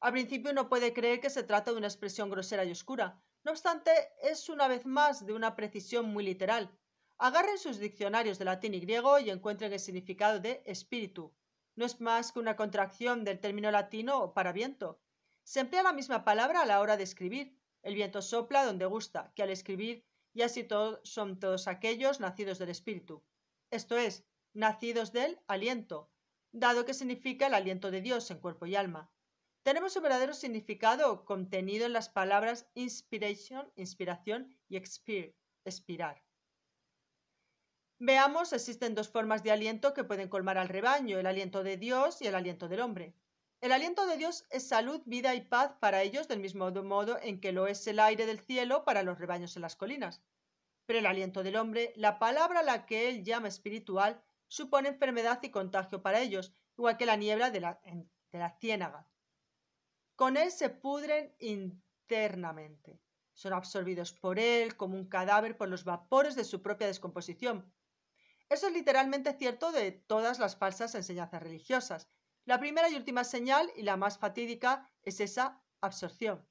A: Al principio uno puede creer que se trata de una expresión grosera y oscura, no obstante es una vez más de una precisión muy literal. Agarren sus diccionarios de latín y griego y encuentren el significado de espíritu, no es más que una contracción del término latino para viento. Se emplea la misma palabra a la hora de escribir. El viento sopla donde gusta, que al escribir y así todos son todos aquellos nacidos del espíritu. Esto es, nacidos del aliento, dado que significa el aliento de Dios en cuerpo y alma. Tenemos un verdadero significado contenido en las palabras inspiration, inspiración y expir, expirar. Veamos, existen dos formas de aliento que pueden colmar al rebaño, el aliento de Dios y el aliento del hombre. El aliento de Dios es salud, vida y paz para ellos del mismo modo en que lo es el aire del cielo para los rebaños en las colinas. Pero el aliento del hombre, la palabra a la que él llama espiritual, supone enfermedad y contagio para ellos, igual que la niebla de la, de ciénaga. Con él se pudren internamente. Son absorbidos por él como un cadáver por los vapores de su propia descomposición, eso es literalmente cierto de todas las falsas enseñanzas religiosas. La primera y última señal, y la más fatídica, es esa absorción.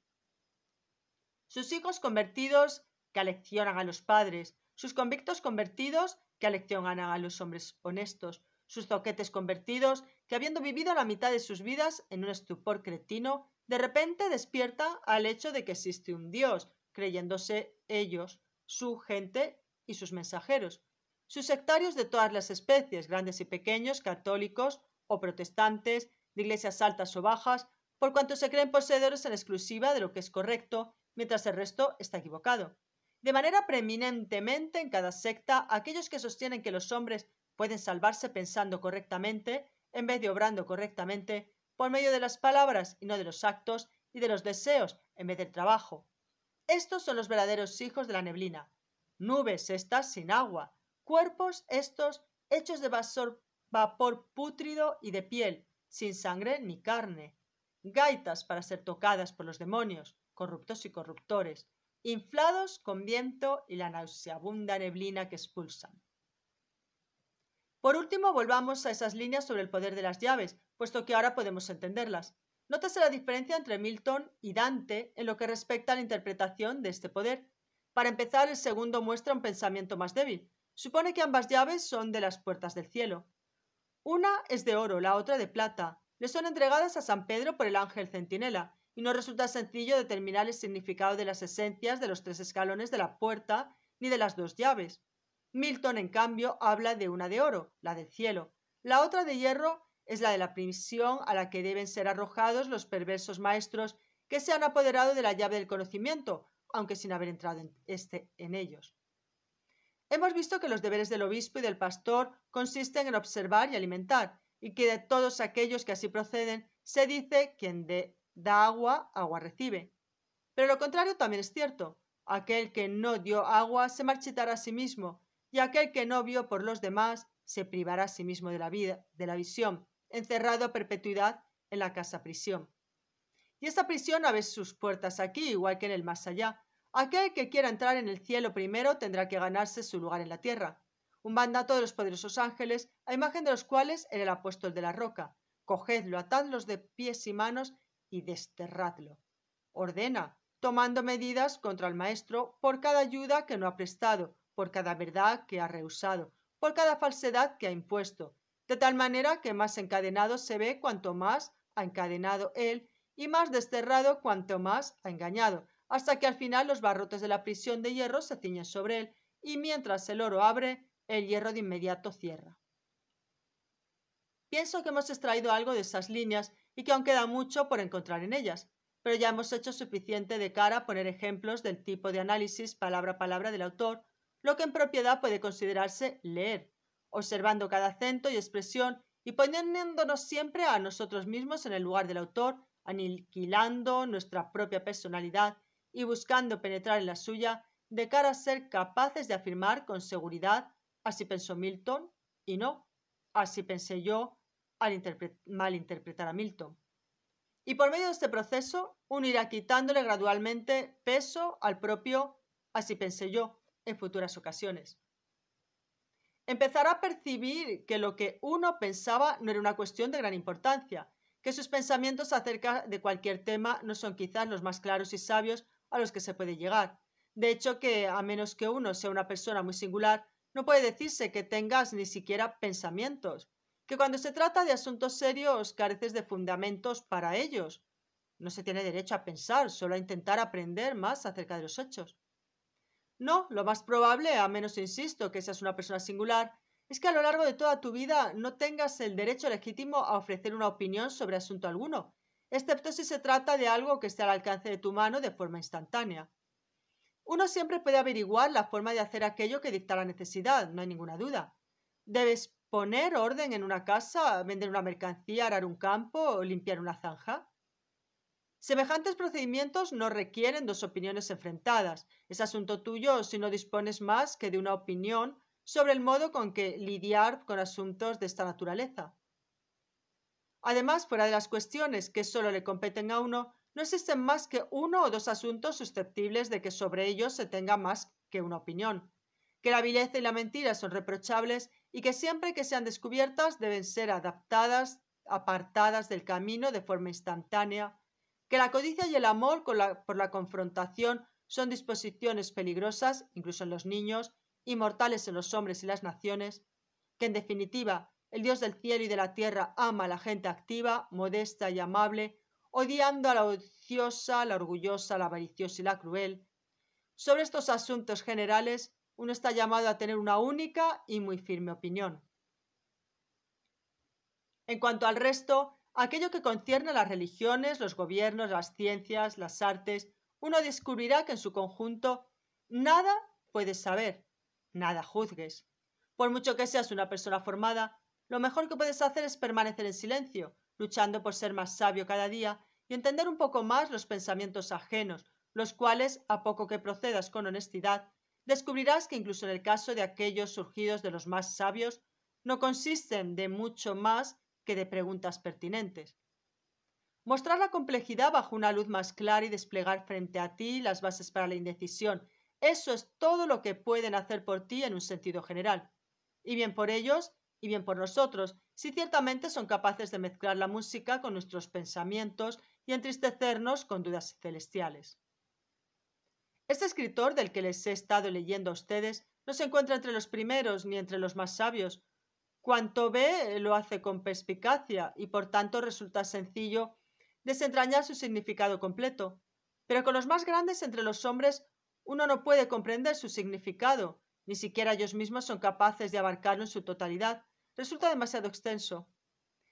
A: Sus hijos convertidos que aleccionan a los padres, sus convictos convertidos que aleccionan a los hombres honestos, sus zoquetes convertidos que habiendo vivido la mitad de sus vidas en un estupor cretino, de repente despierta al hecho de que existe un Dios, creyéndose ellos, su gente y sus mensajeros sus sectarios de todas las especies, grandes y pequeños, católicos o protestantes, de iglesias altas o bajas, por cuanto se creen poseedores en exclusiva de lo que es correcto, mientras el resto está equivocado. De manera preeminentemente en cada secta, aquellos que sostienen que los hombres pueden salvarse pensando correctamente, en vez de obrando correctamente, por medio de las palabras y no de los actos, y de los deseos, en vez del trabajo. Estos son los verdaderos hijos de la neblina. Nubes estas sin agua, Cuerpos estos hechos de vapor pútrido y de piel, sin sangre ni carne. Gaitas para ser tocadas por los demonios, corruptos y corruptores, inflados con viento y la nauseabunda neblina que expulsan. Por último, volvamos a esas líneas sobre el poder de las llaves, puesto que ahora podemos entenderlas. Nótese la diferencia entre Milton y Dante en lo que respecta a la interpretación de este poder. Para empezar, el segundo muestra un pensamiento más débil, Supone que ambas llaves son de las puertas del cielo. Una es de oro, la otra de plata. Le son entregadas a San Pedro por el ángel centinela, y no resulta sencillo determinar el significado de las esencias de los tres escalones de la puerta ni de las dos llaves. Milton, en cambio, habla de una de oro, la del cielo. La otra de hierro es la de la prisión a la que deben ser arrojados los perversos maestros que se han apoderado de la llave del conocimiento, aunque sin haber entrado en, este, en ellos. Hemos visto que los deberes del obispo y del pastor consisten en observar y alimentar, y que de todos aquellos que así proceden se dice quien de, da agua, agua recibe. Pero lo contrario también es cierto. Aquel que no dio agua se marchitará a sí mismo, y aquel que no vio por los demás se privará a sí mismo de la vida, de la visión, encerrado a perpetuidad en la casa prisión. Y esta prisión abre sus puertas aquí, igual que en el más allá, Aquel que quiera entrar en el cielo primero tendrá que ganarse su lugar en la tierra. Un mandato de los poderosos ángeles, a imagen de los cuales era el apóstol de la roca. Cogedlo, atadlos de pies y manos y desterradlo. Ordena, tomando medidas contra el maestro por cada ayuda que no ha prestado, por cada verdad que ha rehusado, por cada falsedad que ha impuesto, de tal manera que más encadenado se ve cuanto más ha encadenado él y más desterrado cuanto más ha engañado, hasta que al final los barrotes de la prisión de hierro se ciñen sobre él, y mientras el oro abre, el hierro de inmediato cierra. Pienso que hemos extraído algo de esas líneas y que aún queda mucho por encontrar en ellas, pero ya hemos hecho suficiente de cara a poner ejemplos del tipo de análisis palabra a palabra del autor, lo que en propiedad puede considerarse leer, observando cada acento y expresión y poniéndonos siempre a nosotros mismos en el lugar del autor, aniquilando nuestra propia personalidad y buscando penetrar en la suya de cara a ser capaces de afirmar con seguridad, así pensó Milton, y no, así pensé yo al malinterpretar a Milton. Y por medio de este proceso, uno irá quitándole gradualmente peso al propio, así pensé yo, en futuras ocasiones. Empezará a percibir que lo que uno pensaba no era una cuestión de gran importancia, que sus pensamientos acerca de cualquier tema no son quizás los más claros y sabios a los que se puede llegar. De hecho, que a menos que uno sea una persona muy singular, no puede decirse que tengas ni siquiera pensamientos, que cuando se trata de asuntos serios careces de fundamentos para ellos. No se tiene derecho a pensar, solo a intentar aprender más acerca de los hechos. No, lo más probable, a menos insisto que seas una persona singular, es que a lo largo de toda tu vida no tengas el derecho legítimo a ofrecer una opinión sobre asunto alguno, excepto si se trata de algo que esté al alcance de tu mano de forma instantánea. Uno siempre puede averiguar la forma de hacer aquello que dicta la necesidad, no hay ninguna duda. Debes poner orden en una casa, vender una mercancía, arar un campo o limpiar una zanja. Semejantes procedimientos no requieren dos opiniones enfrentadas. Es asunto tuyo si no dispones más que de una opinión sobre el modo con que lidiar con asuntos de esta naturaleza. Además, fuera de las cuestiones que solo le competen a uno, no existen más que uno o dos asuntos susceptibles de que sobre ellos se tenga más que una opinión. Que la vileza y la mentira son reprochables y que siempre que sean descubiertas deben ser adaptadas, apartadas del camino de forma instantánea. Que la codicia y el amor por la confrontación son disposiciones peligrosas, incluso en los niños, inmortales en los hombres y las naciones. Que en definitiva, el Dios del cielo y de la tierra ama a la gente activa, modesta y amable, odiando a la ociosa, la orgullosa, la avariciosa y la cruel. Sobre estos asuntos generales, uno está llamado a tener una única y muy firme opinión. En cuanto al resto, aquello que concierne a las religiones, los gobiernos, las ciencias, las artes, uno descubrirá que en su conjunto nada puedes saber, nada juzgues. Por mucho que seas una persona formada, lo mejor que puedes hacer es permanecer en silencio, luchando por ser más sabio cada día y entender un poco más los pensamientos ajenos, los cuales, a poco que procedas con honestidad, descubrirás que incluso en el caso de aquellos surgidos de los más sabios, no consisten de mucho más que de preguntas pertinentes. Mostrar la complejidad bajo una luz más clara y desplegar frente a ti las bases para la indecisión, eso es todo lo que pueden hacer por ti en un sentido general. Y bien por ellos, y bien por nosotros, si ciertamente son capaces de mezclar la música con nuestros pensamientos y entristecernos con dudas celestiales. Este escritor del que les he estado leyendo a ustedes no se encuentra entre los primeros ni entre los más sabios. Cuanto ve lo hace con perspicacia y por tanto resulta sencillo desentrañar su significado completo. Pero con los más grandes entre los hombres uno no puede comprender su significado, ni siquiera ellos mismos son capaces de abarcarlo en su totalidad resulta demasiado extenso.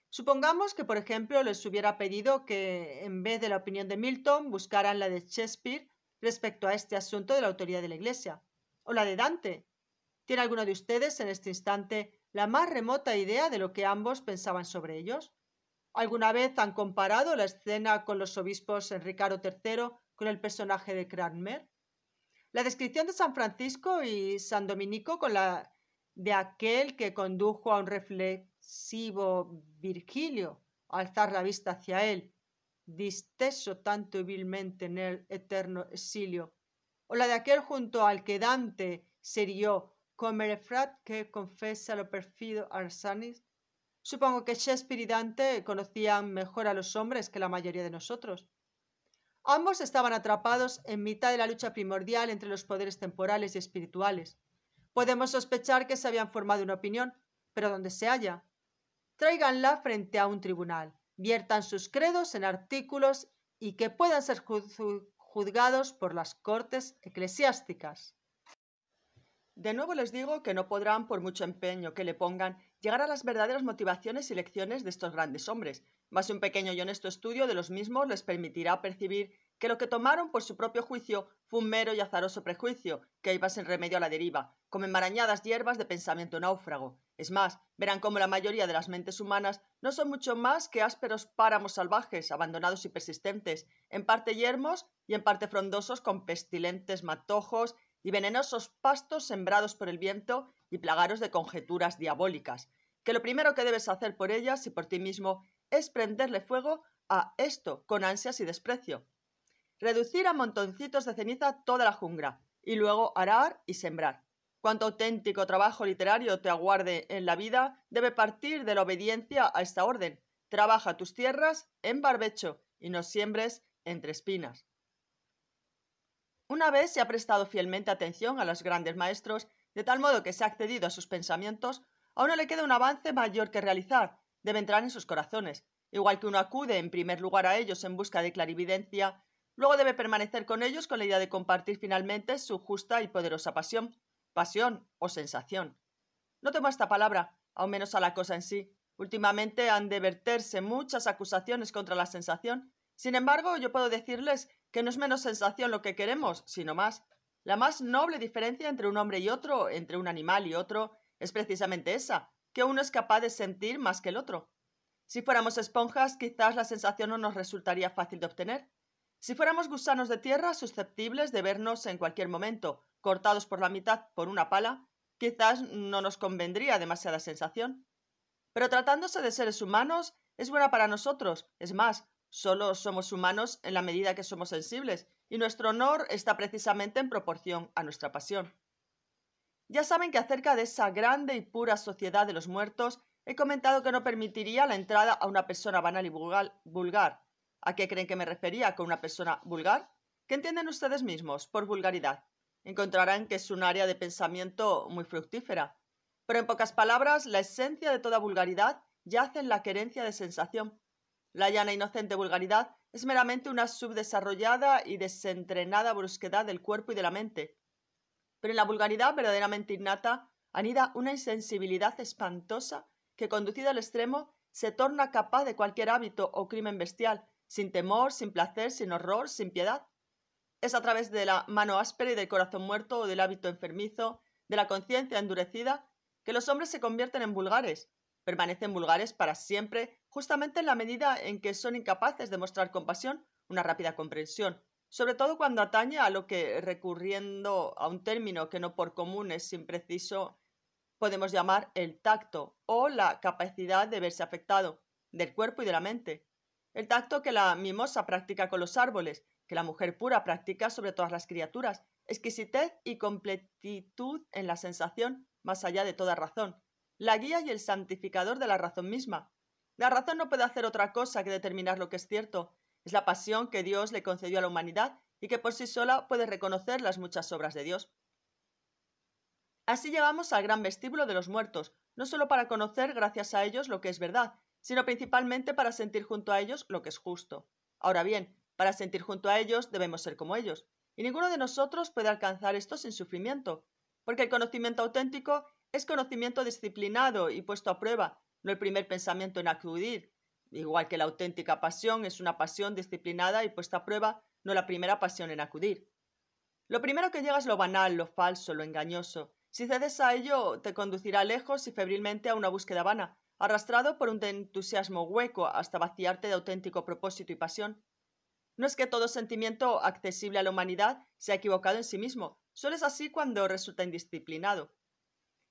A: Supongamos que, por ejemplo, les hubiera pedido que, en vez de la opinión de Milton, buscaran la de Shakespeare respecto a este asunto de la autoridad de la Iglesia, o la de Dante. ¿Tiene alguno de ustedes en este instante la más remota idea de lo que ambos pensaban sobre ellos? ¿Alguna vez han comparado la escena con los obispos en Ricardo III con el personaje de Cranmer? La descripción de San Francisco y San Dominico con la de aquel que condujo a un reflexivo Virgilio a alzar la vista hacia él, disteso tanto vilmente en el eterno exilio, o la de aquel junto al que Dante se rió con que confesa lo perfido Arsanis. Supongo que Shakespeare y Dante conocían mejor a los hombres que la mayoría de nosotros. Ambos estaban atrapados en mitad de la lucha primordial entre los poderes temporales y espirituales. Podemos sospechar que se habían formado una opinión, pero donde se halla? Tráiganla frente a un tribunal, viertan sus credos en artículos y que puedan ser juzgados por las cortes eclesiásticas. De nuevo les digo que no podrán, por mucho empeño que le pongan, llegar a las verdaderas motivaciones y lecciones de estos grandes hombres, Más un pequeño y honesto estudio de los mismos les permitirá percibir que lo que tomaron por su propio juicio fue un mero y azaroso prejuicio, que iba sin remedio a la deriva, como enmarañadas hierbas de pensamiento náufrago. Es más, verán cómo la mayoría de las mentes humanas no son mucho más que ásperos páramos salvajes, abandonados y persistentes, en parte yermos y en parte frondosos con pestilentes matojos y venenosos pastos sembrados por el viento y plagaros de conjeturas diabólicas, que lo primero que debes hacer por ellas y por ti mismo es prenderle fuego a esto con ansias y desprecio, Reducir a montoncitos de ceniza toda la jungla y luego arar y sembrar. Cuanto auténtico trabajo literario te aguarde en la vida debe partir de la obediencia a esta orden. Trabaja tus tierras en barbecho y no siembres entre espinas. Una vez se ha prestado fielmente atención a los grandes maestros, de tal modo que se ha accedido a sus pensamientos, aún no le queda un avance mayor que realizar, debe entrar en sus corazones. Igual que uno acude en primer lugar a ellos en busca de clarividencia, Luego debe permanecer con ellos con la idea de compartir finalmente su justa y poderosa pasión, pasión o sensación. No temo esta palabra, aún menos a la cosa en sí. Últimamente han de verterse muchas acusaciones contra la sensación. Sin embargo, yo puedo decirles que no es menos sensación lo que queremos, sino más. La más noble diferencia entre un hombre y otro, entre un animal y otro, es precisamente esa, que uno es capaz de sentir más que el otro. Si fuéramos esponjas, quizás la sensación no nos resultaría fácil de obtener, si fuéramos gusanos de tierra susceptibles de vernos en cualquier momento, cortados por la mitad por una pala, quizás no nos convendría demasiada sensación. Pero tratándose de seres humanos, es buena para nosotros. Es más, solo somos humanos en la medida que somos sensibles, y nuestro honor está precisamente en proporción a nuestra pasión. Ya saben que acerca de esa grande y pura sociedad de los muertos, he comentado que no permitiría la entrada a una persona banal y vulgar, ¿A qué creen que me refería con una persona vulgar? ¿Qué entienden ustedes mismos por vulgaridad? Encontrarán que es un área de pensamiento muy fructífera. Pero en pocas palabras, la esencia de toda vulgaridad yace en la querencia de sensación. La llana e inocente vulgaridad es meramente una subdesarrollada y desentrenada brusquedad del cuerpo y de la mente. Pero en la vulgaridad verdaderamente innata anida una insensibilidad espantosa que, conducida al extremo, se torna capaz de cualquier hábito o crimen bestial, sin temor, sin placer, sin horror, sin piedad. Es a través de la mano áspera y del corazón muerto o del hábito enfermizo, de la conciencia endurecida, que los hombres se convierten en vulgares. Permanecen vulgares para siempre, justamente en la medida en que son incapaces de mostrar compasión, una rápida comprensión, sobre todo cuando atañe a lo que, recurriendo a un término que no por común es impreciso, podemos llamar el tacto o la capacidad de verse afectado, del cuerpo y de la mente. El tacto que la mimosa practica con los árboles, que la mujer pura practica sobre todas las criaturas, exquisitez y completitud en la sensación, más allá de toda razón, la guía y el santificador de la razón misma. La razón no puede hacer otra cosa que determinar lo que es cierto. Es la pasión que Dios le concedió a la humanidad y que por sí sola puede reconocer las muchas obras de Dios. Así llevamos al gran vestíbulo de los muertos, no solo para conocer gracias a ellos lo que es verdad, sino principalmente para sentir junto a ellos lo que es justo. Ahora bien, para sentir junto a ellos debemos ser como ellos, y ninguno de nosotros puede alcanzar esto sin sufrimiento, porque el conocimiento auténtico es conocimiento disciplinado y puesto a prueba, no el primer pensamiento en acudir, igual que la auténtica pasión es una pasión disciplinada y puesta a prueba, no la primera pasión en acudir. Lo primero que llega es lo banal, lo falso, lo engañoso. Si cedes a ello, te conducirá lejos y febrilmente a una búsqueda vana, arrastrado por un entusiasmo hueco hasta vaciarte de auténtico propósito y pasión. No es que todo sentimiento accesible a la humanidad sea equivocado en sí mismo, solo es así cuando resulta indisciplinado.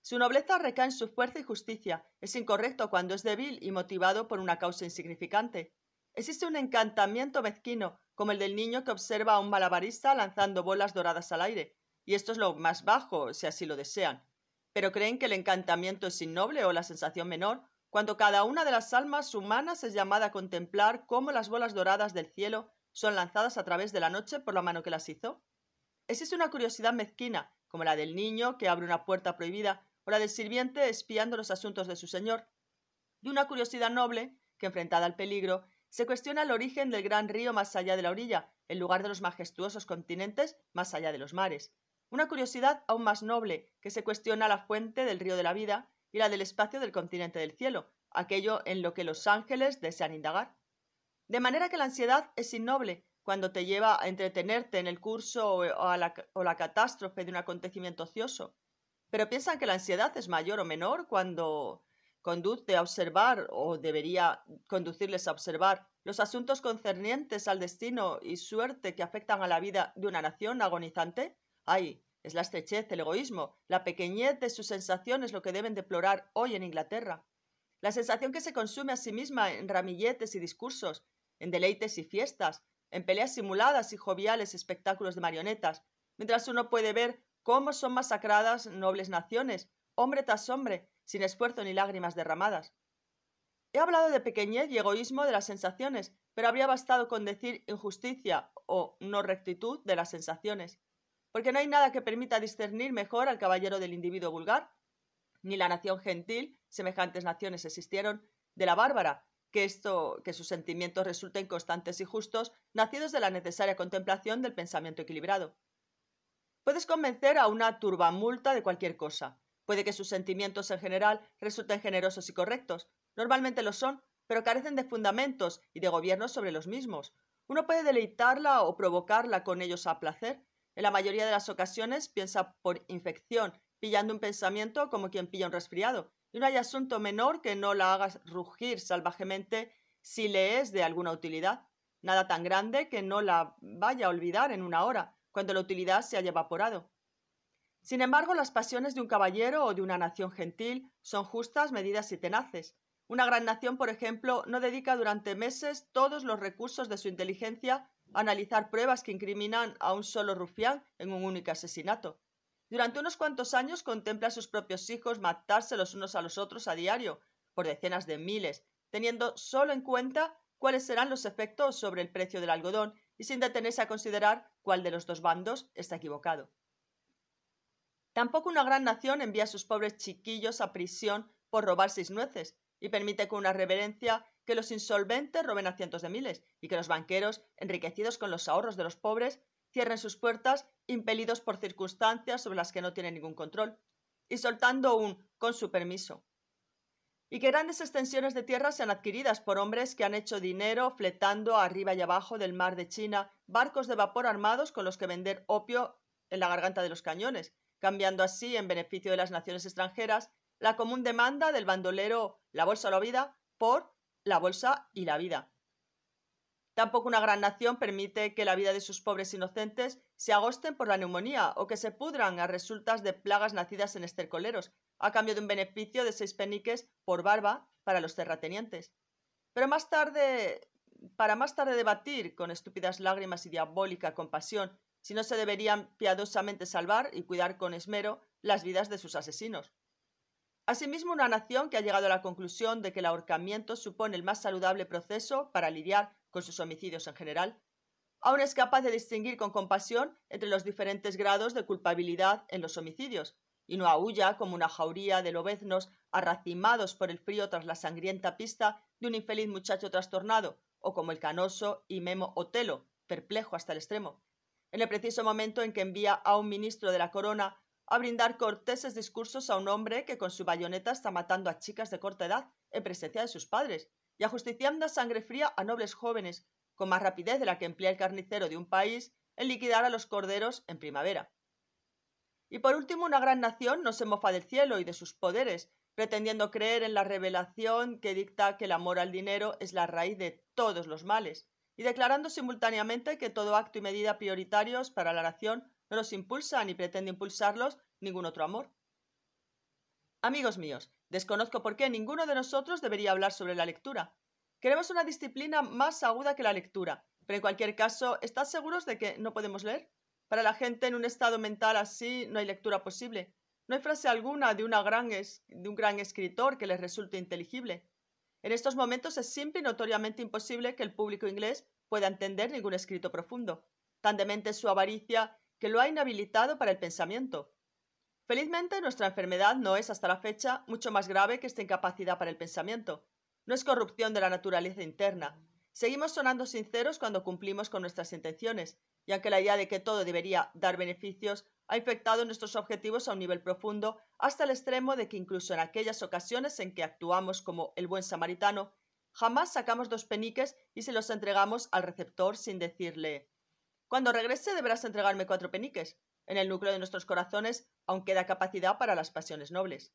A: Su nobleza recae en su fuerza y justicia, es incorrecto cuando es débil y motivado por una causa insignificante. Existe un encantamiento mezquino, como el del niño que observa a un malabarista lanzando bolas doradas al aire, y esto es lo más bajo, si así lo desean. Pero creen que el encantamiento es innoble o la sensación menor, cuando cada una de las almas humanas es llamada a contemplar cómo las bolas doradas del cielo son lanzadas a través de la noche por la mano que las hizo? Existe una curiosidad mezquina, como la del niño que abre una puerta prohibida, o la del sirviente espiando los asuntos de su señor, y una curiosidad noble que, enfrentada al peligro, se cuestiona el origen del gran río más allá de la orilla, en lugar de los majestuosos continentes más allá de los mares. Una curiosidad aún más noble, que se cuestiona la fuente del río de la vida y la del espacio del continente del cielo, aquello en lo que los ángeles desean indagar. De manera que la ansiedad es innoble cuando te lleva a entretenerte en el curso o, la, la catástrofe de un acontecimiento ocioso, pero piensan que la ansiedad es mayor o menor cuando conduce a observar o debería conducirles a observar los asuntos concernientes al destino y suerte que afectan a la vida de una nación agonizante? Ay, es la estrechez, el egoísmo, la pequeñez de sus sensaciones lo que deben deplorar hoy en Inglaterra. La sensación que se consume a sí misma en ramilletes y discursos, en deleites y fiestas, en peleas simuladas y joviales espectáculos de marionetas, mientras uno puede ver cómo son masacradas nobles naciones, hombre tras hombre, sin esfuerzo ni lágrimas derramadas. He hablado de pequeñez y egoísmo de las sensaciones, pero habría bastado con decir injusticia o no rectitud de las sensaciones porque no hay nada que permita discernir mejor al caballero del individuo vulgar, ni la nación gentil, semejantes naciones existieron, de la bárbara, que esto, que sus sentimientos resulten constantes y justos, nacidos de la necesaria contemplación del pensamiento equilibrado. Puedes convencer a una turbamulta de cualquier cosa. Puede que sus sentimientos en general resulten generosos y correctos. Normalmente lo son, pero carecen de fundamentos y de gobiernos sobre los mismos. Uno puede deleitarla o provocarla con ellos a placer, en la mayoría de las ocasiones piensa por infección, pillando un pensamiento como quien pilla un resfriado, y no hay asunto menor que no la hagas rugir salvajemente si le es de alguna utilidad. Nada tan grande que no la vaya a olvidar en una hora, cuando la utilidad se haya evaporado. Sin embargo, las pasiones de un caballero o de una nación gentil son justas, medidas y tenaces. Una gran nación, por ejemplo, no dedica durante meses todos los recursos de su inteligencia analizar pruebas que incriminan a un solo rufián en un único asesinato. Durante unos cuantos años contempla a sus propios hijos matarse los unos a los otros a diario, por decenas de miles, teniendo solo en cuenta cuáles serán los efectos sobre el precio del algodón y sin detenerse a considerar cuál de los dos bandos está equivocado. Tampoco una gran nación envía a sus pobres chiquillos a prisión por robar seis nueces, y permite con una reverencia que los insolventes roben a cientos de miles y que los banqueros, enriquecidos con los ahorros de los pobres, cierren sus puertas impelidos por circunstancias sobre las que no tienen ningún control y soltando un con su permiso. Y que grandes extensiones de tierra sean adquiridas por hombres que han hecho dinero fletando arriba y abajo del mar de China barcos de vapor armados con los que vender opio en la garganta de los cañones, cambiando así en beneficio de las naciones extranjeras la común demanda del bandolero La Bolsa o la Vida por La Bolsa y la Vida. Tampoco una gran nación permite que la vida de sus pobres inocentes se agosten por la neumonía o que se pudran a resultas de plagas nacidas en estercoleros, a cambio de un beneficio de seis peniques por barba para los terratenientes. Pero más tarde, para más tarde debatir con estúpidas lágrimas y diabólica compasión si no se deberían piadosamente salvar y cuidar con esmero las vidas de sus asesinos. Asimismo, una nación que ha llegado a la conclusión de que el ahorcamiento supone el más saludable proceso para lidiar con sus homicidios en general, aún es capaz de distinguir con compasión entre los diferentes grados de culpabilidad en los homicidios, y no aúlla como una jauría de lobeznos arracimados por el frío tras la sangrienta pista de un infeliz muchacho trastornado, o como el canoso y memo Otelo, perplejo hasta el extremo. En el preciso momento en que envía a un ministro de la corona a brindar corteses discursos a un hombre que con su bayoneta está matando a chicas de corta edad en presencia de sus padres y ajusticiando a sangre fría a nobles jóvenes, con más rapidez de la que emplea el carnicero de un país en liquidar a los corderos en primavera. Y por último, una gran nación no se mofa del cielo y de sus poderes, pretendiendo creer en la revelación que dicta que el amor al dinero es la raíz de todos los males, y declarando simultáneamente que todo acto y medida prioritarios para la nación no nos impulsa ni pretende impulsarlos ningún otro amor. Amigos míos, desconozco por qué ninguno de nosotros debería hablar sobre la lectura. Queremos una disciplina más aguda que la lectura, pero en cualquier caso, ¿estás seguros de que no podemos leer? Para la gente en un estado mental así no hay lectura posible. No hay frase alguna de, de un gran escritor que les resulte inteligible. En estos momentos es simple y notoriamente imposible que el público inglés pueda entender ningún escrito profundo. Tan demente su avaricia que lo ha inhabilitado para el pensamiento. Felizmente nuestra enfermedad no es hasta la fecha mucho más grave que esta incapacidad para el pensamiento. No es corrupción de la naturaleza interna. Seguimos sonando sinceros cuando cumplimos con nuestras intenciones, y aunque la idea de que todo debería dar beneficios ha infectado nuestros objetivos a un nivel profundo hasta el extremo de que incluso en aquellas ocasiones en que actuamos como el buen samaritano, jamás sacamos dos peniques y se los entregamos al receptor sin decirle cuando regrese deberás entregarme cuatro peniques. En el núcleo de nuestros corazones aunque da capacidad para las pasiones nobles.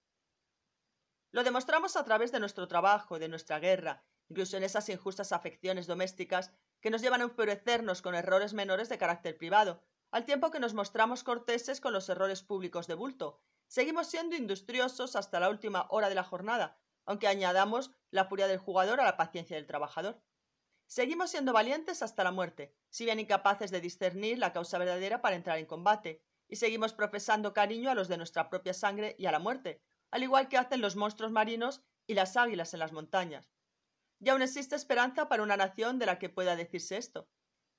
A: Lo demostramos a través de nuestro trabajo, de nuestra guerra, incluso en esas injustas afecciones domésticas que nos llevan a enfurecernos con errores menores de carácter privado, al tiempo que nos mostramos corteses con los errores públicos de bulto. Seguimos siendo industriosos hasta la última hora de la jornada, aunque añadamos la furia del jugador a la paciencia del trabajador. Seguimos siendo valientes hasta la muerte, si bien incapaces de discernir la causa verdadera para entrar en combate, y seguimos profesando cariño a los de nuestra propia sangre y a la muerte, al igual que hacen los monstruos marinos y las águilas en las montañas. Y aún existe esperanza para una nación de la que pueda decirse esto.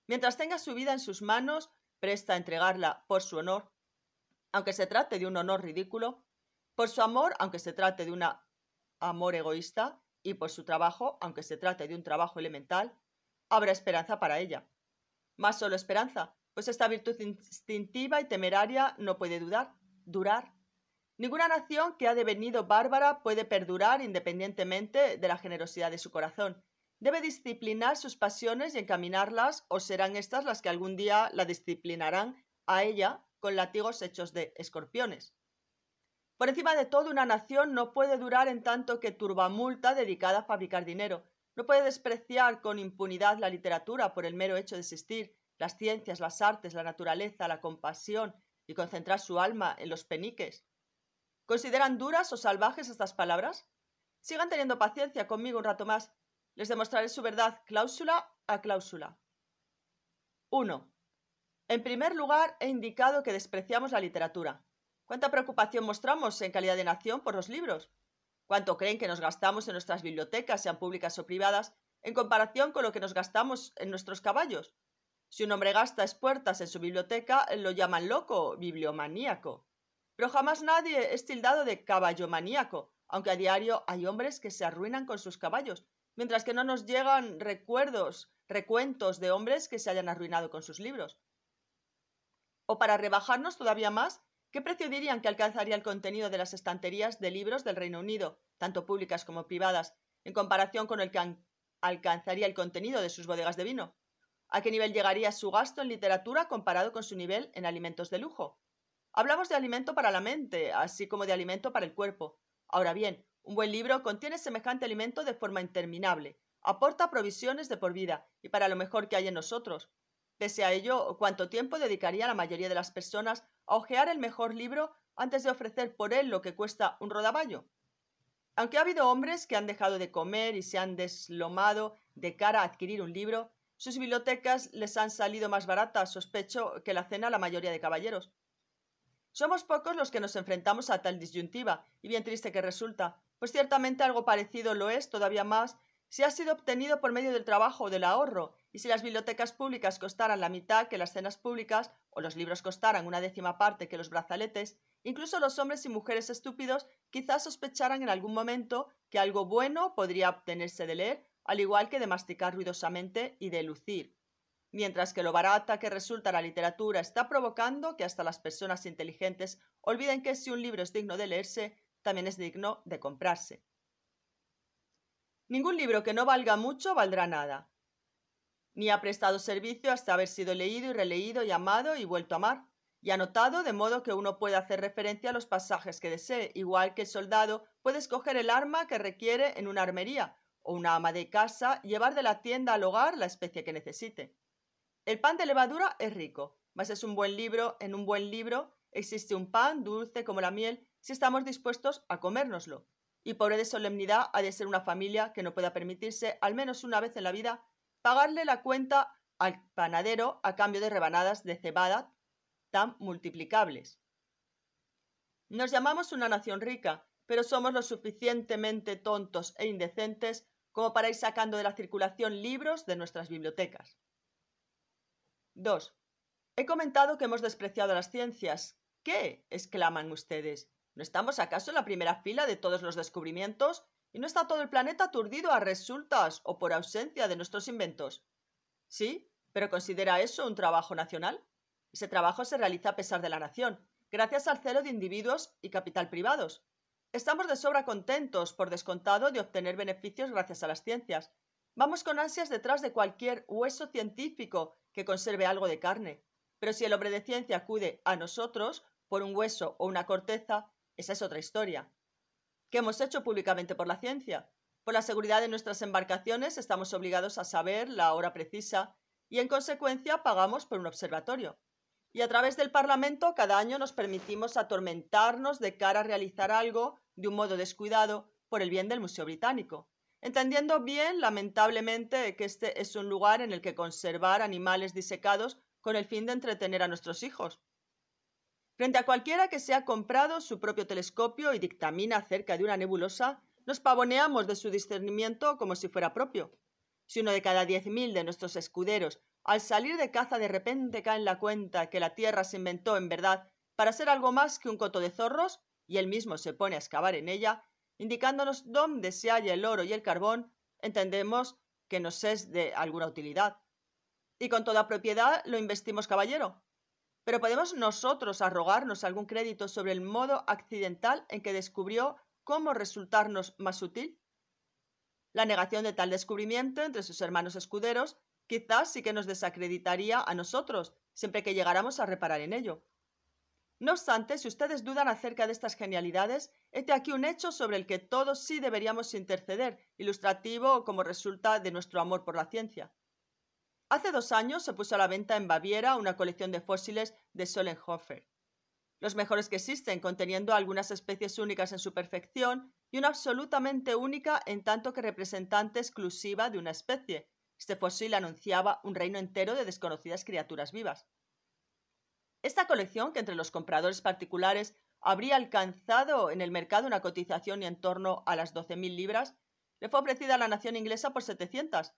A: Mientras tenga su vida en sus manos, presta a entregarla por su honor, aunque se trate de un honor ridículo, por su amor, aunque se trate de un amor egoísta, y por su trabajo, aunque se trate de un trabajo elemental, habrá esperanza para ella. Más solo esperanza, pues esta virtud instintiva y temeraria no puede dudar, durar. Ninguna nación que ha devenido bárbara puede perdurar independientemente de la generosidad de su corazón. Debe disciplinar sus pasiones y encaminarlas, o serán estas las que algún día la disciplinarán a ella con latigos hechos de escorpiones. Por encima de todo, una nación no puede durar en tanto que turbamulta dedicada a fabricar dinero. No puede despreciar con impunidad la literatura por el mero hecho de existir, las ciencias, las artes, la naturaleza, la compasión y concentrar su alma en los peniques. ¿Consideran duras o salvajes estas palabras? Sigan teniendo paciencia conmigo un rato más. Les demostraré su verdad cláusula a cláusula. 1. En primer lugar, he indicado que despreciamos la literatura. ¿Cuánta preocupación mostramos en calidad de nación por los libros? ¿Cuánto creen que nos gastamos en nuestras bibliotecas, sean públicas o privadas, en comparación con lo que nos gastamos en nuestros caballos? Si un hombre gasta espuertas en su biblioteca, lo llaman loco, bibliomaníaco. Pero jamás nadie es tildado de caballomaníaco, aunque a diario hay hombres que se arruinan con sus caballos, mientras que no nos llegan recuerdos, recuentos de hombres que se hayan arruinado con sus libros. O para rebajarnos todavía más, ¿Qué precio dirían que alcanzaría el contenido de las estanterías de libros del Reino Unido, tanto públicas como privadas, en comparación con el que alcanzaría el contenido de sus bodegas de vino? ¿A qué nivel llegaría su gasto en literatura comparado con su nivel en alimentos de lujo? Hablamos de alimento para la mente, así como de alimento para el cuerpo. Ahora bien, un buen libro contiene semejante alimento de forma interminable, aporta provisiones de por vida y para lo mejor que hay en nosotros. Pese a ello, ¿cuánto tiempo dedicaría la mayoría de las personas a ojear el mejor libro antes de ofrecer por él lo que cuesta un rodaballo. Aunque ha habido hombres que han dejado de comer y se han deslomado de cara a adquirir un libro, sus bibliotecas les han salido más baratas, sospecho, que la cena la mayoría de caballeros. Somos pocos los que nos enfrentamos a tal disyuntiva, y bien triste que resulta, pues ciertamente algo parecido lo es todavía más si ha sido obtenido por medio del trabajo o del ahorro, y si las bibliotecas públicas costaran la mitad que las cenas públicas, o los libros costaran una décima parte que los brazaletes, incluso los hombres y mujeres estúpidos quizás sospecharan en algún momento que algo bueno podría obtenerse de leer, al igual que de masticar ruidosamente y de lucir. Mientras que lo barata que resulta la literatura está provocando que hasta las personas inteligentes olviden que si un libro es digno de leerse, también es digno de comprarse. Ningún libro que no valga mucho valdrá nada ni ha prestado servicio hasta haber sido leído y releído y amado y vuelto a amar, y anotado de modo que uno puede hacer referencia a los pasajes que desee, igual que el soldado puede escoger el arma que requiere en una armería o una ama de casa, llevar de la tienda al hogar la especie que necesite. El pan de levadura es rico, mas es un buen libro, en un buen libro existe un pan dulce como la miel si estamos dispuestos a comérnoslo. Y pobre de solemnidad ha de ser una familia que no pueda permitirse, al menos una vez en la vida, pagarle la cuenta al panadero a cambio de rebanadas de cebada tan multiplicables. Nos llamamos una nación rica, pero somos lo suficientemente tontos e indecentes como para ir sacando de la circulación libros de nuestras bibliotecas. 2. He comentado que hemos despreciado las ciencias. ¿Qué? exclaman ustedes. ¿No estamos acaso en la primera fila de todos los descubrimientos ¿Y no está todo el planeta aturdido a resultas o por ausencia de nuestros inventos? Sí, pero ¿considera eso un trabajo nacional? Ese trabajo se realiza a pesar de la nación, gracias al celo de individuos y capital privados. Estamos de sobra contentos, por descontado, de obtener beneficios gracias a las ciencias. Vamos con ansias detrás de cualquier hueso científico que conserve algo de carne. Pero si el hombre de ciencia acude a nosotros por un hueso o una corteza, esa es otra historia que hemos hecho públicamente por la ciencia? Por la seguridad de nuestras embarcaciones estamos obligados a saber la hora precisa y en consecuencia pagamos por un observatorio. Y a través del Parlamento cada año nos permitimos atormentarnos de cara a realizar algo de un modo descuidado por el bien del Museo Británico, entendiendo bien, lamentablemente, que este es un lugar en el que conservar animales disecados con el fin de entretener a nuestros hijos. Frente a cualquiera que se ha comprado su propio telescopio y dictamina acerca de una nebulosa, nos pavoneamos de su discernimiento como si fuera propio. Si uno de cada diez mil de nuestros escuderos al salir de caza de repente cae en la cuenta que la Tierra se inventó en verdad para ser algo más que un coto de zorros, y él mismo se pone a excavar en ella, indicándonos dónde se halla el oro y el carbón, entendemos que nos es de alguna utilidad. Y con toda propiedad lo investimos caballero, pero podemos nosotros arrogarnos algún crédito sobre el modo accidental en que descubrió cómo resultarnos más útil. La negación de tal descubrimiento entre sus hermanos escuderos quizás sí que nos desacreditaría a nosotros, siempre que llegáramos a reparar en ello. No obstante, si ustedes dudan acerca de estas genialidades, este aquí un hecho sobre el que todos sí deberíamos interceder, ilustrativo como resulta de nuestro amor por la ciencia. Hace dos años se puso a la venta en Baviera una colección de fósiles de Solenhofer, los mejores que existen, conteniendo algunas especies únicas en su perfección y una absolutamente única en tanto que representante exclusiva de una especie. Este fósil anunciaba un reino entero de desconocidas criaturas vivas. Esta colección, que entre los compradores particulares habría alcanzado en el mercado una cotización en torno a las 12.000 libras, le fue ofrecida a la nación inglesa por 700,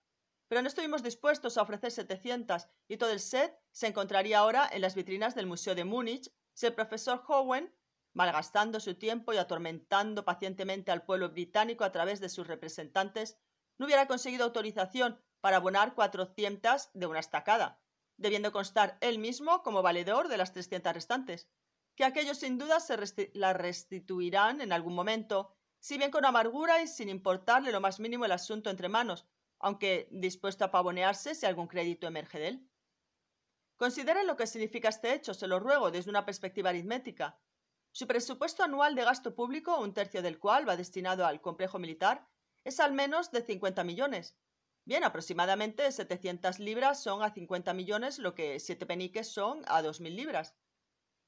A: pero no estuvimos dispuestos a ofrecer 700 y todo el set se encontraría ahora en las vitrinas del Museo de Múnich si el profesor Howen, malgastando su tiempo y atormentando pacientemente al pueblo británico a través de sus representantes, no hubiera conseguido autorización para abonar 400 de una estacada, debiendo constar él mismo como valedor de las 300 restantes, que aquellos sin duda se la restituirán en algún momento, si bien con amargura y sin importarle lo más mínimo el asunto entre manos, aunque dispuesto a pavonearse si algún crédito emerge de él. Consideren lo que significa este hecho, se lo ruego desde una perspectiva aritmética. Su presupuesto anual de gasto público, un tercio del cual va destinado al complejo militar, es al menos de 50 millones. Bien, aproximadamente 700 libras son a 50 millones lo que 7 peniques son a 2.000 libras.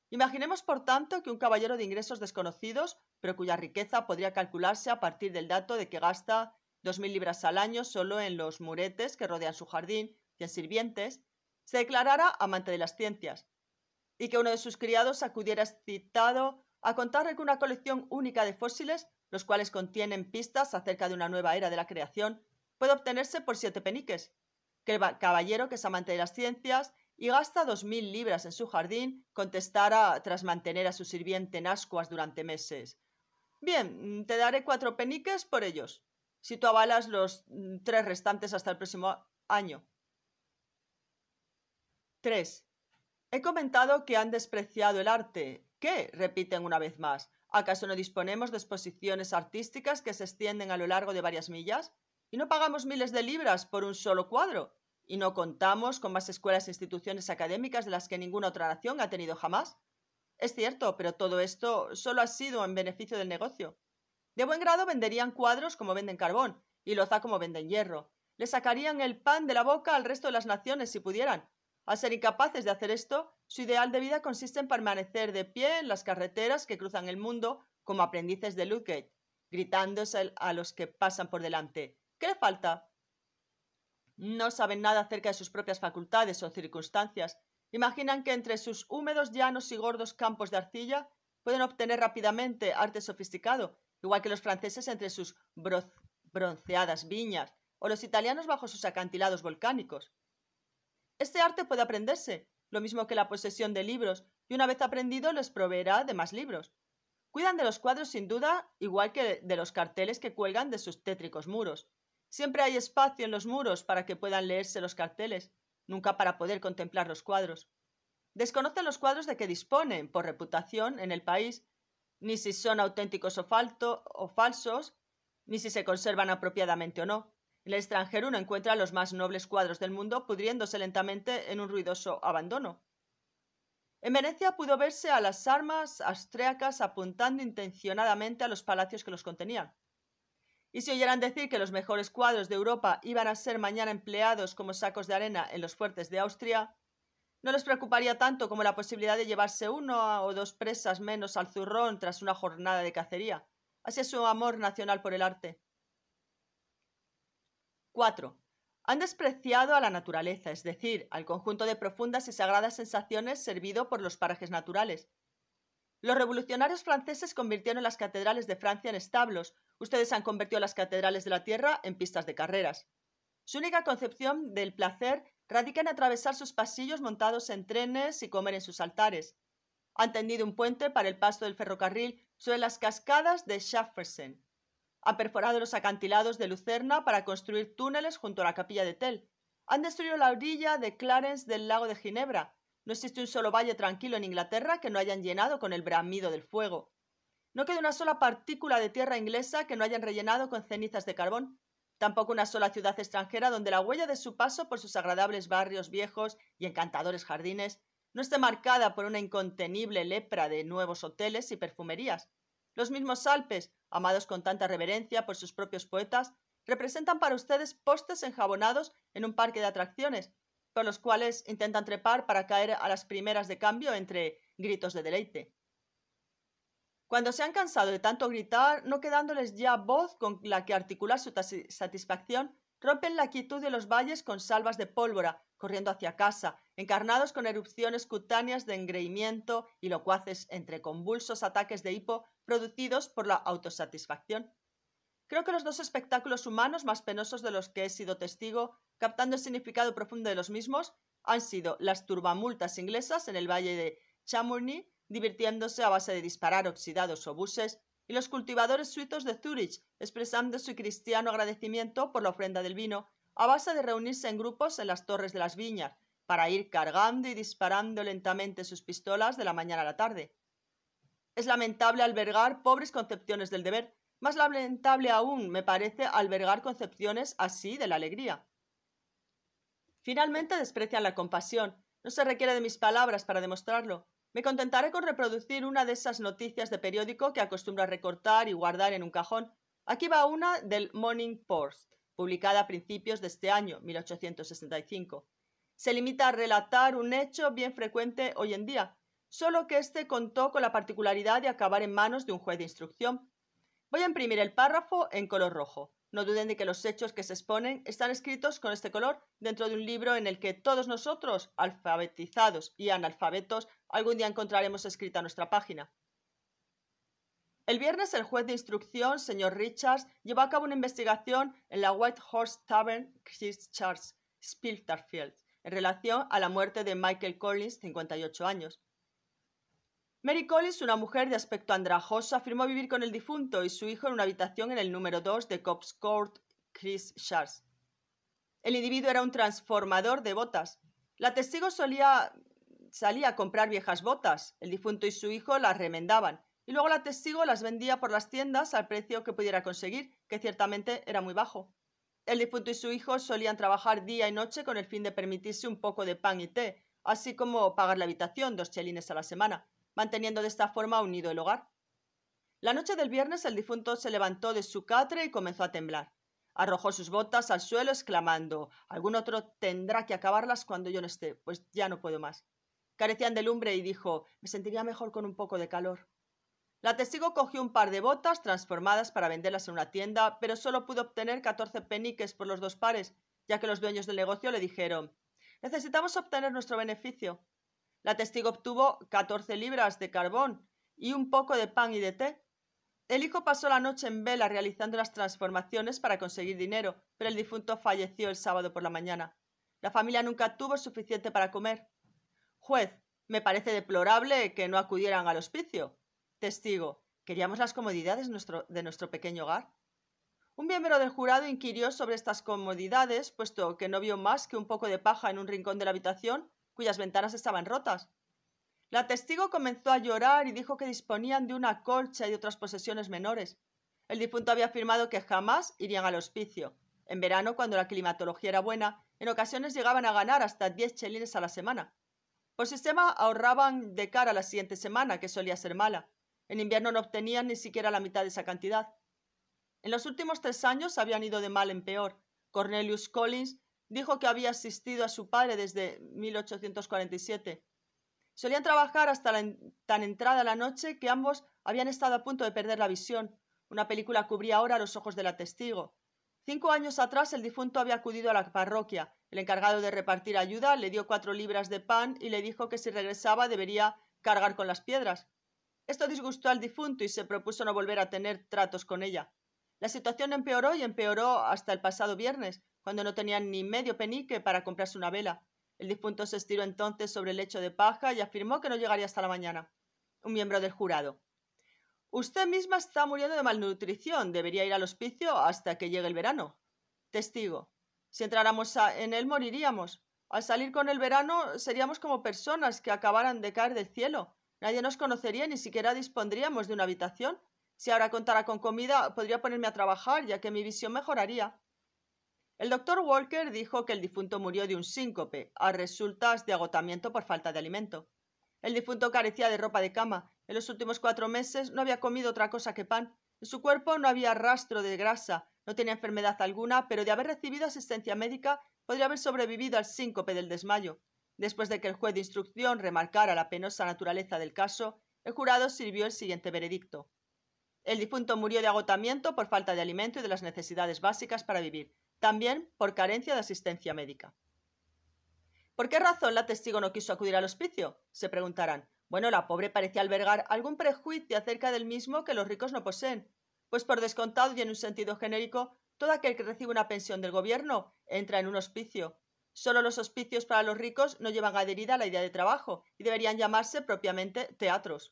A: Imaginemos, por tanto, que un caballero de ingresos desconocidos, pero cuya riqueza podría calcularse a partir del dato de que gasta 2.000 libras al año solo en los muretes que rodean su jardín, y en sirvientes, se declarara amante de las ciencias, y que uno de sus criados acudiera citado a contarle que una colección única de fósiles, los cuales contienen pistas acerca de una nueva era de la creación, puede obtenerse por siete peniques, que el caballero que es amante de las ciencias y gasta dos libras en su jardín, contestara tras mantener a su sirviente en ascuas durante meses. Bien, te daré cuatro peniques por ellos si tú avalas los mm, tres restantes hasta el próximo año. 3. He comentado que han despreciado el arte. ¿Qué? repiten una vez más. ¿Acaso no disponemos de exposiciones artísticas que se extienden a lo largo de varias millas? ¿Y no pagamos miles de libras por un solo cuadro? ¿Y no contamos con más escuelas e instituciones académicas de las que ninguna otra nación ha tenido jamás? Es cierto, pero todo esto solo ha sido en beneficio del negocio. De buen grado venderían cuadros como venden carbón y loza como venden hierro. Le sacarían el pan de la boca al resto de las naciones si pudieran. Al ser incapaces de hacer esto, su ideal de vida consiste en permanecer de pie en las carreteras que cruzan el mundo como aprendices de Ludgate, gritándose a los que pasan por delante. ¿Qué le falta? No saben nada acerca de sus propias facultades o circunstancias. Imaginan que entre sus húmedos llanos y gordos campos de arcilla pueden obtener rápidamente arte sofisticado igual que los franceses entre sus bronceadas viñas o los italianos bajo sus acantilados volcánicos. Este arte puede aprenderse, lo mismo que la posesión de libros, y una vez aprendido les proveerá de más libros. Cuidan de los cuadros sin duda, igual que de los carteles que cuelgan de sus tétricos muros. Siempre hay espacio en los muros para que puedan leerse los carteles, nunca para poder contemplar los cuadros. Desconocen los cuadros de que disponen, por reputación, en el país, ni si son auténticos o, falsos, ni si se conservan apropiadamente o no. En el extranjero uno encuentra los más nobles cuadros del mundo pudriéndose lentamente en un ruidoso abandono. En Venecia pudo verse a las armas austriacas apuntando intencionadamente a los palacios que los contenían. Y si oyeran decir que los mejores cuadros de Europa iban a ser mañana empleados como sacos de arena en los fuertes de Austria, no les preocuparía tanto como la posibilidad de llevarse una o dos presas menos al zurrón tras una jornada de cacería. Así es su amor nacional por el arte. 4. Han despreciado a la naturaleza, es decir, al conjunto de profundas y sagradas sensaciones servido por los parajes naturales. Los revolucionarios franceses convirtieron las catedrales de Francia en establos, ustedes han convertido las catedrales de la tierra en pistas de carreras. Su única concepción del placer Radican atravesar sus pasillos montados en trenes y comer en sus altares. Han tendido un puente para el paso del ferrocarril sobre las cascadas de Schaffersen. Han perforado los acantilados de Lucerna para construir túneles junto a la capilla de Tell. Han destruido la orilla de Clarence del lago de Ginebra. No existe un solo valle tranquilo en Inglaterra que no hayan llenado con el bramido del fuego. No queda una sola partícula de tierra inglesa que no hayan rellenado con cenizas de carbón tampoco una sola ciudad extranjera donde la huella de su paso por sus agradables barrios viejos y encantadores jardines no esté marcada por una incontenible lepra de nuevos hoteles y perfumerías. Los mismos Alpes, amados con tanta reverencia por sus propios poetas, representan para ustedes postes enjabonados en un parque de atracciones, por los cuales intentan trepar para caer a las primeras de cambio entre gritos de deleite. Cuando se han cansado de tanto gritar, no quedándoles ya voz con la que articular su satisfacción, rompen la quietud de los valles con salvas de pólvora, corriendo hacia casa, encarnados con erupciones cutáneas de engreimiento y locuaces entre convulsos ataques de hipo producidos por la autosatisfacción. Creo que los dos espectáculos humanos más penosos de los que he sido testigo, captando el significado profundo de los mismos, han sido las turbamultas inglesas en el valle de Chamonix divirtiéndose a base de disparar oxidados o buses, y los cultivadores suizos de Zurich expresando su cristiano agradecimiento por la ofrenda del vino a base de reunirse en grupos en las torres de las viñas para ir cargando y disparando lentamente sus pistolas de la mañana a la tarde. Es lamentable albergar pobres concepciones del deber, más lamentable aún me parece albergar concepciones así de la alegría. Finalmente desprecian la compasión. No se requiere de mis palabras para demostrarlo. Me contentaré con reproducir una de esas noticias de periódico que acostumbro a recortar y guardar en un cajón. Aquí va una del Morning Post, publicada a principios de este año, 1865. Se limita a relatar un hecho bien frecuente hoy en día, solo que este contó con la particularidad de acabar en manos de un juez de instrucción. Voy a imprimir el párrafo en color rojo. No duden de que los hechos que se exponen están escritos con este color dentro de un libro en el que todos nosotros, alfabetizados y analfabetos, algún día encontraremos escrita nuestra página. El viernes el juez de instrucción, señor Richards, llevó a cabo una investigación en la White Horse Tavern, Christchurch, Spilterfield, en relación a la muerte de Michael Collins, 58 años. Mary Collins, una mujer de aspecto andrajoso, afirmó vivir con el difunto y su hijo en una habitación en el número 2 de Cops Court, Chris Charles. El individuo era un transformador de botas. La testigo solía salía a comprar viejas botas. El difunto y su hijo las remendaban. Y luego la testigo las vendía por las tiendas al precio que pudiera conseguir, que ciertamente era muy bajo. El difunto y su hijo solían trabajar día y noche con el fin de permitirse un poco de pan y té, así como pagar la habitación, dos chelines a la semana manteniendo de esta forma unido el hogar. La noche del viernes el difunto se levantó de su catre y comenzó a temblar. Arrojó sus botas al suelo exclamando Algún otro tendrá que acabarlas cuando yo no esté, pues ya no puedo más. Carecían de lumbre y dijo Me sentiría mejor con un poco de calor. La testigo cogió un par de botas transformadas para venderlas en una tienda, pero solo pudo obtener 14 peniques por los dos pares, ya que los dueños del negocio le dijeron Necesitamos obtener nuestro beneficio. La testigo obtuvo 14 libras de carbón y un poco de pan y de té. El hijo pasó la noche en vela realizando las transformaciones para conseguir dinero, pero el difunto falleció el sábado por la mañana. La familia nunca tuvo suficiente para comer. Juez, me parece deplorable que no acudieran al hospicio. Testigo, ¿queríamos las comodidades de nuestro pequeño hogar? Un miembro del jurado inquirió sobre estas comodidades, puesto que no vio más que un poco de paja en un rincón de la habitación cuyas ventanas estaban rotas. La testigo comenzó a llorar y dijo que disponían de una colcha y de otras posesiones menores. El difunto había afirmado que jamás irían al hospicio. En verano, cuando la climatología era buena, en ocasiones llegaban a ganar hasta 10 chelines a la semana. Por sistema ahorraban de cara a la siguiente semana, que solía ser mala. En invierno no obtenían ni siquiera la mitad de esa cantidad. En los últimos tres años habían ido de mal en peor. Cornelius Collins Dijo que había asistido a su padre desde 1847. Solían trabajar hasta tan entrada la noche que ambos habían estado a punto de perder la visión. Una película cubría ahora los ojos del la testigo. Cinco años atrás el difunto había acudido a la parroquia. El encargado de repartir ayuda le dio cuatro libras de pan y le dijo que si regresaba debería cargar con las piedras. Esto disgustó al difunto y se propuso no volver a tener tratos con ella. La situación empeoró y empeoró hasta el pasado viernes, cuando no tenían ni medio penique para comprarse una vela. El difunto se estiró entonces sobre el lecho de paja y afirmó que no llegaría hasta la mañana. Un miembro del jurado. Usted misma está muriendo de malnutrición. Debería ir al hospicio hasta que llegue el verano. Testigo. Si entráramos en él moriríamos. Al salir con el verano seríamos como personas que acabaran de caer del cielo. Nadie nos conocería ni siquiera dispondríamos de una habitación. Si ahora contara con comida, podría ponerme a trabajar, ya que mi visión mejoraría. El doctor Walker dijo que el difunto murió de un síncope, a resultas de agotamiento por falta de alimento. El difunto carecía de ropa de cama, en los últimos cuatro meses no había comido otra cosa que pan, en su cuerpo no había rastro de grasa, no tenía enfermedad alguna, pero de haber recibido asistencia médica podría haber sobrevivido al síncope del desmayo. Después de que el juez de instrucción remarcara la penosa naturaleza del caso, el jurado sirvió el siguiente veredicto. El difunto murió de agotamiento por falta de alimento y de las necesidades básicas para vivir también por carencia de asistencia médica. ¿Por qué razón la testigo no quiso acudir al hospicio? se preguntarán. Bueno, la pobre parecía albergar algún prejuicio acerca del mismo que los ricos no poseen, pues por descontado y en un sentido genérico, todo aquel que recibe una pensión del gobierno entra en un hospicio. Solo los hospicios para los ricos no llevan adherida la idea de trabajo y deberían llamarse propiamente teatros.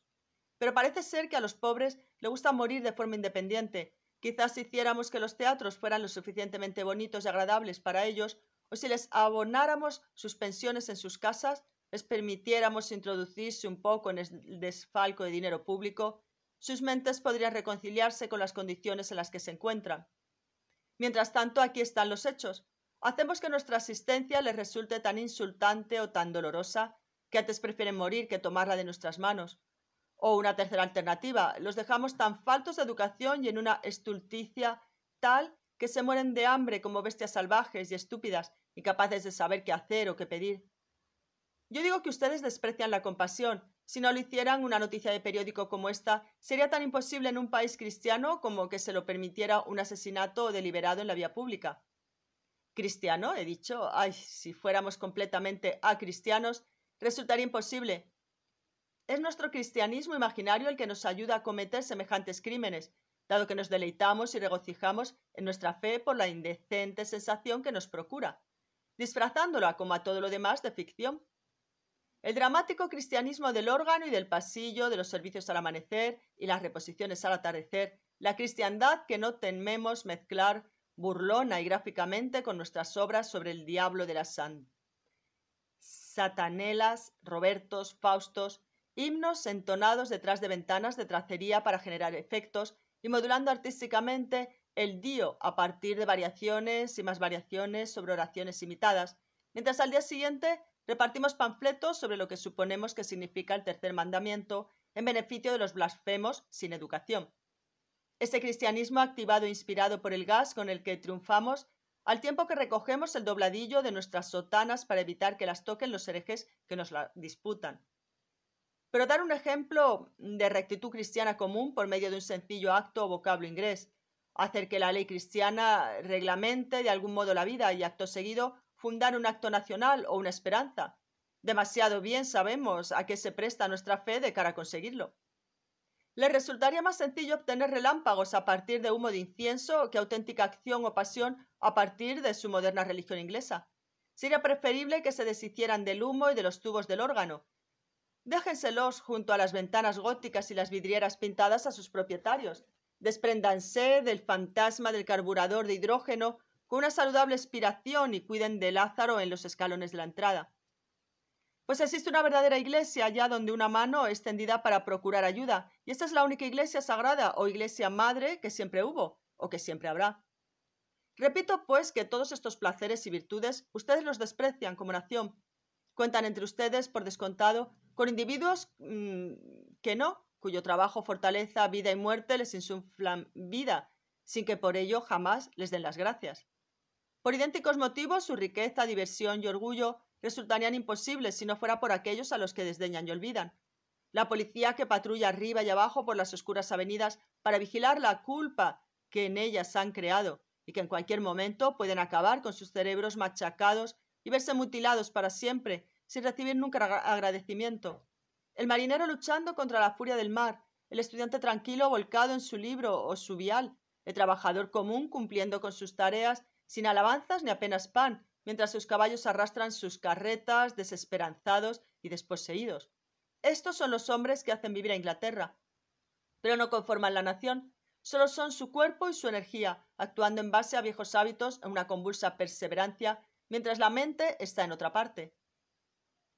A: Pero parece ser que a los pobres le gusta morir de forma independiente Quizás si hiciéramos que los teatros fueran lo suficientemente bonitos y agradables para ellos, o si les abonáramos sus pensiones en sus casas, les permitiéramos introducirse un poco en el desfalco de dinero público, sus mentes podrían reconciliarse con las condiciones en las que se encuentran. Mientras tanto, aquí están los hechos. Hacemos que nuestra asistencia les resulte tan insultante o tan dolorosa que antes prefieren morir que tomarla de nuestras manos. O una tercera alternativa, los dejamos tan faltos de educación y en una estulticia tal que se mueren de hambre como bestias salvajes y estúpidas, incapaces de saber qué hacer o qué pedir. Yo digo que ustedes desprecian la compasión. Si no lo hicieran, una noticia de periódico como esta sería tan imposible en un país cristiano como que se lo permitiera un asesinato deliberado en la vía pública. Cristiano, he dicho, ay, si fuéramos completamente a cristianos, resultaría imposible, es nuestro cristianismo imaginario el que nos ayuda a cometer semejantes crímenes, dado que nos deleitamos y regocijamos en nuestra fe por la indecente sensación que nos procura, disfrazándola, como a todo lo demás, de ficción. El dramático cristianismo del órgano y del pasillo, de los servicios al amanecer y las reposiciones al atardecer, la cristiandad que no tememos mezclar burlona y gráficamente con nuestras obras sobre el diablo de la san... satanelas, robertos, faustos, himnos entonados detrás de ventanas de tracería para generar efectos y modulando artísticamente el dio a partir de variaciones y más variaciones sobre oraciones imitadas, mientras al día siguiente repartimos panfletos sobre lo que suponemos que significa el tercer mandamiento en beneficio de los blasfemos sin educación. Ese cristianismo activado e inspirado por el gas con el que triunfamos, al tiempo que recogemos el dobladillo de nuestras sotanas para evitar que las toquen los herejes que nos la disputan pero dar un ejemplo de rectitud cristiana común por medio de un sencillo acto o vocablo inglés, hacer que la ley cristiana reglamente de algún modo la vida y acto seguido fundar un acto nacional o una esperanza. Demasiado bien sabemos a qué se presta nuestra fe de cara a conseguirlo. Le resultaría más sencillo obtener relámpagos a partir de humo de incienso que auténtica acción o pasión a partir de su moderna religión inglesa. Sería preferible que se deshicieran del humo y de los tubos del órgano, Déjenselos junto a las ventanas góticas y las vidrieras pintadas a sus propietarios. Despréndanse del fantasma del carburador de hidrógeno con una saludable expiración y cuiden de Lázaro en los escalones de la entrada. Pues existe una verdadera iglesia allá donde una mano es tendida para procurar ayuda, y esta es la única iglesia sagrada o iglesia madre que siempre hubo o que siempre habrá. Repito, pues, que todos estos placeres y virtudes ustedes los desprecian como nación. Cuentan entre ustedes, por descontado, con individuos mm, que no, cuyo trabajo, fortaleza, vida y muerte les insuflan vida, sin que por ello jamás les den las gracias. Por idénticos motivos, su riqueza, diversión y orgullo resultarían imposibles si no fuera por aquellos a los que desdeñan y olvidan. La policía que patrulla arriba y abajo por las oscuras avenidas para vigilar la culpa que en ellas han creado y que en cualquier momento pueden acabar con sus cerebros machacados y verse mutilados para siempre sin recibir nunca agradecimiento. El marinero luchando contra la furia del mar, el estudiante tranquilo volcado en su libro o su vial, el trabajador común cumpliendo con sus tareas sin alabanzas ni apenas pan, mientras sus caballos arrastran sus carretas, desesperanzados y desposeídos. Estos son los hombres que hacen vivir a Inglaterra. Pero no conforman la nación, solo son su cuerpo y su energía, actuando en base a viejos hábitos en una convulsa perseverancia, mientras la mente está en otra parte.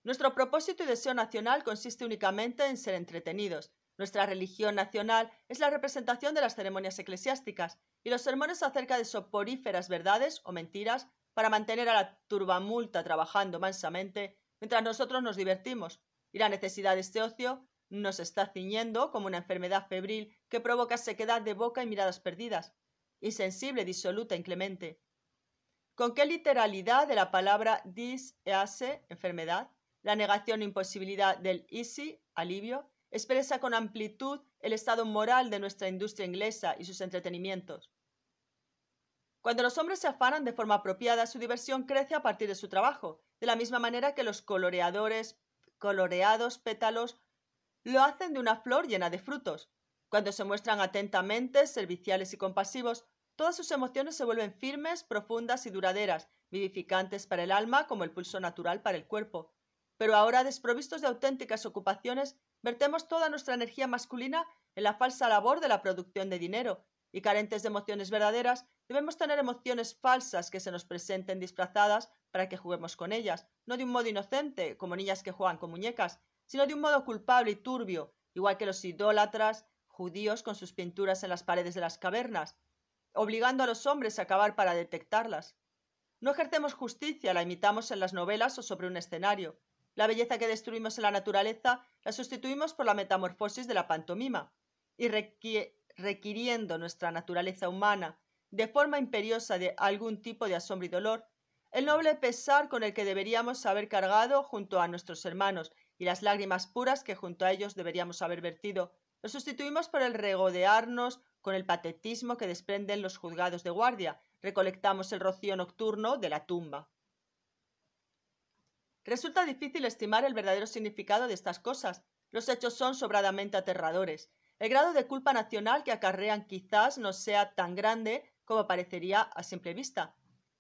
A: Nuestro propósito y deseo nacional consiste únicamente en ser entretenidos. Nuestra religión nacional es la representación de las ceremonias eclesiásticas y los sermones acerca de soporíferas verdades o mentiras para mantener a la turbamulta trabajando mansamente mientras nosotros nos divertimos. Y la necesidad de este ocio nos está ciñendo como una enfermedad febril que provoca sequedad de boca y miradas perdidas, insensible, disoluta, inclemente. ¿Con qué literalidad de la palabra dis ease enfermedad, la negación e imposibilidad del easy, alivio, expresa con amplitud el estado moral de nuestra industria inglesa y sus entretenimientos. Cuando los hombres se afanan de forma apropiada, su diversión crece a partir de su trabajo, de la misma manera que los coloreadores, coloreados pétalos lo hacen de una flor llena de frutos. Cuando se muestran atentamente, serviciales y compasivos, todas sus emociones se vuelven firmes, profundas y duraderas, vivificantes para el alma como el pulso natural para el cuerpo. Pero ahora, desprovistos de auténticas ocupaciones, vertemos toda nuestra energía masculina en la falsa labor de la producción de dinero, y carentes de emociones verdaderas, debemos tener emociones falsas que se nos presenten disfrazadas para que juguemos con ellas, no de un modo inocente, como niñas que juegan con muñecas, sino de un modo culpable y turbio, igual que los idólatras judíos con sus pinturas en las paredes de las cavernas, obligando a los hombres a acabar para detectarlas. No ejercemos justicia, la imitamos en las novelas o sobre un escenario. La belleza que destruimos en la naturaleza la sustituimos por la metamorfosis de la pantomima, y requiriendo nuestra naturaleza humana de forma imperiosa de algún tipo de asombro y dolor, el noble pesar con el que deberíamos haber cargado junto a nuestros hermanos y las lágrimas puras que junto a ellos deberíamos haber vertido, lo sustituimos por el regodearnos con el patetismo que desprenden los juzgados de guardia, recolectamos el rocío nocturno de la tumba. Resulta difícil estimar el verdadero significado de estas cosas. Los hechos son sobradamente aterradores. El grado de culpa nacional que acarrean quizás no sea tan grande como parecería a simple vista.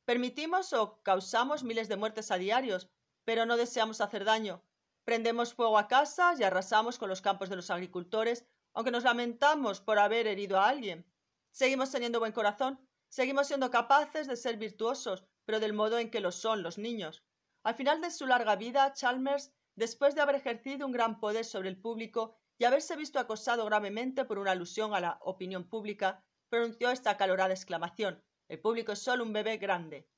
A: Permitimos o causamos miles de muertes a diarios, pero no deseamos hacer daño. Prendemos fuego a casas y arrasamos con los campos de los agricultores, aunque nos lamentamos por haber herido a alguien. Seguimos teniendo buen corazón, seguimos siendo capaces de ser virtuosos, pero del modo en que lo son los niños. Al final de su larga vida, Chalmers, después de haber ejercido un gran poder sobre el público y haberse visto acosado gravemente por una alusión a la opinión pública, pronunció esta acalorada exclamación El público es solo un bebé grande.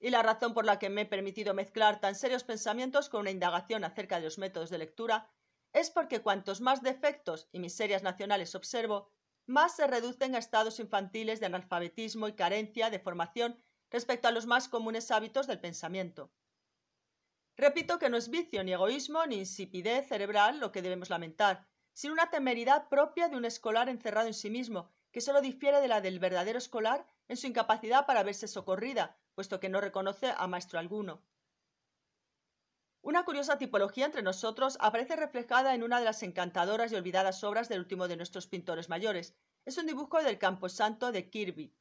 A: Y la razón por la que me he permitido mezclar tan serios pensamientos con una indagación acerca de los métodos de lectura es porque cuantos más defectos y miserias nacionales observo, más se reducen a estados infantiles de analfabetismo y carencia de formación respecto a los más comunes hábitos del pensamiento. Repito que no es vicio, ni egoísmo, ni insipidez cerebral lo que debemos lamentar, sino una temeridad propia de un escolar encerrado en sí mismo, que solo difiere de la del verdadero escolar en su incapacidad para verse socorrida, puesto que no reconoce a maestro alguno. Una curiosa tipología entre nosotros aparece reflejada en una de las encantadoras y olvidadas obras del último de nuestros pintores mayores. Es un dibujo del Camposanto de Kirby,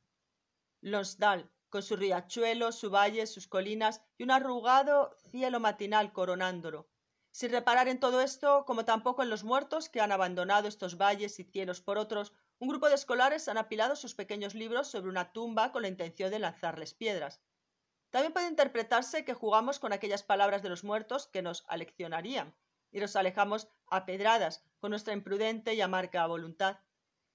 A: Lonsdal, con su riachuelo, su valle, sus colinas y un arrugado cielo matinal coronándolo. Sin reparar en todo esto, como tampoco en los muertos que han abandonado estos valles y cielos por otros, un grupo de escolares han apilado sus pequeños libros sobre una tumba con la intención de lanzarles piedras. También puede interpretarse que jugamos con aquellas palabras de los muertos que nos aleccionarían y los alejamos a pedradas con nuestra imprudente y amarga voluntad.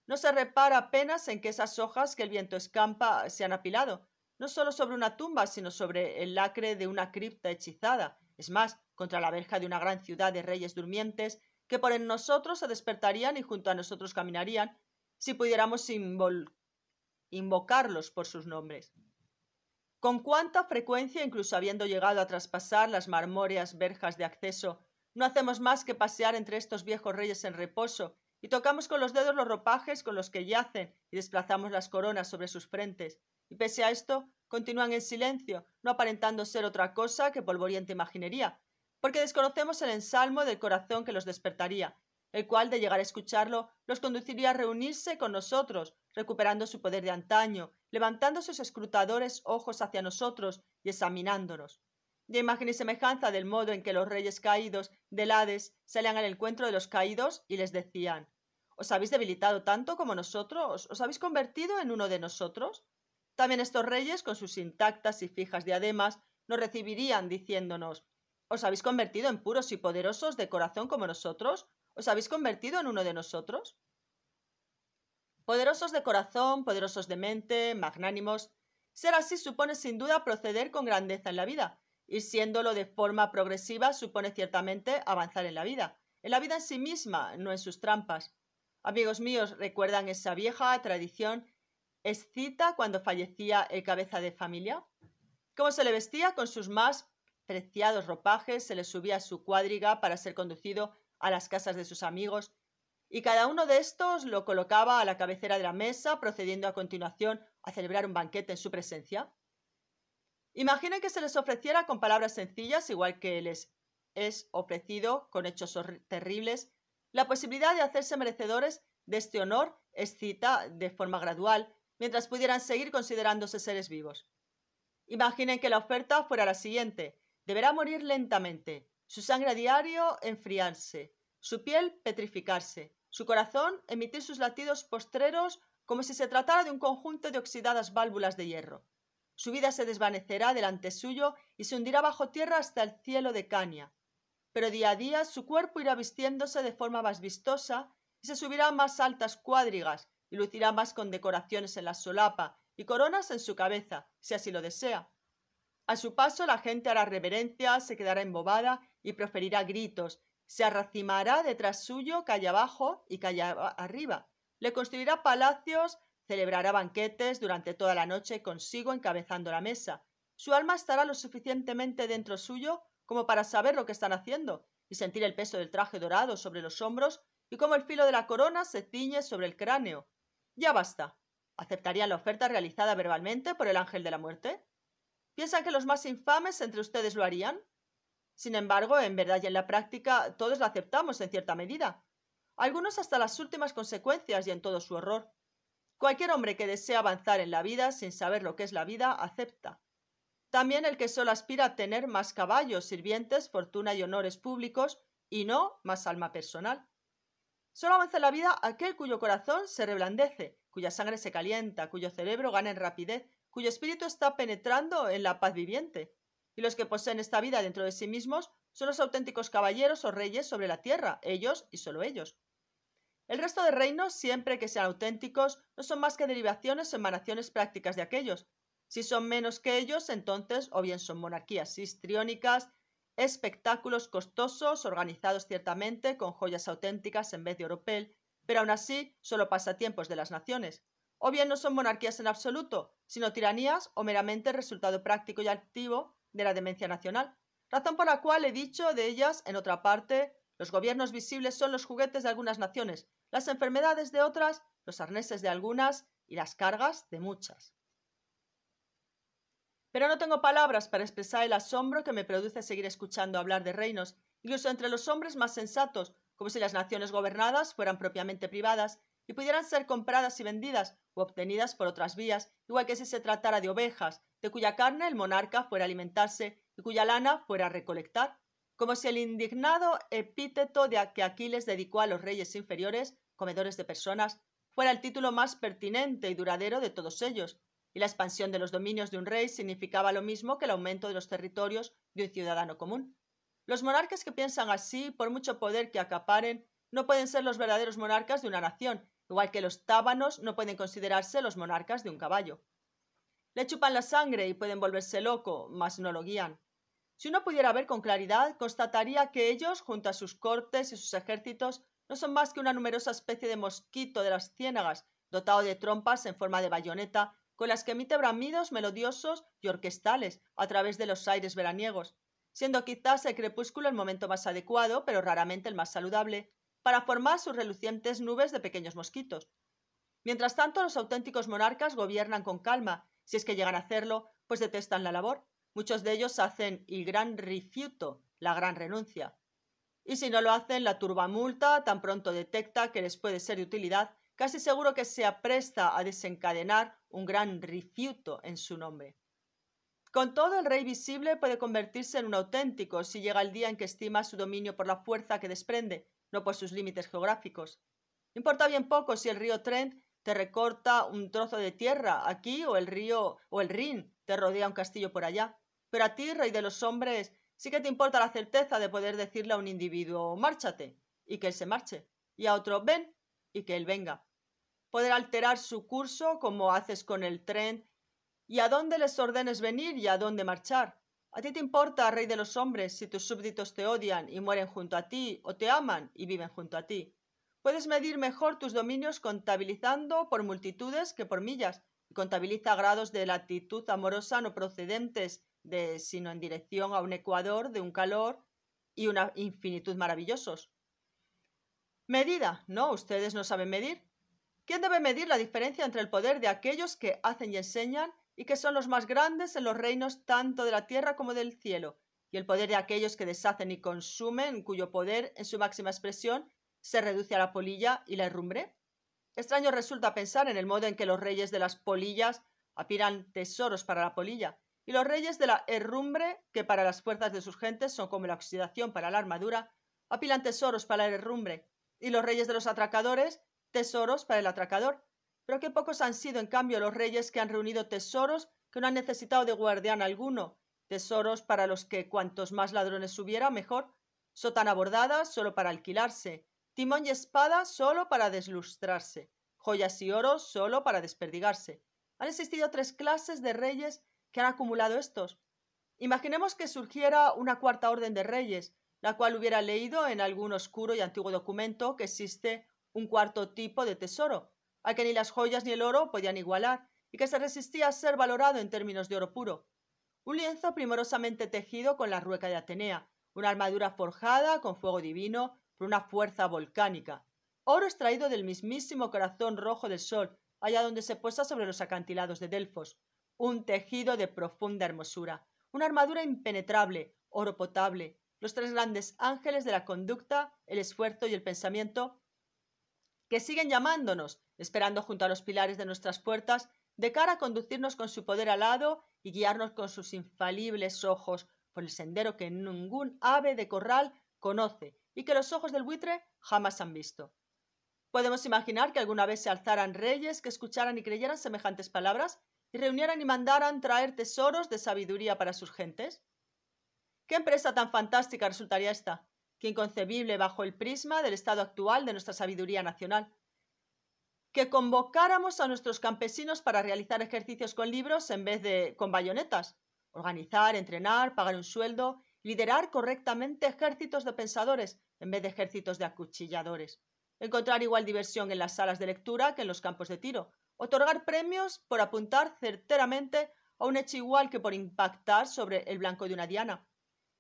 A: No se repara apenas en que esas hojas que el viento escampa se han apilado, no solo sobre una tumba, sino sobre el lacre de una cripta hechizada, es más, contra la verja de una gran ciudad de reyes durmientes, que por en nosotros se despertarían y junto a nosotros caminarían, si pudiéramos invocarlos por sus nombres. Con cuánta frecuencia, incluso habiendo llegado a traspasar las marmóreas verjas de acceso, no hacemos más que pasear entre estos viejos reyes en reposo, y tocamos con los dedos los ropajes con los que yacen, y desplazamos las coronas sobre sus frentes, y pese a esto, continúan en silencio, no aparentando ser otra cosa que polvoriente imaginería, porque desconocemos el ensalmo del corazón que los despertaría, el cual, de llegar a escucharlo, los conduciría a reunirse con nosotros, recuperando su poder de antaño, levantando sus escrutadores ojos hacia nosotros y examinándonos. De imagen y semejanza del modo en que los reyes caídos del Hades salían al encuentro de los caídos y les decían, ¿Os habéis debilitado tanto como nosotros? ¿Os habéis convertido en uno de nosotros? También estos reyes, con sus intactas y fijas diademas, nos recibirían diciéndonos, ¿os habéis convertido en puros y poderosos de corazón como nosotros? ¿Os habéis convertido en uno de nosotros? Poderosos de corazón, poderosos de mente, magnánimos, ser así supone sin duda proceder con grandeza en la vida, y siéndolo de forma progresiva supone ciertamente avanzar en la vida, en la vida en sí misma, no en sus trampas. Amigos míos, recuerdan esa vieja tradición Escita cuando fallecía el cabeza de familia. ¿Cómo se le vestía? Con sus más preciados ropajes se le subía a su cuadriga para ser conducido a las casas de sus amigos, y cada uno de estos lo colocaba a la cabecera de la mesa, procediendo a continuación a celebrar un banquete en su presencia. Imaginen que se les ofreciera con palabras sencillas, igual que les es ofrecido con hechos terribles, la posibilidad de hacerse merecedores de este honor excita de forma gradual mientras pudieran seguir considerándose seres vivos. Imaginen que la oferta fuera la siguiente. Deberá morir lentamente, su sangre a diario enfriarse, su piel petrificarse, su corazón emitir sus latidos postreros como si se tratara de un conjunto de oxidadas válvulas de hierro. Su vida se desvanecerá delante suyo y se hundirá bajo tierra hasta el cielo de Cania. Pero día a día su cuerpo irá vistiéndose de forma más vistosa y se subirá a más altas cuadrigas y lucirá más con decoraciones en la solapa y coronas en su cabeza, si así lo desea. A su paso la gente hará reverencia, se quedará embobada y proferirá gritos, se arracimará detrás suyo calle abajo y calle arriba, le construirá palacios, celebrará banquetes durante toda la noche consigo encabezando la mesa. Su alma estará lo suficientemente dentro suyo como para saber lo que están haciendo y sentir el peso del traje dorado sobre los hombros y cómo el filo de la corona se ciñe sobre el cráneo, ya basta. ¿Aceptarían la oferta realizada verbalmente por el ángel de la muerte? ¿Piensan que los más infames entre ustedes lo harían? Sin embargo, en verdad y en la práctica, todos la aceptamos en cierta medida. Algunos hasta las últimas consecuencias y en todo su horror. Cualquier hombre que desea avanzar en la vida sin saber lo que es la vida, acepta. También el que solo aspira a tener más caballos, sirvientes, fortuna y honores públicos, y no más alma personal. Solo avanza en la vida aquel cuyo corazón se reblandece, cuya sangre se calienta, cuyo cerebro gana en rapidez, cuyo espíritu está penetrando en la paz viviente. Y los que poseen esta vida dentro de sí mismos son los auténticos caballeros o reyes sobre la tierra, ellos y solo ellos. El resto de reinos, siempre que sean auténticos, no son más que derivaciones o emanaciones prácticas de aquellos. Si son menos que ellos, entonces o bien son monarquías histriónicas, Espectáculos costosos, organizados ciertamente con joyas auténticas en vez de oropel, pero aún así solo pasatiempos de las naciones. O bien no son monarquías en absoluto, sino tiranías o meramente resultado práctico y activo de la demencia nacional. Razón por la cual he dicho de ellas, en otra parte, los gobiernos visibles son los juguetes de algunas naciones, las enfermedades de otras, los arneses de algunas y las cargas de muchas. Pero no tengo palabras para expresar el asombro que me produce seguir escuchando hablar de reinos, incluso entre los hombres más sensatos, como si las naciones gobernadas fueran propiamente privadas y pudieran ser compradas y vendidas o obtenidas por otras vías, igual que si se tratara de ovejas, de cuya carne el monarca fuera a alimentarse y cuya lana fuera a recolectar, como si el indignado epíteto de que Aquiles dedicó a los reyes inferiores, comedores de personas, fuera el título más pertinente y duradero de todos ellos, y la expansión de los dominios de un rey significaba lo mismo que el aumento de los territorios de un ciudadano común. Los monarcas que piensan así, por mucho poder que acaparen, no pueden ser los verdaderos monarcas de una nación, igual que los tábanos no pueden considerarse los monarcas de un caballo. Le chupan la sangre y pueden volverse loco, mas no lo guían. Si uno pudiera ver con claridad, constataría que ellos, junto a sus cortes y sus ejércitos, no son más que una numerosa especie de mosquito de las ciénagas, dotado de trompas en forma de bayoneta con las que emite bramidos melodiosos y orquestales a través de los aires veraniegos, siendo quizás el crepúsculo el momento más adecuado, pero raramente el más saludable, para formar sus relucientes nubes de pequeños mosquitos. Mientras tanto, los auténticos monarcas gobiernan con calma, si es que llegan a hacerlo, pues detestan la labor. Muchos de ellos hacen el gran rifiuto, la gran renuncia. Y si no lo hacen, la turbamulta tan pronto detecta que les puede ser de utilidad, casi seguro que se apresta a desencadenar un gran rifiuto en su nombre. Con todo, el rey visible puede convertirse en un auténtico si llega el día en que estima su dominio por la fuerza que desprende, no por sus límites geográficos. Importa bien poco si el río Trent te recorta un trozo de tierra aquí o el río o el Rin te rodea un castillo por allá. Pero a ti, rey de los hombres, sí que te importa la certeza de poder decirle a un individuo márchate y que él se marche, y a otro ven y que él venga poder alterar su curso como haces con el tren, y a dónde les ordenes venir y a dónde marchar. A ti te importa, rey de los hombres, si tus súbditos te odian y mueren junto a ti, o te aman y viven junto a ti. Puedes medir mejor tus dominios contabilizando por multitudes que por millas, contabiliza grados de latitud amorosa no procedentes de sino en dirección a un ecuador de un calor y una infinitud maravillosos. Medida, no, ustedes no saben medir. ¿Quién debe medir la diferencia entre el poder de aquellos que hacen y enseñan y que son los más grandes en los reinos tanto de la tierra como del cielo, y el poder de aquellos que deshacen y consumen, cuyo poder, en su máxima expresión, se reduce a la polilla y la herrumbre? Extraño resulta pensar en el modo en que los reyes de las polillas apilan tesoros para la polilla, y los reyes de la herrumbre, que para las fuerzas de sus gentes son como la oxidación para la armadura, apilan tesoros para la herrumbre, y los reyes de los atracadores tesoros para el atracador, pero qué pocos han sido en cambio los reyes que han reunido tesoros que no han necesitado de guardián alguno, tesoros para los que cuantos más ladrones hubiera, mejor, sotana bordada solo para alquilarse, timón y espada solo para deslustrarse, joyas y oro solo para desperdigarse. Han existido tres clases de reyes que han acumulado estos. Imaginemos que surgiera una cuarta orden de reyes, la cual hubiera leído en algún oscuro y antiguo documento que existe un cuarto tipo de tesoro, al que ni las joyas ni el oro podían igualar, y que se resistía a ser valorado en términos de oro puro. Un lienzo primorosamente tejido con la rueca de Atenea, una armadura forjada con fuego divino por una fuerza volcánica, oro extraído del mismísimo corazón rojo del sol, allá donde se puesta sobre los acantilados de Delfos, un tejido de profunda hermosura, una armadura impenetrable, oro potable, los tres grandes ángeles de la conducta, el esfuerzo y el pensamiento, que siguen llamándonos, esperando junto a los pilares de nuestras puertas, de cara a conducirnos con su poder alado y guiarnos con sus infalibles ojos por el sendero que ningún ave de corral conoce y que los ojos del buitre jamás han visto. Podemos imaginar que alguna vez se alzaran reyes que escucharan y creyeran semejantes palabras y reunieran y mandaran traer tesoros de sabiduría para sus gentes. ¿Qué empresa tan fantástica resultaría esta? inconcebible bajo el prisma del estado actual de nuestra sabiduría nacional. Que convocáramos a nuestros campesinos para realizar ejercicios con libros en vez de con bayonetas, organizar, entrenar, pagar un sueldo, liderar correctamente ejércitos de pensadores en vez de ejércitos de acuchilladores, encontrar igual diversión en las salas de lectura que en los campos de tiro, otorgar premios por apuntar certeramente a un hecho igual que por impactar sobre el blanco de una diana,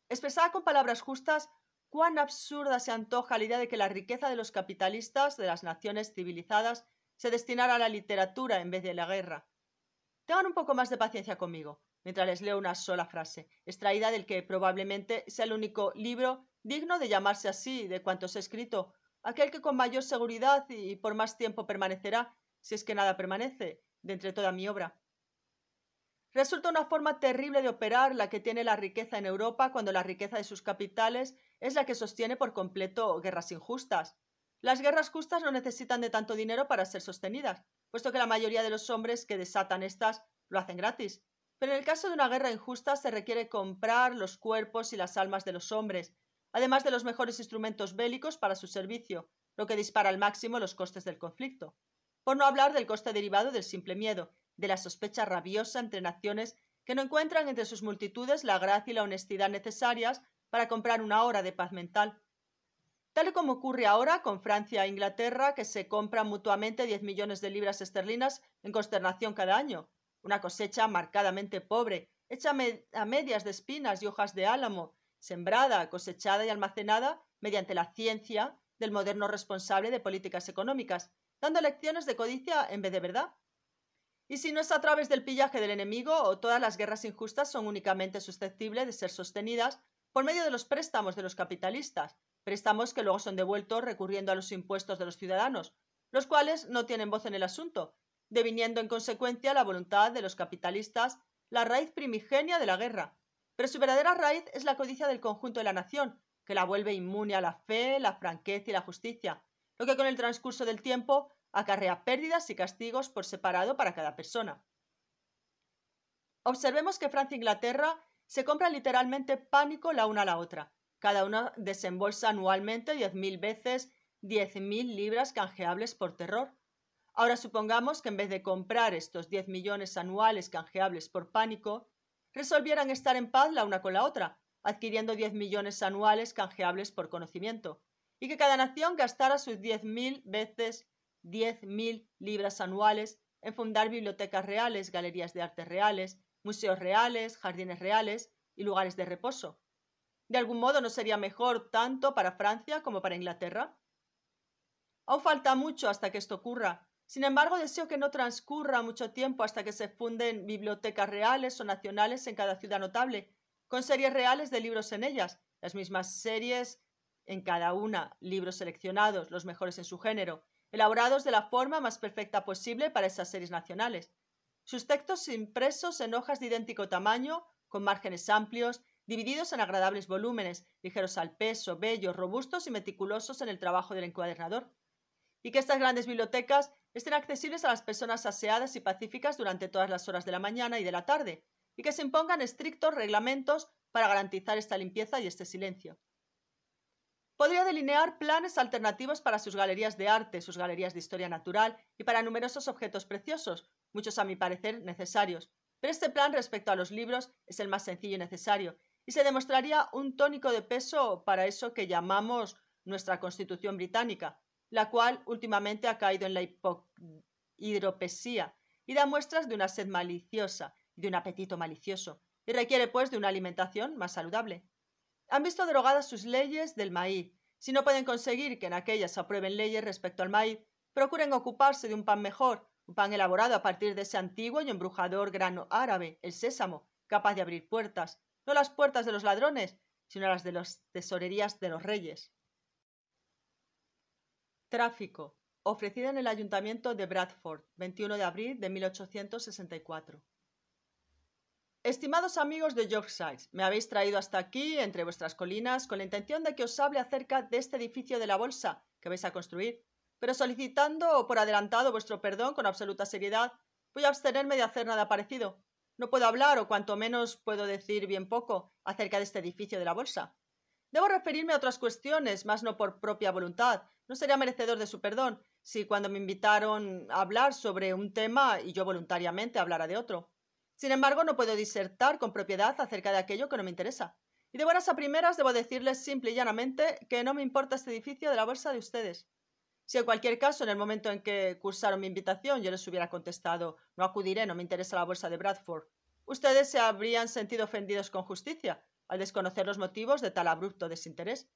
A: expresar con palabras justas cuán absurda se antoja la idea de que la riqueza de los capitalistas de las naciones civilizadas se destinara a la literatura en vez de la guerra. Tengan un poco más de paciencia conmigo, mientras les leo una sola frase, extraída del que probablemente sea el único libro digno de llamarse así de cuantos he escrito, aquel que con mayor seguridad y por más tiempo permanecerá, si es que nada permanece, de entre toda mi obra. Resulta una forma terrible de operar la que tiene la riqueza en Europa cuando la riqueza de sus capitales es la que sostiene por completo guerras injustas. Las guerras justas no necesitan de tanto dinero para ser sostenidas, puesto que la mayoría de los hombres que desatan estas lo hacen gratis. Pero en el caso de una guerra injusta se requiere comprar los cuerpos y las almas de los hombres, además de los mejores instrumentos bélicos para su servicio, lo que dispara al máximo los costes del conflicto. Por no hablar del coste derivado del simple miedo, de la sospecha rabiosa entre naciones que no encuentran entre sus multitudes la gracia y la honestidad necesarias para comprar una hora de paz mental. Tal y como ocurre ahora con Francia e Inglaterra, que se compran mutuamente 10 millones de libras esterlinas en consternación cada año, una cosecha marcadamente pobre, hecha a medias de espinas y hojas de álamo, sembrada, cosechada y almacenada mediante la ciencia del moderno responsable de políticas económicas, dando lecciones de codicia en vez de verdad. Y si no es a través del pillaje del enemigo, o todas las guerras injustas son únicamente susceptibles de ser sostenidas por medio de los préstamos de los capitalistas, préstamos que luego son devueltos recurriendo a los impuestos de los ciudadanos, los cuales no tienen voz en el asunto, deviniendo en consecuencia la voluntad de los capitalistas la raíz primigenia de la guerra. Pero su verdadera raíz es la codicia del conjunto de la nación, que la vuelve inmune a la fe, la franqueza y la justicia, lo que con el transcurso del tiempo acarrea pérdidas y castigos por separado para cada persona. Observemos que Francia e Inglaterra se compran literalmente pánico la una a la otra. Cada una desembolsa anualmente 10.000 veces 10.000 libras canjeables por terror. Ahora supongamos que en vez de comprar estos 10 millones anuales canjeables por pánico, resolvieran estar en paz la una con la otra, adquiriendo 10 millones anuales canjeables por conocimiento, y que cada nación gastara sus 10.000 veces 10.000 libras anuales en fundar bibliotecas reales, galerías de artes reales, museos reales, jardines reales y lugares de reposo. ¿De algún modo no sería mejor tanto para Francia como para Inglaterra? Aún falta mucho hasta que esto ocurra. Sin embargo, deseo que no transcurra mucho tiempo hasta que se funden bibliotecas reales o nacionales en cada ciudad notable, con series reales de libros en ellas, las mismas series en cada una, libros seleccionados, los mejores en su género, elaborados de la forma más perfecta posible para esas series nacionales. Sus textos impresos en hojas de idéntico tamaño, con márgenes amplios, divididos en agradables volúmenes, ligeros al peso, bellos, robustos y meticulosos en el trabajo del encuadernador. Y que estas grandes bibliotecas estén accesibles a las personas aseadas y pacíficas durante todas las horas de la mañana y de la tarde, y que se impongan estrictos reglamentos para garantizar esta limpieza y este silencio. Podría delinear planes alternativos para sus galerías de arte, sus galerías de historia natural y para numerosos objetos preciosos, muchos a mi parecer necesarios. Pero este plan respecto a los libros es el más sencillo y necesario, y se demostraría un tónico de peso para eso que llamamos nuestra Constitución británica, la cual últimamente ha caído en la hidropesía y da muestras de una sed maliciosa y de un apetito malicioso, y requiere pues de una alimentación más saludable han visto derogadas sus leyes del maíz. Si no pueden conseguir que en aquellas se aprueben leyes respecto al maíz, procuren ocuparse de un pan mejor, un pan elaborado a partir de ese antiguo y embrujador grano árabe, el sésamo, capaz de abrir puertas, no las puertas de los ladrones, sino las de las tesorerías de los reyes. Tráfico, ofrecida en el Ayuntamiento de Bradford, 21 de abril de 1864. Estimados amigos de Yorkshire, me habéis traído hasta aquí, entre vuestras colinas, con la intención de que os hable acerca de este edificio de la bolsa que vais a construir, pero solicitando por adelantado vuestro perdón con absoluta seriedad, voy a abstenerme de hacer nada parecido. No puedo hablar, o cuanto menos puedo decir bien poco, acerca de este edificio de la bolsa. Debo referirme a otras cuestiones, más no por propia voluntad. No sería merecedor de su perdón si cuando me invitaron a hablar sobre un tema y yo voluntariamente hablara de otro. Sin embargo, no puedo disertar con propiedad acerca de aquello que no me interesa. Y de buenas a primeras debo decirles simple y llanamente que no me importa este edificio de la bolsa de ustedes. Si en cualquier caso, en el momento en que cursaron mi invitación, yo les hubiera contestado no acudiré, no me interesa la bolsa de Bradford, ustedes se habrían sentido ofendidos con justicia al desconocer los motivos de tal abrupto desinterés.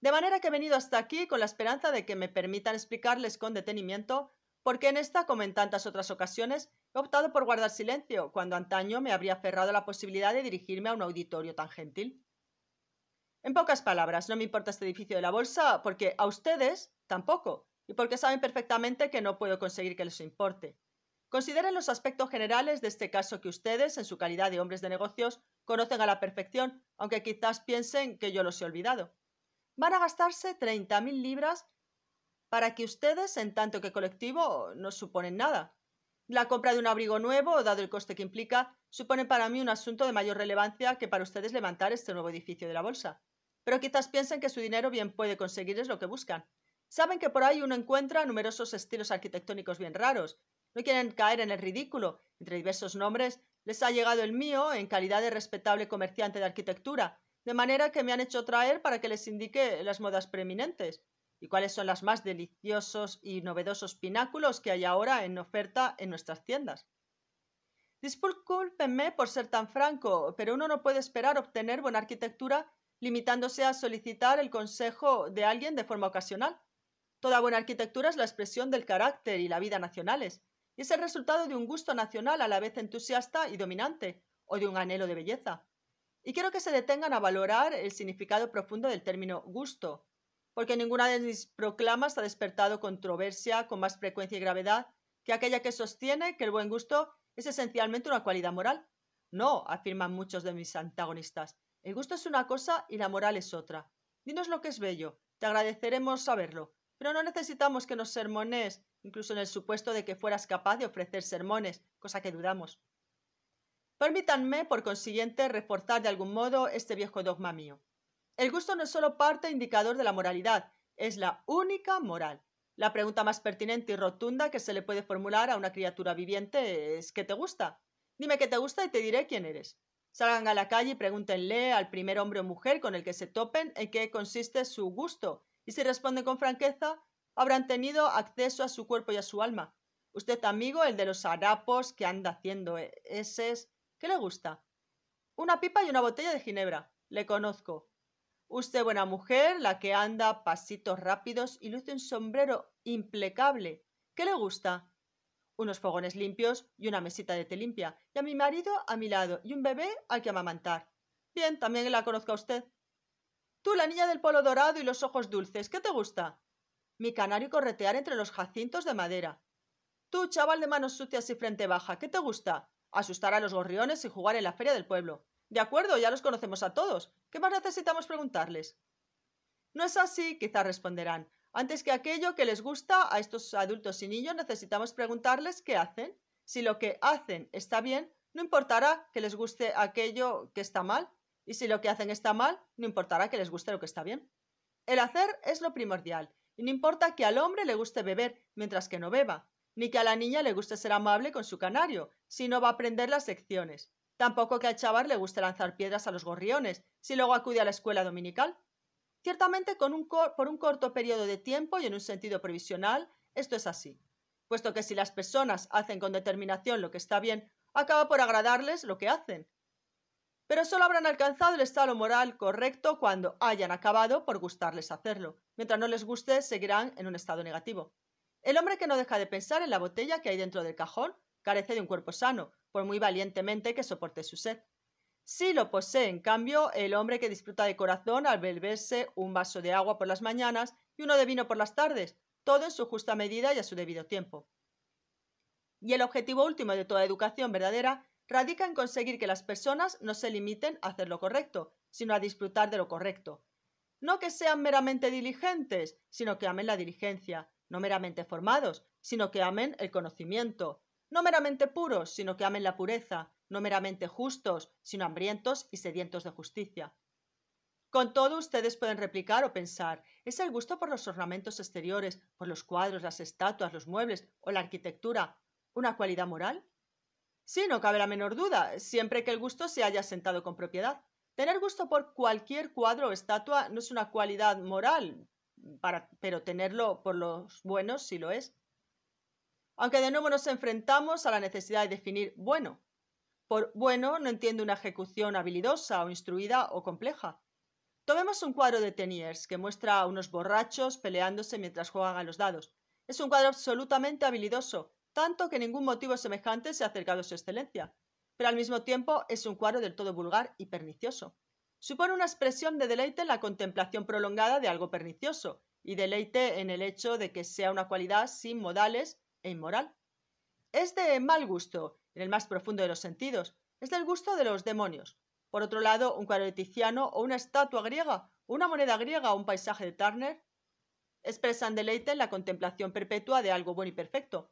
A: De manera que he venido hasta aquí con la esperanza de que me permitan explicarles con detenimiento por qué en esta, como en tantas otras ocasiones, He optado por guardar silencio, cuando antaño me habría aferrado la posibilidad de dirigirme a un auditorio tan gentil. En pocas palabras, no me importa este edificio de la bolsa porque a ustedes tampoco, y porque saben perfectamente que no puedo conseguir que les importe. Consideren los aspectos generales de este caso que ustedes, en su calidad de hombres de negocios, conocen a la perfección, aunque quizás piensen que yo los he olvidado. Van a gastarse 30.000 libras para que ustedes, en tanto que colectivo, no suponen nada. La compra de un abrigo nuevo, dado el coste que implica, supone para mí un asunto de mayor relevancia que para ustedes levantar este nuevo edificio de la bolsa. Pero quizás piensen que su dinero bien puede conseguir es lo que buscan. Saben que por ahí uno encuentra numerosos estilos arquitectónicos bien raros. No quieren caer en el ridículo. Entre diversos nombres, les ha llegado el mío en calidad de respetable comerciante de arquitectura, de manera que me han hecho traer para que les indique las modas preeminentes y cuáles son los más deliciosos y novedosos pináculos que hay ahora en oferta en nuestras tiendas. Disculpenme por ser tan franco, pero uno no puede esperar obtener buena arquitectura limitándose a solicitar el consejo de alguien de forma ocasional. Toda buena arquitectura es la expresión del carácter y la vida nacionales, y es el resultado de un gusto nacional a la vez entusiasta y dominante, o de un anhelo de belleza. Y quiero que se detengan a valorar el significado profundo del término gusto, porque ninguna de mis proclamas ha despertado controversia con más frecuencia y gravedad que aquella que sostiene que el buen gusto es esencialmente una cualidad moral. No, afirman muchos de mis antagonistas. El gusto es una cosa y la moral es otra. Dinos lo que es bello, te agradeceremos saberlo, pero no necesitamos que nos sermones, incluso en el supuesto de que fueras capaz de ofrecer sermones, cosa que dudamos. Permítanme, por consiguiente, reforzar de algún modo este viejo dogma mío. El gusto no es solo parte indicador de la moralidad, es la única moral. La pregunta más pertinente y rotunda que se le puede formular a una criatura viviente es ¿qué te gusta? Dime qué te gusta y te diré quién eres. Salgan a la calle y pregúntenle al primer hombre o mujer con el que se topen en qué consiste su gusto, y si responden con franqueza, habrán tenido acceso a su cuerpo y a su alma. Usted, amigo, el de los harapos que anda haciendo ese es... ¿Qué le gusta? Una pipa y una botella de ginebra. Le conozco. Usted buena mujer, la que anda pasitos rápidos y luce un sombrero implacable, ¿Qué le gusta? Unos fogones limpios y una mesita de té limpia, y a mi marido a mi lado, y un bebé al que amamantar. Bien, también la conozca usted. Tú, la niña del polo dorado y los ojos dulces, ¿qué te gusta? Mi canario corretear entre los jacintos de madera. Tú, chaval de manos sucias y frente baja, ¿qué te gusta? Asustar a los gorriones y jugar en la feria del pueblo. De acuerdo, ya los conocemos a todos. ¿Qué más necesitamos preguntarles? No es así, quizás responderán. Antes que aquello que les gusta a estos adultos y niños, necesitamos preguntarles qué hacen. Si lo que hacen está bien, no importará que les guste aquello que está mal. Y si lo que hacen está mal, no importará que les guste lo que está bien. El hacer es lo primordial, y no importa que al hombre le guste beber mientras que no beba, ni que a la niña le guste ser amable con su canario, si no va a aprender las secciones. Tampoco que al Chavar le guste lanzar piedras a los gorriones, si luego acude a la escuela dominical. Ciertamente, por un corto periodo de tiempo y en un sentido provisional, esto es así, puesto que si las personas hacen con determinación lo que está bien, acaba por agradarles lo que hacen. Pero solo habrán alcanzado el estado moral correcto cuando hayan acabado por gustarles hacerlo. Mientras no les guste, seguirán en un estado negativo. El hombre que no deja de pensar en la botella que hay dentro del cajón carece de un cuerpo sano, por muy valientemente que soporte su sed. Sí lo posee, en cambio, el hombre que disfruta de corazón al beberse un vaso de agua por las mañanas y uno de vino por las tardes, todo en su justa medida y a su debido tiempo. Y el objetivo último de toda educación verdadera radica en conseguir que las personas no se limiten a hacer lo correcto, sino a disfrutar de lo correcto. No que sean meramente diligentes, sino que amen la diligencia, no meramente formados, sino que amen el conocimiento, no meramente puros, sino que amen la pureza, no meramente justos, sino hambrientos y sedientos de justicia. Con todo, ustedes pueden replicar o pensar, es el gusto por los ornamentos exteriores, por los cuadros, las estatuas, los muebles o la arquitectura, una cualidad moral? Sí, no cabe la menor duda, siempre que el gusto se haya sentado con propiedad. Tener gusto por cualquier cuadro o estatua no es una cualidad moral, pero tenerlo por los buenos sí lo es aunque de nuevo nos enfrentamos a la necesidad de definir bueno. Por bueno no entiendo una ejecución habilidosa o instruida o compleja. Tomemos un cuadro de Teniers que muestra a unos borrachos peleándose mientras juegan a los dados. Es un cuadro absolutamente habilidoso, tanto que ningún motivo semejante se ha acercado a su excelencia, pero al mismo tiempo es un cuadro del todo vulgar y pernicioso. Supone una expresión de deleite en la contemplación prolongada de algo pernicioso, y deleite en el hecho de que sea una cualidad sin modales e inmoral. Es de mal gusto, en el más profundo de los sentidos, es del gusto de los demonios. Por otro lado, un Tiziano o una estatua griega, una moneda griega o un paisaje de Turner expresan deleite en la contemplación perpetua de algo bueno y perfecto.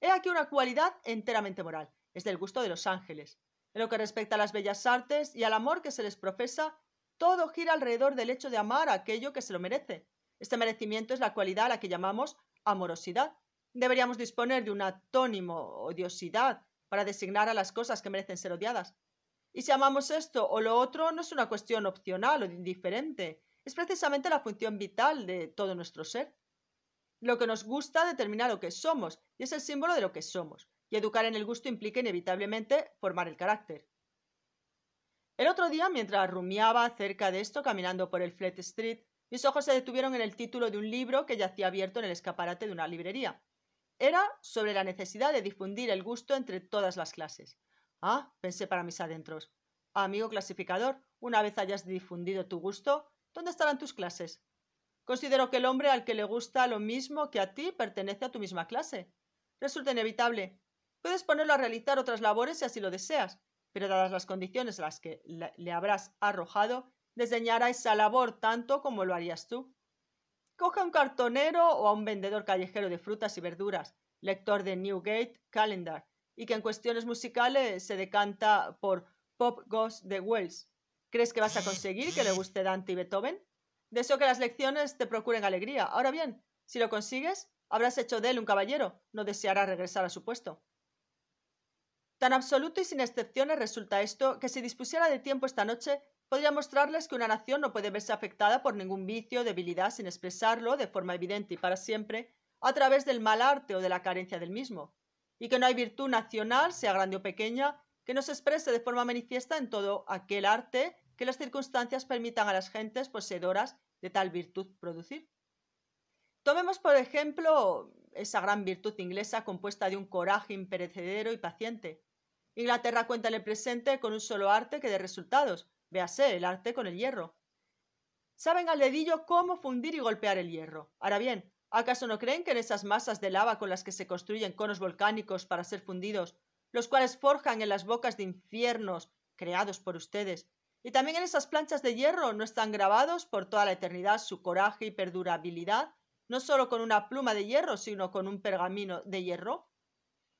A: He aquí una cualidad enteramente moral, es del gusto de los ángeles. En lo que respecta a las bellas artes y al amor que se les profesa, todo gira alrededor del hecho de amar a aquello que se lo merece. Este merecimiento es la cualidad a la que llamamos amorosidad. Deberíamos disponer de un o odiosidad para designar a las cosas que merecen ser odiadas. Y si amamos esto o lo otro, no es una cuestión opcional o indiferente, es precisamente la función vital de todo nuestro ser. Lo que nos gusta determina lo que somos y es el símbolo de lo que somos, y educar en el gusto implica inevitablemente formar el carácter. El otro día, mientras rumiaba acerca de esto caminando por el Fleet Street, mis ojos se detuvieron en el título de un libro que yacía abierto en el escaparate de una librería era sobre la necesidad de difundir el gusto entre todas las clases. Ah, pensé para mis adentros. Amigo clasificador, una vez hayas difundido tu gusto, ¿dónde estarán tus clases? Considero que el hombre al que le gusta lo mismo que a ti pertenece a tu misma clase. Resulta inevitable. Puedes ponerlo a realizar otras labores si así lo deseas, pero dadas las condiciones a las que le habrás arrojado, desdeñará esa labor tanto como lo harías tú. Coge a un cartonero o a un vendedor callejero de frutas y verduras, lector de Newgate Calendar, y que en cuestiones musicales se decanta por Pop Ghost de Wells. ¿Crees que vas a conseguir que le guste Dante y Beethoven? Deseo que las lecciones te procuren alegría. Ahora bien, si lo consigues, habrás hecho de él un caballero. No deseará regresar a su puesto. Tan absoluto y sin excepciones resulta esto que si dispusiera de tiempo esta noche Podría mostrarles que una nación no puede verse afectada por ningún vicio o debilidad sin expresarlo de forma evidente y para siempre a través del mal arte o de la carencia del mismo, y que no hay virtud nacional, sea grande o pequeña, que no se exprese de forma manifiesta en todo aquel arte que las circunstancias permitan a las gentes poseedoras de tal virtud producir. Tomemos, por ejemplo, esa gran virtud inglesa compuesta de un coraje imperecedero y paciente. Inglaterra cuenta en el presente con un solo arte que dé resultados, Véase, el arte con el hierro. Saben al dedillo cómo fundir y golpear el hierro. Ahora bien, ¿acaso no creen que en esas masas de lava con las que se construyen conos volcánicos para ser fundidos, los cuales forjan en las bocas de infiernos creados por ustedes, y también en esas planchas de hierro no están grabados por toda la eternidad su coraje y perdurabilidad, no solo con una pluma de hierro, sino con un pergamino de hierro?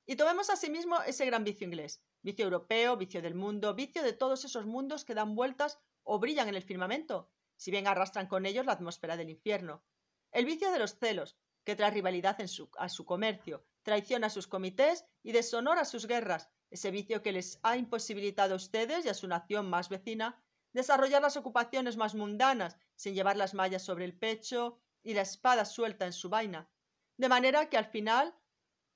A: Y tomemos asimismo ese gran vicio inglés, Vicio europeo, vicio del mundo, vicio de todos esos mundos que dan vueltas o brillan en el firmamento, si bien arrastran con ellos la atmósfera del infierno. El vicio de los celos, que trae rivalidad en su, a su comercio, traiciona a sus comités y deshonora sus guerras, ese vicio que les ha imposibilitado a ustedes y a su nación más vecina desarrollar las ocupaciones más mundanas sin llevar las mallas sobre el pecho y la espada suelta en su vaina. De manera que al final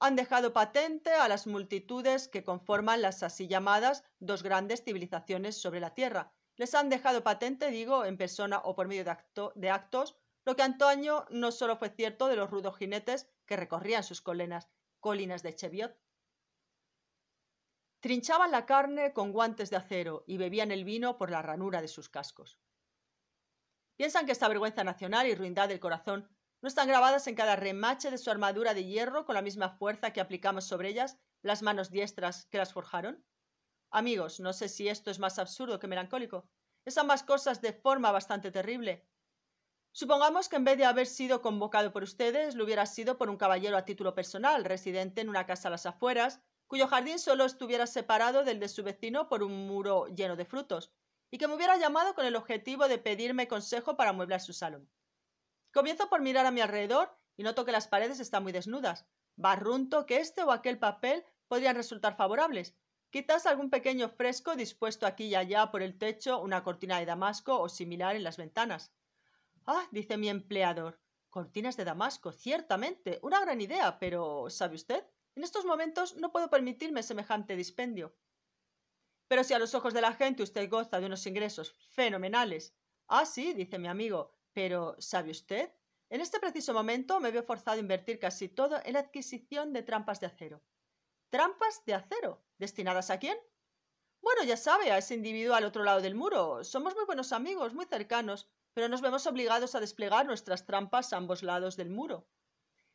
A: han dejado patente a las multitudes que conforman las así llamadas dos grandes civilizaciones sobre la Tierra. Les han dejado patente, digo, en persona o por medio de, actos, lo que Antoño no solo fue cierto de los rudos jinetes que recorrían sus colinas de Cheviot. Trinchaban la carne con guantes de acero y bebían el vino por la ranura de sus cascos. Piensan que esta vergüenza nacional y ruindad del corazón no están grabadas en cada remache de su armadura de hierro con la misma fuerza que aplicamos sobre ellas las manos diestras que las forjaron. Amigos, no sé si esto es más absurdo que melancólico. Es ambas cosas de forma bastante terrible. Supongamos que en vez de haber sido convocado por ustedes, lo hubiera sido por un caballero a título personal, residente en una casa a las afueras, cuyo jardín solo estuviera separado del de su vecino por un muro lleno de frutos, y que me hubiera llamado con el objetivo de pedirme consejo para amueblar su salón. Comienzo por mirar a mi alrededor y noto que las paredes están muy desnudas. Barrunto que este o aquel papel podrían resultar favorables. Quizás algún pequeño fresco dispuesto aquí y allá por el techo, una cortina de damasco o similar en las ventanas. Ah, dice mi empleador. Cortinas de damasco, ciertamente. Una gran idea, pero ¿sabe usted? En estos momentos no puedo permitirme semejante dispendio. Pero si a los ojos de la gente usted goza de unos ingresos fenomenales. Ah, sí, dice mi amigo, pero, ¿sabe usted? En este preciso momento me veo forzado a invertir casi todo en la adquisición de trampas de acero. ¿Trampas de acero? ¿Destinadas a quién? Bueno, ya sabe, a ese individuo al otro lado del muro. Somos muy buenos amigos, muy cercanos, pero nos vemos obligados a desplegar nuestras trampas a ambos lados del muro.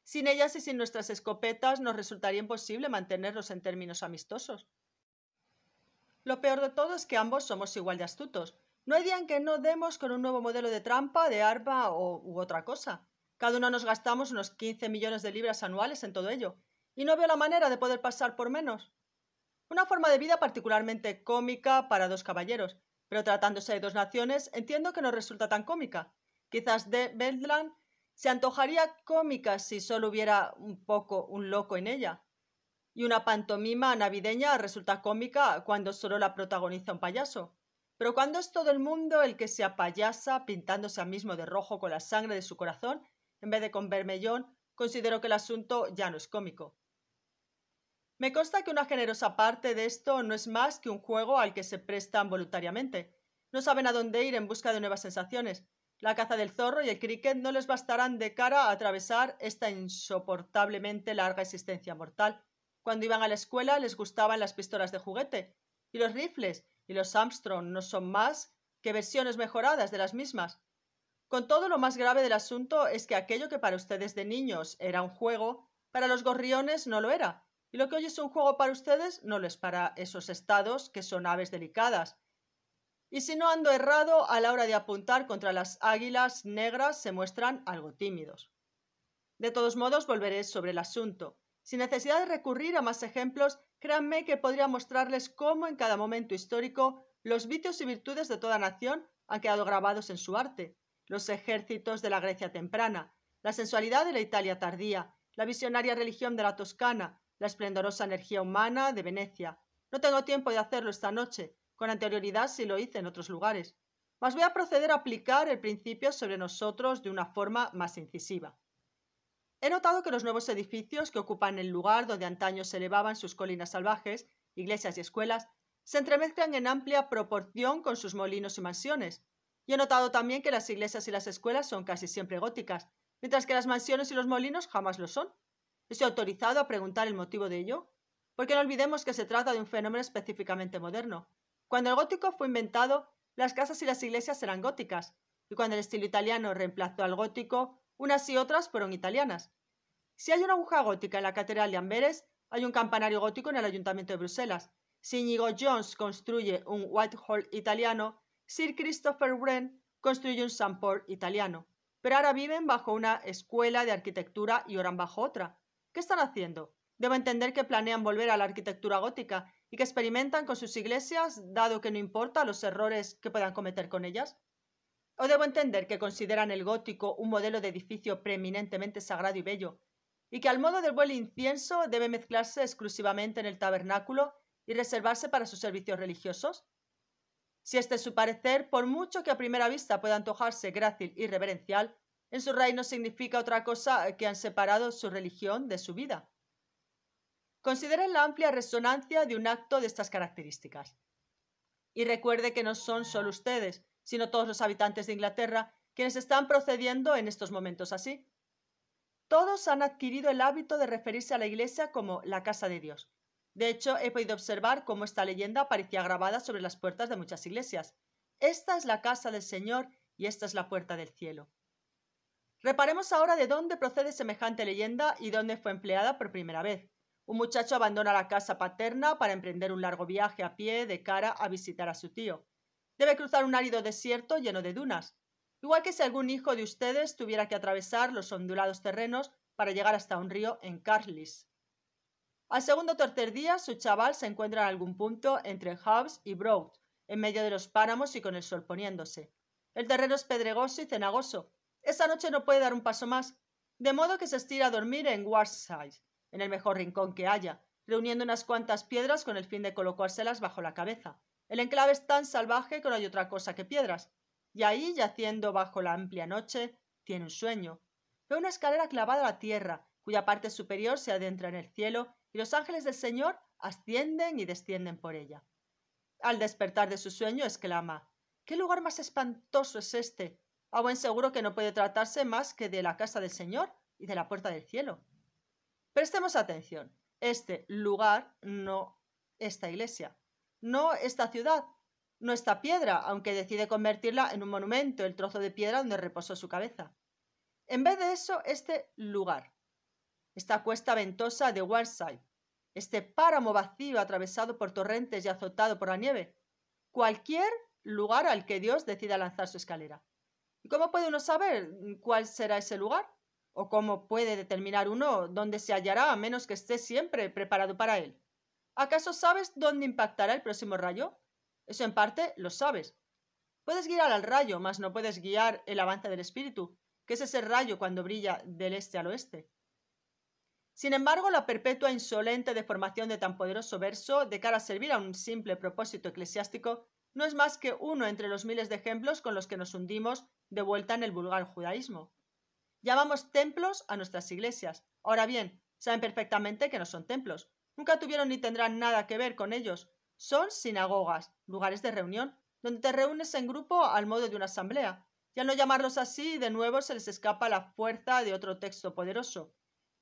A: Sin ellas y sin nuestras escopetas nos resultaría imposible mantenerlos en términos amistosos. Lo peor de todo es que ambos somos igual de astutos, no hay día en que no demos con un nuevo modelo de trampa, de arpa u otra cosa. Cada uno nos gastamos unos 15 millones de libras anuales en todo ello, y no veo la manera de poder pasar por menos. Una forma de vida particularmente cómica para dos caballeros, pero tratándose de dos naciones entiendo que no resulta tan cómica. Quizás de Bedland se antojaría cómica si solo hubiera un poco un loco en ella. Y una pantomima navideña resulta cómica cuando solo la protagoniza un payaso. Pero cuando es todo el mundo el que se apayasa pintándose a mismo de rojo con la sangre de su corazón, en vez de con vermellón, considero que el asunto ya no es cómico. Me consta que una generosa parte de esto no es más que un juego al que se prestan voluntariamente. No saben a dónde ir en busca de nuevas sensaciones. La caza del zorro y el cricket no les bastarán de cara a atravesar esta insoportablemente larga existencia mortal. Cuando iban a la escuela les gustaban las pistolas de juguete y los rifles, y los Armstrong no son más que versiones mejoradas de las mismas. Con todo, lo más grave del asunto es que aquello que para ustedes de niños era un juego, para los gorriones no lo era, y lo que hoy es un juego para ustedes no lo es para esos estados que son aves delicadas. Y si no ando errado, a la hora de apuntar contra las águilas negras se muestran algo tímidos. De todos modos, volveré sobre el asunto. Sin necesidad de recurrir a más ejemplos, créanme que podría mostrarles cómo en cada momento histórico los vicios y virtudes de toda nación han quedado grabados en su arte, los ejércitos de la Grecia temprana, la sensualidad de la Italia tardía, la visionaria religión de la Toscana, la esplendorosa energía humana de Venecia. No tengo tiempo de hacerlo esta noche, con anterioridad si lo hice en otros lugares, mas voy a proceder a aplicar el principio sobre nosotros de una forma más incisiva. He notado que los nuevos edificios que ocupan el lugar donde antaño se elevaban sus colinas salvajes, iglesias y escuelas, se entremezclan en amplia proporción con sus molinos y mansiones. Y he notado también que las iglesias y las escuelas son casi siempre góticas, mientras que las mansiones y los molinos jamás lo son. Estoy autorizado a preguntar el motivo de ello, porque no olvidemos que se trata de un fenómeno específicamente moderno. Cuando el gótico fue inventado, las casas y las iglesias eran góticas, y cuando el estilo italiano reemplazó al gótico, unas y otras fueron italianas. Si hay una aguja gótica en la Catedral de Amberes, hay un campanario gótico en el Ayuntamiento de Bruselas. Si Íñigo Jones construye un Whitehall italiano, Sir Christopher Wren construye un St. Paul italiano. Pero ahora viven bajo una escuela de arquitectura y oran bajo otra. ¿Qué están haciendo? Debo entender que planean volver a la arquitectura gótica y que experimentan con sus iglesias, dado que no importa los errores que puedan cometer con ellas. O debo entender que consideran el gótico un modelo de edificio preeminentemente sagrado y bello, y que al modo del buen incienso debe mezclarse exclusivamente en el tabernáculo y reservarse para sus servicios religiosos. Si este es su parecer, por mucho que a primera vista pueda antojarse grácil y reverencial, en su reino significa otra cosa que han separado su religión de su vida. Consideren la amplia resonancia de un acto de estas características. Y recuerde que no son solo ustedes, sino todos los habitantes de Inglaterra, quienes están procediendo en estos momentos así. Todos han adquirido el hábito de referirse a la iglesia como la casa de Dios. De hecho, he podido observar cómo esta leyenda aparecía grabada sobre las puertas de muchas iglesias. Esta es la casa del Señor y esta es la puerta del cielo. Reparemos ahora de dónde procede semejante leyenda y dónde fue empleada por primera vez. Un muchacho abandona la casa paterna para emprender un largo viaje a pie de cara a visitar a su tío. Debe cruzar un árido desierto lleno de dunas, igual que si algún hijo de ustedes tuviera que atravesar los ondulados terrenos para llegar hasta un río en Carlis. Al segundo o tercer día, su chaval se encuentra en algún punto entre hubs y Broad, en medio de los páramos y con el sol poniéndose. El terreno es pedregoso y cenagoso. Esa noche no puede dar un paso más, de modo que se estira a dormir en Warside, en el mejor rincón que haya, reuniendo unas cuantas piedras con el fin de colocárselas bajo la cabeza. El enclave es tan salvaje que no hay otra cosa que piedras, y ahí, yaciendo bajo la amplia noche, tiene un sueño. Ve una escalera clavada a la tierra, cuya parte superior se adentra en el cielo, y los ángeles del Señor ascienden y descienden por ella. Al despertar de su sueño, exclama ¿Qué lugar más espantoso es este? A buen seguro que no puede tratarse más que de la casa del Señor y de la puerta del cielo. Prestemos atención. Este lugar no, esta iglesia no esta ciudad, no esta piedra, aunque decide convertirla en un monumento, el trozo de piedra donde reposó su cabeza. En vez de eso, este lugar, esta cuesta ventosa de Warside, este páramo vacío atravesado por torrentes y azotado por la nieve, cualquier lugar al que Dios decida lanzar su escalera. ¿Y cómo puede uno saber cuál será ese lugar? ¿O cómo puede determinar uno dónde se hallará a menos que esté siempre preparado para él? ¿Acaso sabes dónde impactará el próximo rayo? Eso en parte lo sabes. Puedes guiar al rayo, mas no puedes guiar el avance del espíritu, que es ese rayo cuando brilla del este al oeste. Sin embargo, la perpetua insolente deformación de tan poderoso verso de cara a servir a un simple propósito eclesiástico no es más que uno entre los miles de ejemplos con los que nos hundimos de vuelta en el vulgar judaísmo. Llamamos templos a nuestras iglesias. Ahora bien, saben perfectamente que no son templos, nunca tuvieron ni tendrán nada que ver con ellos. Son sinagogas, lugares de reunión, donde te reúnes en grupo al modo de una asamblea. Y al no llamarlos así, de nuevo se les escapa la fuerza de otro texto poderoso.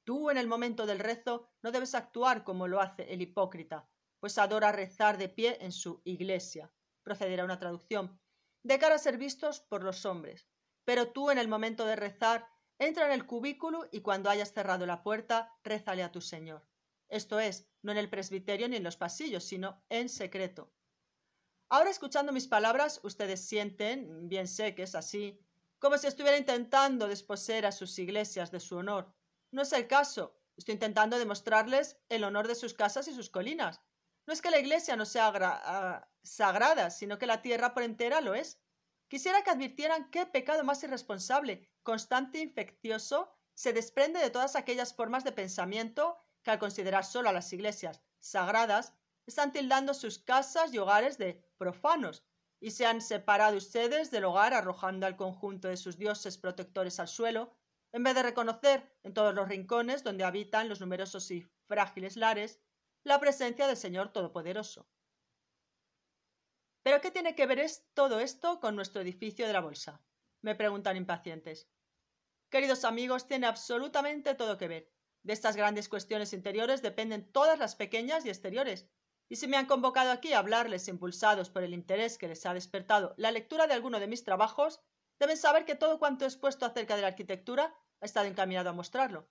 A: Tú en el momento del rezo no debes actuar como lo hace el hipócrita, pues adora rezar de pie en su iglesia. Procederá una traducción. De cara a ser vistos por los hombres. Pero tú en el momento de rezar, entra en el cubículo y cuando hayas cerrado la puerta, rézale a tu Señor esto es, no en el presbiterio ni en los pasillos, sino en secreto. Ahora escuchando mis palabras, ustedes sienten, bien sé que es así, como si estuviera intentando desposer a sus iglesias de su honor. No es el caso, estoy intentando demostrarles el honor de sus casas y sus colinas. No es que la iglesia no sea ah, sagrada, sino que la tierra por entera lo es. Quisiera que advirtieran qué pecado más irresponsable, constante e infeccioso se desprende de todas aquellas formas de pensamiento que al considerar solo a las iglesias sagradas, están tildando sus casas y hogares de profanos y se han separado ustedes del hogar arrojando al conjunto de sus dioses protectores al suelo, en vez de reconocer en todos los rincones donde habitan los numerosos y frágiles lares la presencia del Señor Todopoderoso. ¿Pero qué tiene que ver es todo esto con nuestro edificio de la bolsa? Me preguntan impacientes. Queridos amigos, tiene absolutamente todo que ver. De estas grandes cuestiones interiores dependen todas las pequeñas y exteriores, y si me han convocado aquí a hablarles impulsados por el interés que les ha despertado la lectura de alguno de mis trabajos, deben saber que todo cuanto he expuesto acerca de la arquitectura ha estado encaminado a mostrarlo.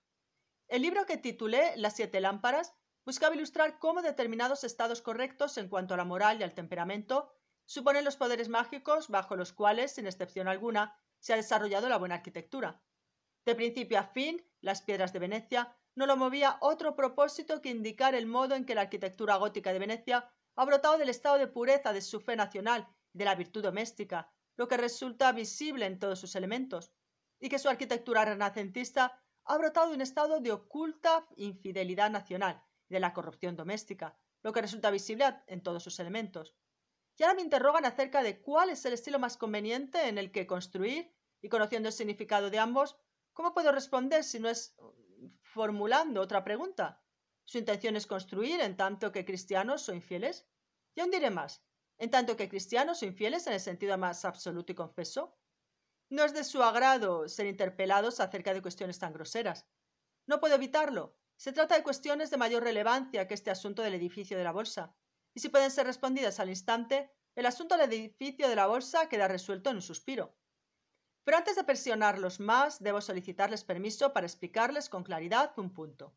A: El libro que titulé Las siete lámparas buscaba ilustrar cómo determinados estados correctos en cuanto a la moral y al temperamento suponen los poderes mágicos bajo los cuales, sin excepción alguna, se ha desarrollado la buena arquitectura. De principio a fin, las piedras de Venecia no lo movía otro propósito que indicar el modo en que la arquitectura gótica de Venecia ha brotado del estado de pureza de su fe nacional de la virtud doméstica, lo que resulta visible en todos sus elementos, y que su arquitectura renacentista ha brotado de un estado de oculta infidelidad nacional de la corrupción doméstica, lo que resulta visible en todos sus elementos. Y ahora me interrogan acerca de cuál es el estilo más conveniente en el que construir, y conociendo el significado de ambos, ¿Cómo puedo responder si no es uh, formulando otra pregunta? Su intención es construir en tanto que cristianos o infieles. Y aún diré más, en tanto que cristianos o infieles en el sentido más absoluto y confeso. No es de su agrado ser interpelados acerca de cuestiones tan groseras. No puedo evitarlo. Se trata de cuestiones de mayor relevancia que este asunto del edificio de la bolsa. Y si pueden ser respondidas al instante, el asunto del edificio de la bolsa queda resuelto en un suspiro. Pero antes de presionarlos más, debo solicitarles permiso para explicarles con claridad un punto.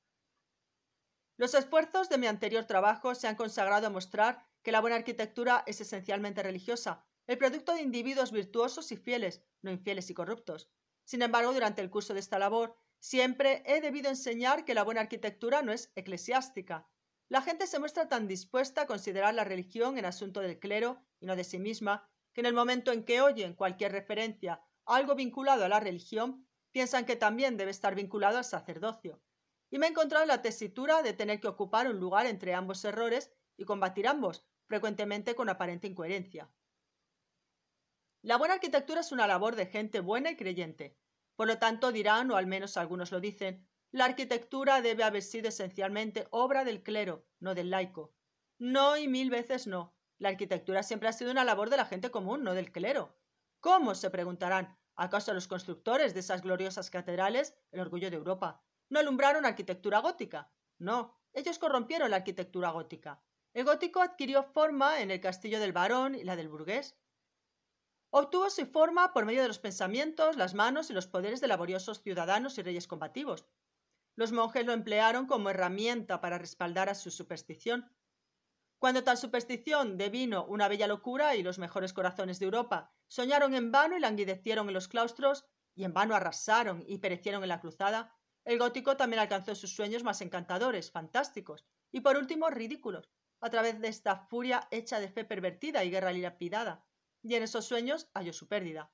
A: Los esfuerzos de mi anterior trabajo se han consagrado a mostrar que la buena arquitectura es esencialmente religiosa, el producto de individuos virtuosos y fieles, no infieles y corruptos. Sin embargo, durante el curso de esta labor, siempre he debido enseñar que la buena arquitectura no es eclesiástica. La gente se muestra tan dispuesta a considerar la religión en asunto del clero y no de sí misma, que en el momento en que oyen cualquier referencia algo vinculado a la religión, piensan que también debe estar vinculado al sacerdocio. Y me he encontrado en la tesitura de tener que ocupar un lugar entre ambos errores y combatir ambos, frecuentemente con aparente incoherencia. La buena arquitectura es una labor de gente buena y creyente. Por lo tanto, dirán, o al menos algunos lo dicen, la arquitectura debe haber sido esencialmente obra del clero, no del laico. No y mil veces no. La arquitectura siempre ha sido una labor de la gente común, no del clero. ¿Cómo? se preguntarán. ¿Acaso los constructores de esas gloriosas catedrales, el orgullo de Europa, no alumbraron arquitectura gótica? No, ellos corrompieron la arquitectura gótica. El gótico adquirió forma en el castillo del varón y la del burgués. Obtuvo su forma por medio de los pensamientos, las manos y los poderes de laboriosos ciudadanos y reyes combativos. Los monjes lo emplearon como herramienta para respaldar a su superstición, cuando tal superstición devino una bella locura y los mejores corazones de Europa soñaron en vano y languidecieron en los claustros, y en vano arrasaron y perecieron en la cruzada, el gótico también alcanzó sus sueños más encantadores, fantásticos y por último ridículos, a través de esta furia hecha de fe pervertida y guerra dilapidada, y en esos sueños halló su pérdida.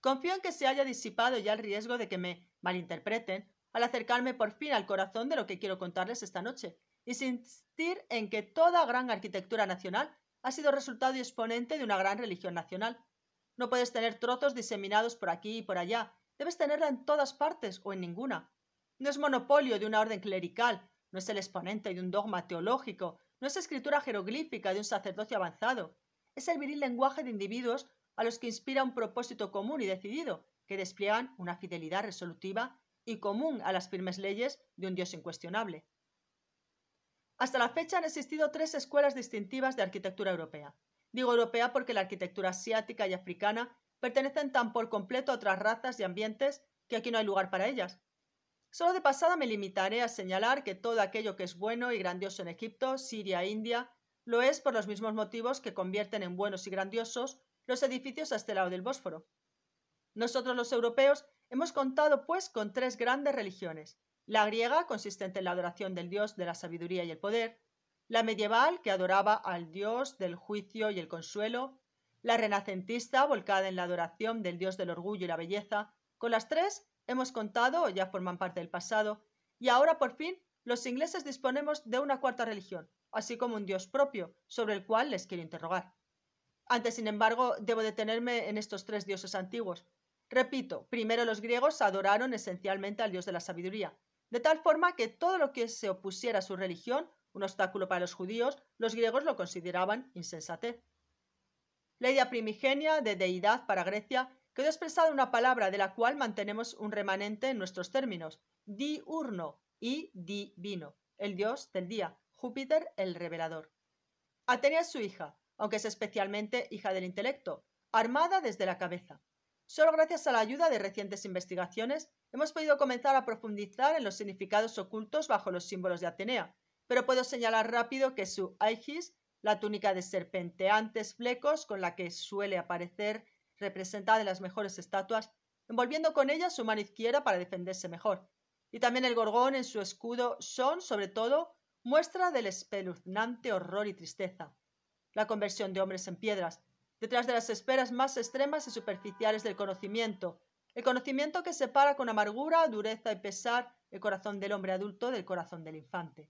A: Confío en que se haya disipado ya el riesgo de que me malinterpreten al acercarme por fin al corazón de lo que quiero contarles esta noche, insistir en que toda gran arquitectura nacional ha sido resultado y exponente de una gran religión nacional. No puedes tener trozos diseminados por aquí y por allá, debes tenerla en todas partes o en ninguna. No es monopolio de una orden clerical, no es el exponente de un dogma teológico, no es escritura jeroglífica de un sacerdocio avanzado, es el viril lenguaje de individuos a los que inspira un propósito común y decidido, que despliegan una fidelidad resolutiva y común a las firmes leyes de un Dios incuestionable. Hasta la fecha han existido tres escuelas distintivas de arquitectura europea. Digo europea porque la arquitectura asiática y africana pertenecen tan por completo a otras razas y ambientes que aquí no hay lugar para ellas. Solo de pasada me limitaré a señalar que todo aquello que es bueno y grandioso en Egipto, Siria e India lo es por los mismos motivos que convierten en buenos y grandiosos los edificios a este lado del Bósforo. Nosotros los europeos hemos contado, pues, con tres grandes religiones, la griega, consistente en la adoración del dios de la sabiduría y el poder, la medieval, que adoraba al dios del juicio y el consuelo, la renacentista, volcada en la adoración del dios del orgullo y la belleza. Con las tres hemos contado, ya forman parte del pasado, y ahora por fin los ingleses disponemos de una cuarta religión, así como un dios propio, sobre el cual les quiero interrogar. Antes, sin embargo, debo detenerme en estos tres dioses antiguos. Repito, primero los griegos adoraron esencialmente al dios de la sabiduría, de tal forma que todo lo que se opusiera a su religión, un obstáculo para los judíos, los griegos lo consideraban insensatez. La idea primigenia de deidad para Grecia quedó expresada en una palabra de la cual mantenemos un remanente en nuestros términos, diurno y divino, el dios del día, Júpiter el revelador. Atenea es su hija, aunque es especialmente hija del intelecto, armada desde la cabeza. Solo gracias a la ayuda de recientes investigaciones Hemos podido comenzar a profundizar en los significados ocultos bajo los símbolos de Atenea, pero puedo señalar rápido que su aegis, la túnica de serpenteantes flecos con la que suele aparecer representada en las mejores estatuas, envolviendo con ella su mano izquierda para defenderse mejor. Y también el gorgón en su escudo son, sobre todo, muestra del espeluznante horror y tristeza. La conversión de hombres en piedras, detrás de las esperas más extremas y superficiales del conocimiento, el conocimiento que separa con amargura, dureza y pesar el corazón del hombre adulto del corazón del infante.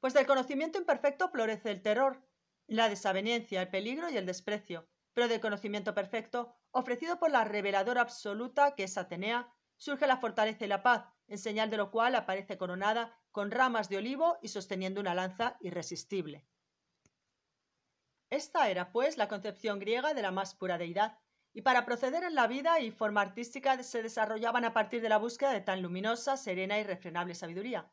A: Pues del conocimiento imperfecto florece el terror, la desaveniencia, el peligro y el desprecio, pero del conocimiento perfecto, ofrecido por la reveladora absoluta que es Atenea, surge la fortaleza y la paz, en señal de lo cual aparece coronada con ramas de olivo y sosteniendo una lanza irresistible. Esta era, pues, la concepción griega de la más pura deidad, y para proceder en la vida y forma artística se desarrollaban a partir de la búsqueda de tan luminosa, serena y refrenable sabiduría.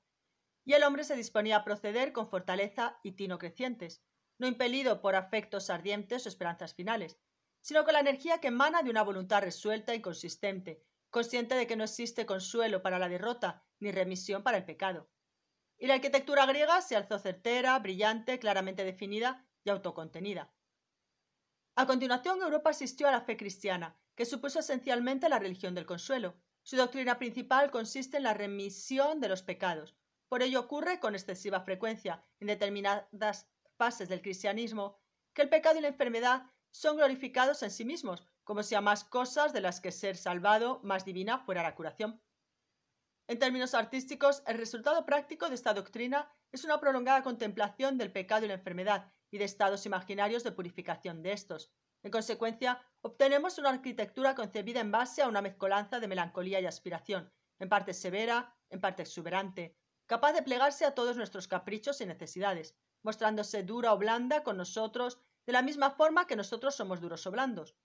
A: Y el hombre se disponía a proceder con fortaleza y tino crecientes, no impelido por afectos ardientes o esperanzas finales, sino con la energía que emana de una voluntad resuelta y consistente, consciente de que no existe consuelo para la derrota ni remisión para el pecado. Y la arquitectura griega se alzó certera, brillante, claramente definida y autocontenida. A continuación, Europa asistió a la fe cristiana, que supuso esencialmente la religión del consuelo. Su doctrina principal consiste en la remisión de los pecados. Por ello ocurre con excesiva frecuencia, en determinadas fases del cristianismo, que el pecado y la enfermedad son glorificados en sí mismos, como si a más cosas de las que ser salvado más divina fuera la curación. En términos artísticos, el resultado práctico de esta doctrina es una prolongada contemplación del pecado y la enfermedad, y de estados imaginarios de purificación de estos. En consecuencia, obtenemos una arquitectura concebida en base a una mezcolanza de melancolía y aspiración, en parte severa, en parte exuberante, capaz de plegarse a todos nuestros caprichos y necesidades, mostrándose dura o blanda con nosotros de la misma forma que nosotros somos duros o blandos.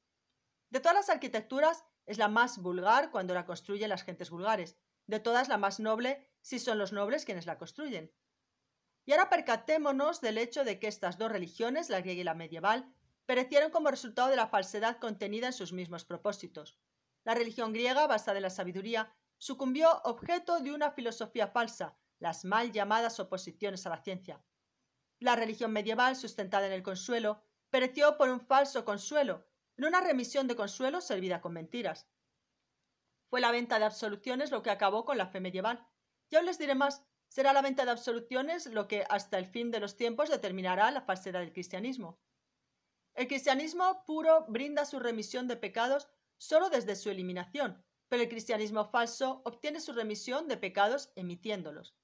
A: De todas las arquitecturas, es la más vulgar cuando la construyen las gentes vulgares, de todas la más noble si son los nobles quienes la construyen. Y ahora percatémonos del hecho de que estas dos religiones, la griega y la medieval, perecieron como resultado de la falsedad contenida en sus mismos propósitos. La religión griega, basada en la sabiduría, sucumbió objeto de una filosofía falsa, las mal llamadas oposiciones a la ciencia. La religión medieval, sustentada en el consuelo, pereció por un falso consuelo, en una remisión de consuelo servida con mentiras. Fue la venta de absoluciones lo que acabó con la fe medieval. Ya les diré más, Será la venta de absoluciones lo que hasta el fin de los tiempos determinará la falsedad del cristianismo. El cristianismo puro brinda su remisión de pecados solo desde su eliminación, pero el cristianismo falso obtiene su remisión de pecados emitiéndolos.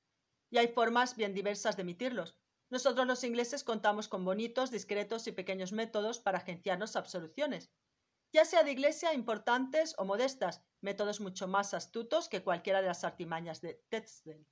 A: Y hay formas bien diversas de emitirlos. Nosotros los ingleses contamos con bonitos, discretos y pequeños métodos para agenciarnos absoluciones, ya sea de iglesia importantes o modestas, métodos mucho más astutos que cualquiera de las artimañas de Tetzel.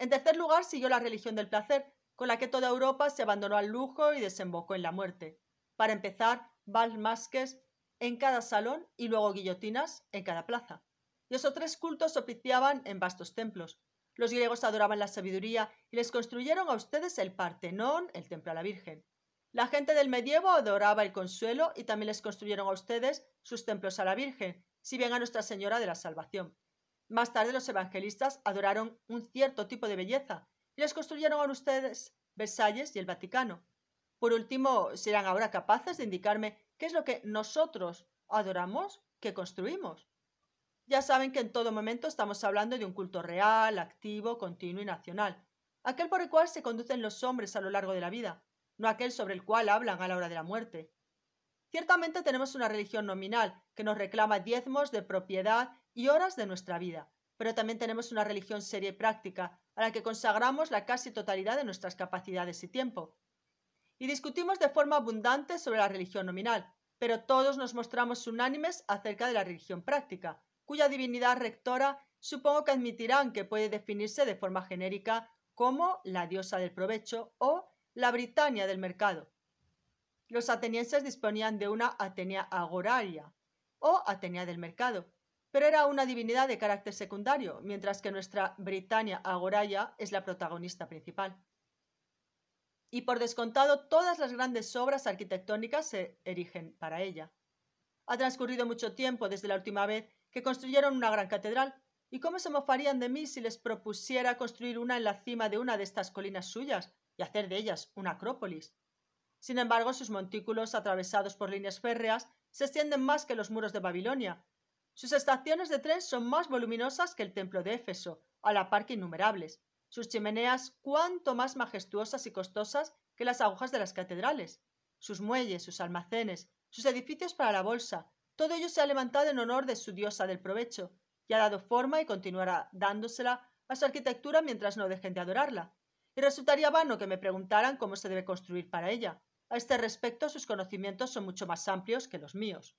A: En tercer lugar, siguió la religión del placer, con la que toda Europa se abandonó al lujo y desembocó en la muerte. Para empezar, balmasques en cada salón y luego guillotinas en cada plaza. Y esos tres cultos oficiaban en vastos templos. Los griegos adoraban la sabiduría y les construyeron a ustedes el Partenón, el templo a la Virgen. La gente del medievo adoraba el consuelo y también les construyeron a ustedes sus templos a la Virgen, si bien a Nuestra Señora de la Salvación. Más tarde los evangelistas adoraron un cierto tipo de belleza y les construyeron a ustedes Versalles y el Vaticano. Por último, ¿serán ahora capaces de indicarme qué es lo que nosotros adoramos que construimos? Ya saben que en todo momento estamos hablando de un culto real, activo, continuo y nacional, aquel por el cual se conducen los hombres a lo largo de la vida, no aquel sobre el cual hablan a la hora de la muerte. Ciertamente tenemos una religión nominal que nos reclama diezmos de propiedad y horas de nuestra vida, pero también tenemos una religión seria y práctica a la que consagramos la casi totalidad de nuestras capacidades y tiempo. Y discutimos de forma abundante sobre la religión nominal, pero todos nos mostramos unánimes acerca de la religión práctica, cuya divinidad rectora supongo que admitirán que puede definirse de forma genérica como la diosa del provecho o la Britania del mercado. Los atenienses disponían de una Atenea agoraria o Atenea del mercado, pero era una divinidad de carácter secundario, mientras que nuestra Britania Agoraya es la protagonista principal. Y por descontado, todas las grandes obras arquitectónicas se erigen para ella. Ha transcurrido mucho tiempo desde la última vez que construyeron una gran catedral, ¿y cómo se mofarían de mí si les propusiera construir una en la cima de una de estas colinas suyas y hacer de ellas una acrópolis? Sin embargo, sus montículos, atravesados por líneas férreas, se extienden más que los muros de Babilonia, sus estaciones de tren son más voluminosas que el templo de Éfeso, a la par que innumerables. Sus chimeneas cuanto más majestuosas y costosas que las agujas de las catedrales. Sus muelles, sus almacenes, sus edificios para la bolsa, todo ello se ha levantado en honor de su diosa del provecho, y ha dado forma y continuará dándosela a su arquitectura mientras no dejen de adorarla. Y resultaría vano que me preguntaran cómo se debe construir para ella. A este respecto sus conocimientos son mucho más amplios que los míos.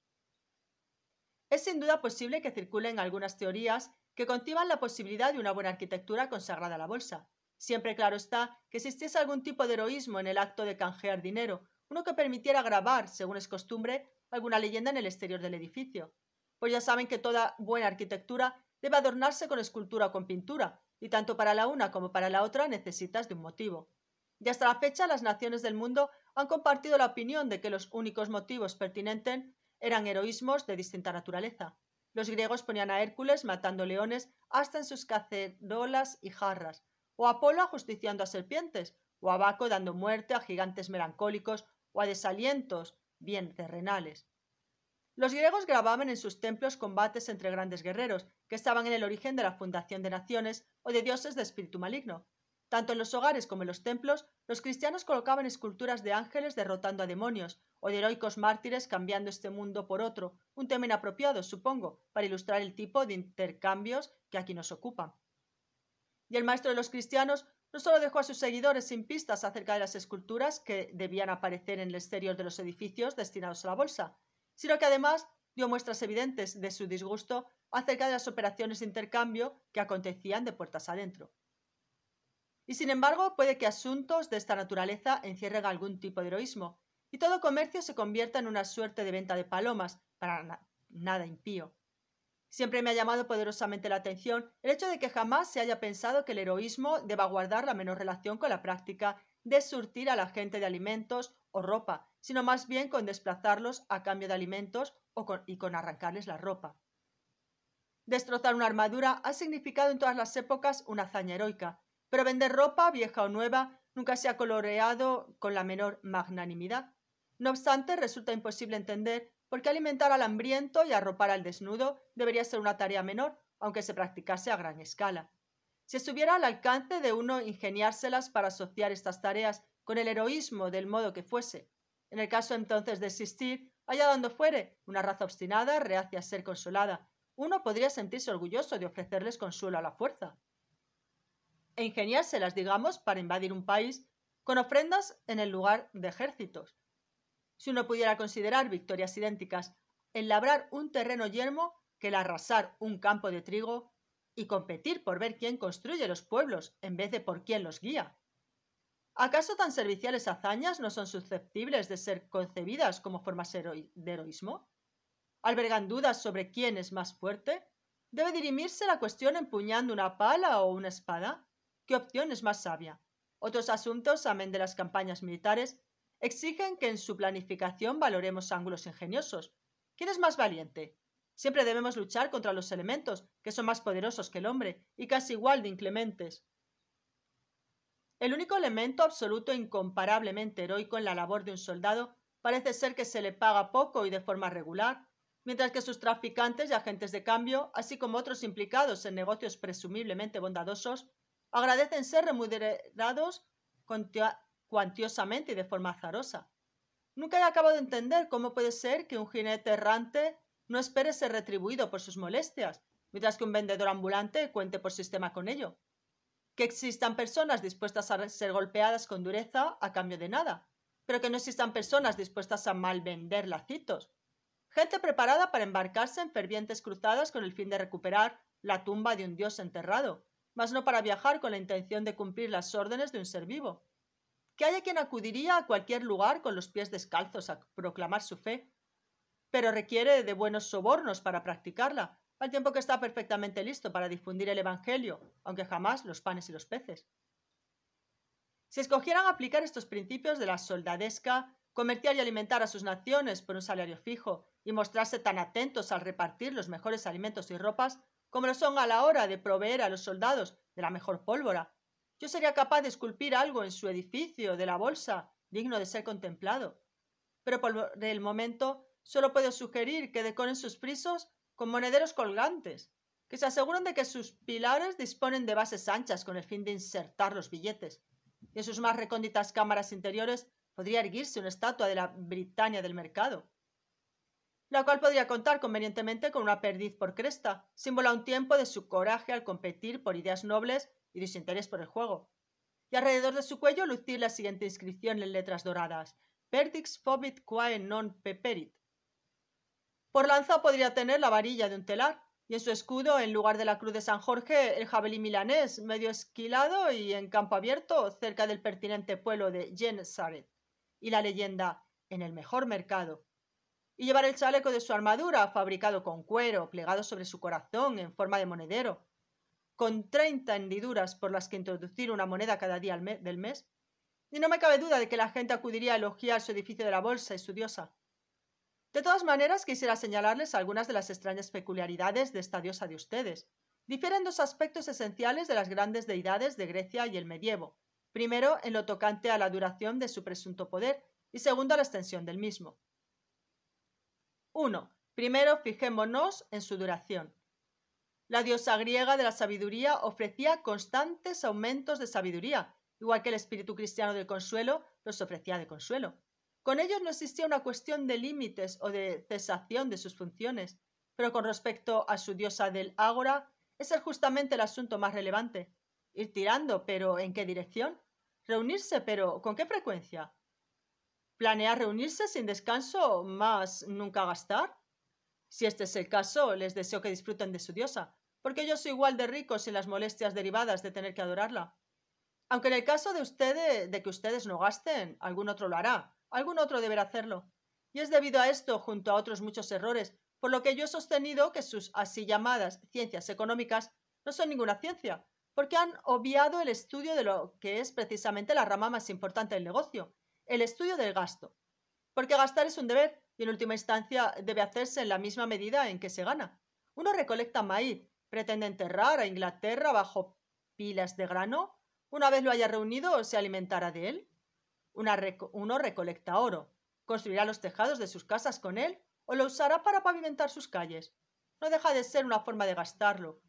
A: Es sin duda posible que circulen algunas teorías que contivan la posibilidad de una buena arquitectura consagrada a la bolsa. Siempre claro está que existiese algún tipo de heroísmo en el acto de canjear dinero, uno que permitiera grabar, según es costumbre, alguna leyenda en el exterior del edificio. Pues ya saben que toda buena arquitectura debe adornarse con escultura o con pintura, y tanto para la una como para la otra necesitas de un motivo. Y hasta la fecha las naciones del mundo han compartido la opinión de que los únicos motivos pertinentes eran heroísmos de distinta naturaleza. Los griegos ponían a Hércules matando leones hasta en sus cacerolas y jarras, o a Apolo ajusticiando a serpientes, o a Baco dando muerte a gigantes melancólicos o a desalientos, bien terrenales. Los griegos grababan en sus templos combates entre grandes guerreros, que estaban en el origen de la fundación de naciones o de dioses de espíritu maligno, tanto en los hogares como en los templos, los cristianos colocaban esculturas de ángeles derrotando a demonios, o de heroicos mártires cambiando este mundo por otro, un tema inapropiado, supongo, para ilustrar el tipo de intercambios que aquí nos ocupan. Y el maestro de los cristianos no solo dejó a sus seguidores sin pistas acerca de las esculturas que debían aparecer en el exterior de los edificios destinados a la bolsa, sino que además dio muestras evidentes de su disgusto acerca de las operaciones de intercambio que acontecían de puertas adentro. Y sin embargo, puede que asuntos de esta naturaleza encierren algún tipo de heroísmo, y todo comercio se convierta en una suerte de venta de palomas, para nada impío. Siempre me ha llamado poderosamente la atención el hecho de que jamás se haya pensado que el heroísmo deba guardar la menor relación con la práctica de surtir a la gente de alimentos o ropa, sino más bien con desplazarlos a cambio de alimentos y con arrancarles la ropa. Destrozar una armadura ha significado en todas las épocas una hazaña heroica, pero vender ropa, vieja o nueva, nunca se ha coloreado con la menor magnanimidad. No obstante, resulta imposible entender por qué alimentar al hambriento y arropar al desnudo debería ser una tarea menor, aunque se practicase a gran escala. Si estuviera al alcance de uno ingeniárselas para asociar estas tareas con el heroísmo del modo que fuese, en el caso entonces de existir, allá donde fuere, una raza obstinada, reacia a ser consolada, uno podría sentirse orgulloso de ofrecerles consuelo a la fuerza e ingeniárselas, digamos, para invadir un país con ofrendas en el lugar de ejércitos. Si uno pudiera considerar victorias idénticas en labrar un terreno yermo que el arrasar un campo de trigo y competir por ver quién construye los pueblos en vez de por quién los guía. ¿Acaso tan serviciales hazañas no son susceptibles de ser concebidas como formas de heroísmo? ¿Albergan dudas sobre quién es más fuerte? ¿Debe dirimirse la cuestión empuñando una pala o una espada? qué opción es más sabia. Otros asuntos, amén de las campañas militares, exigen que en su planificación valoremos ángulos ingeniosos. ¿Quién es más valiente? Siempre debemos luchar contra los elementos, que son más poderosos que el hombre y casi igual de inclementes. El único elemento absoluto e incomparablemente heroico en la labor de un soldado parece ser que se le paga poco y de forma regular, mientras que sus traficantes y agentes de cambio, así como otros implicados en negocios presumiblemente bondadosos, Agradecen ser remunerados cuantiosamente y de forma azarosa. Nunca he acabado de entender cómo puede ser que un jinete errante no espere ser retribuido por sus molestias, mientras que un vendedor ambulante cuente por sistema con ello. Que existan personas dispuestas a ser golpeadas con dureza a cambio de nada, pero que no existan personas dispuestas a malvender lacitos. Gente preparada para embarcarse en fervientes cruzadas con el fin de recuperar la tumba de un dios enterrado, mas no para viajar con la intención de cumplir las órdenes de un ser vivo. Que haya quien acudiría a cualquier lugar con los pies descalzos a proclamar su fe, pero requiere de buenos sobornos para practicarla, al tiempo que está perfectamente listo para difundir el Evangelio, aunque jamás los panes y los peces. Si escogieran aplicar estos principios de la soldadesca, comerciar y alimentar a sus naciones por un salario fijo y mostrarse tan atentos al repartir los mejores alimentos y ropas, como lo son a la hora de proveer a los soldados de la mejor pólvora. Yo sería capaz de esculpir algo en su edificio de la bolsa digno de ser contemplado. Pero por el momento solo puedo sugerir que decoren sus frisos con monederos colgantes, que se aseguren de que sus pilares disponen de bases anchas con el fin de insertar los billetes. Y en sus más recónditas cámaras interiores podría erguirse una estatua de la Britania del mercado la cual podría contar convenientemente con una perdiz por cresta, símbolo a un tiempo de su coraje al competir por ideas nobles y de su interés por el juego. Y alrededor de su cuello lucir la siguiente inscripción en letras doradas: Perdix fobit quae non peperit. Por lanza podría tener la varilla de un telar, y en su escudo, en lugar de la cruz de San Jorge, el jabalí milanés, medio esquilado y en campo abierto, cerca del pertinente pueblo de Jen Saret, y la leyenda: En el mejor mercado, y llevar el chaleco de su armadura, fabricado con cuero, plegado sobre su corazón en forma de monedero, con treinta hendiduras por las que introducir una moneda cada día del mes. Y no me cabe duda de que la gente acudiría a elogiar su edificio de la bolsa y su diosa. De todas maneras, quisiera señalarles algunas de las extrañas peculiaridades de esta diosa de ustedes. Difieren dos aspectos esenciales de las grandes deidades de Grecia y el medievo. Primero, en lo tocante a la duración de su presunto poder, y segundo, a la extensión del mismo. 1. Primero fijémonos en su duración. La diosa griega de la sabiduría ofrecía constantes aumentos de sabiduría, igual que el espíritu cristiano del consuelo los ofrecía de consuelo. Con ellos no existía una cuestión de límites o de cesación de sus funciones, pero con respecto a su diosa del ágora, ese es justamente el asunto más relevante. Ir tirando, pero ¿en qué dirección? Reunirse, pero ¿con qué frecuencia? ¿Planear reunirse sin descanso, más nunca gastar? Si este es el caso, les deseo que disfruten de su diosa, porque yo soy igual de rico sin las molestias derivadas de tener que adorarla. Aunque en el caso de ustedes, de que ustedes no gasten, algún otro lo hará, algún otro deberá hacerlo. Y es debido a esto, junto a otros muchos errores, por lo que yo he sostenido que sus así llamadas ciencias económicas no son ninguna ciencia, porque han obviado el estudio de lo que es precisamente la rama más importante del negocio, el estudio del gasto, porque gastar es un deber y en última instancia debe hacerse en la misma medida en que se gana. Uno recolecta maíz, pretende enterrar a Inglaterra bajo pilas de grano, una vez lo haya reunido se alimentará de él. uno recolecta oro, construirá los tejados de sus casas con él o lo usará para pavimentar sus calles. No deja de ser una forma de gastarlo.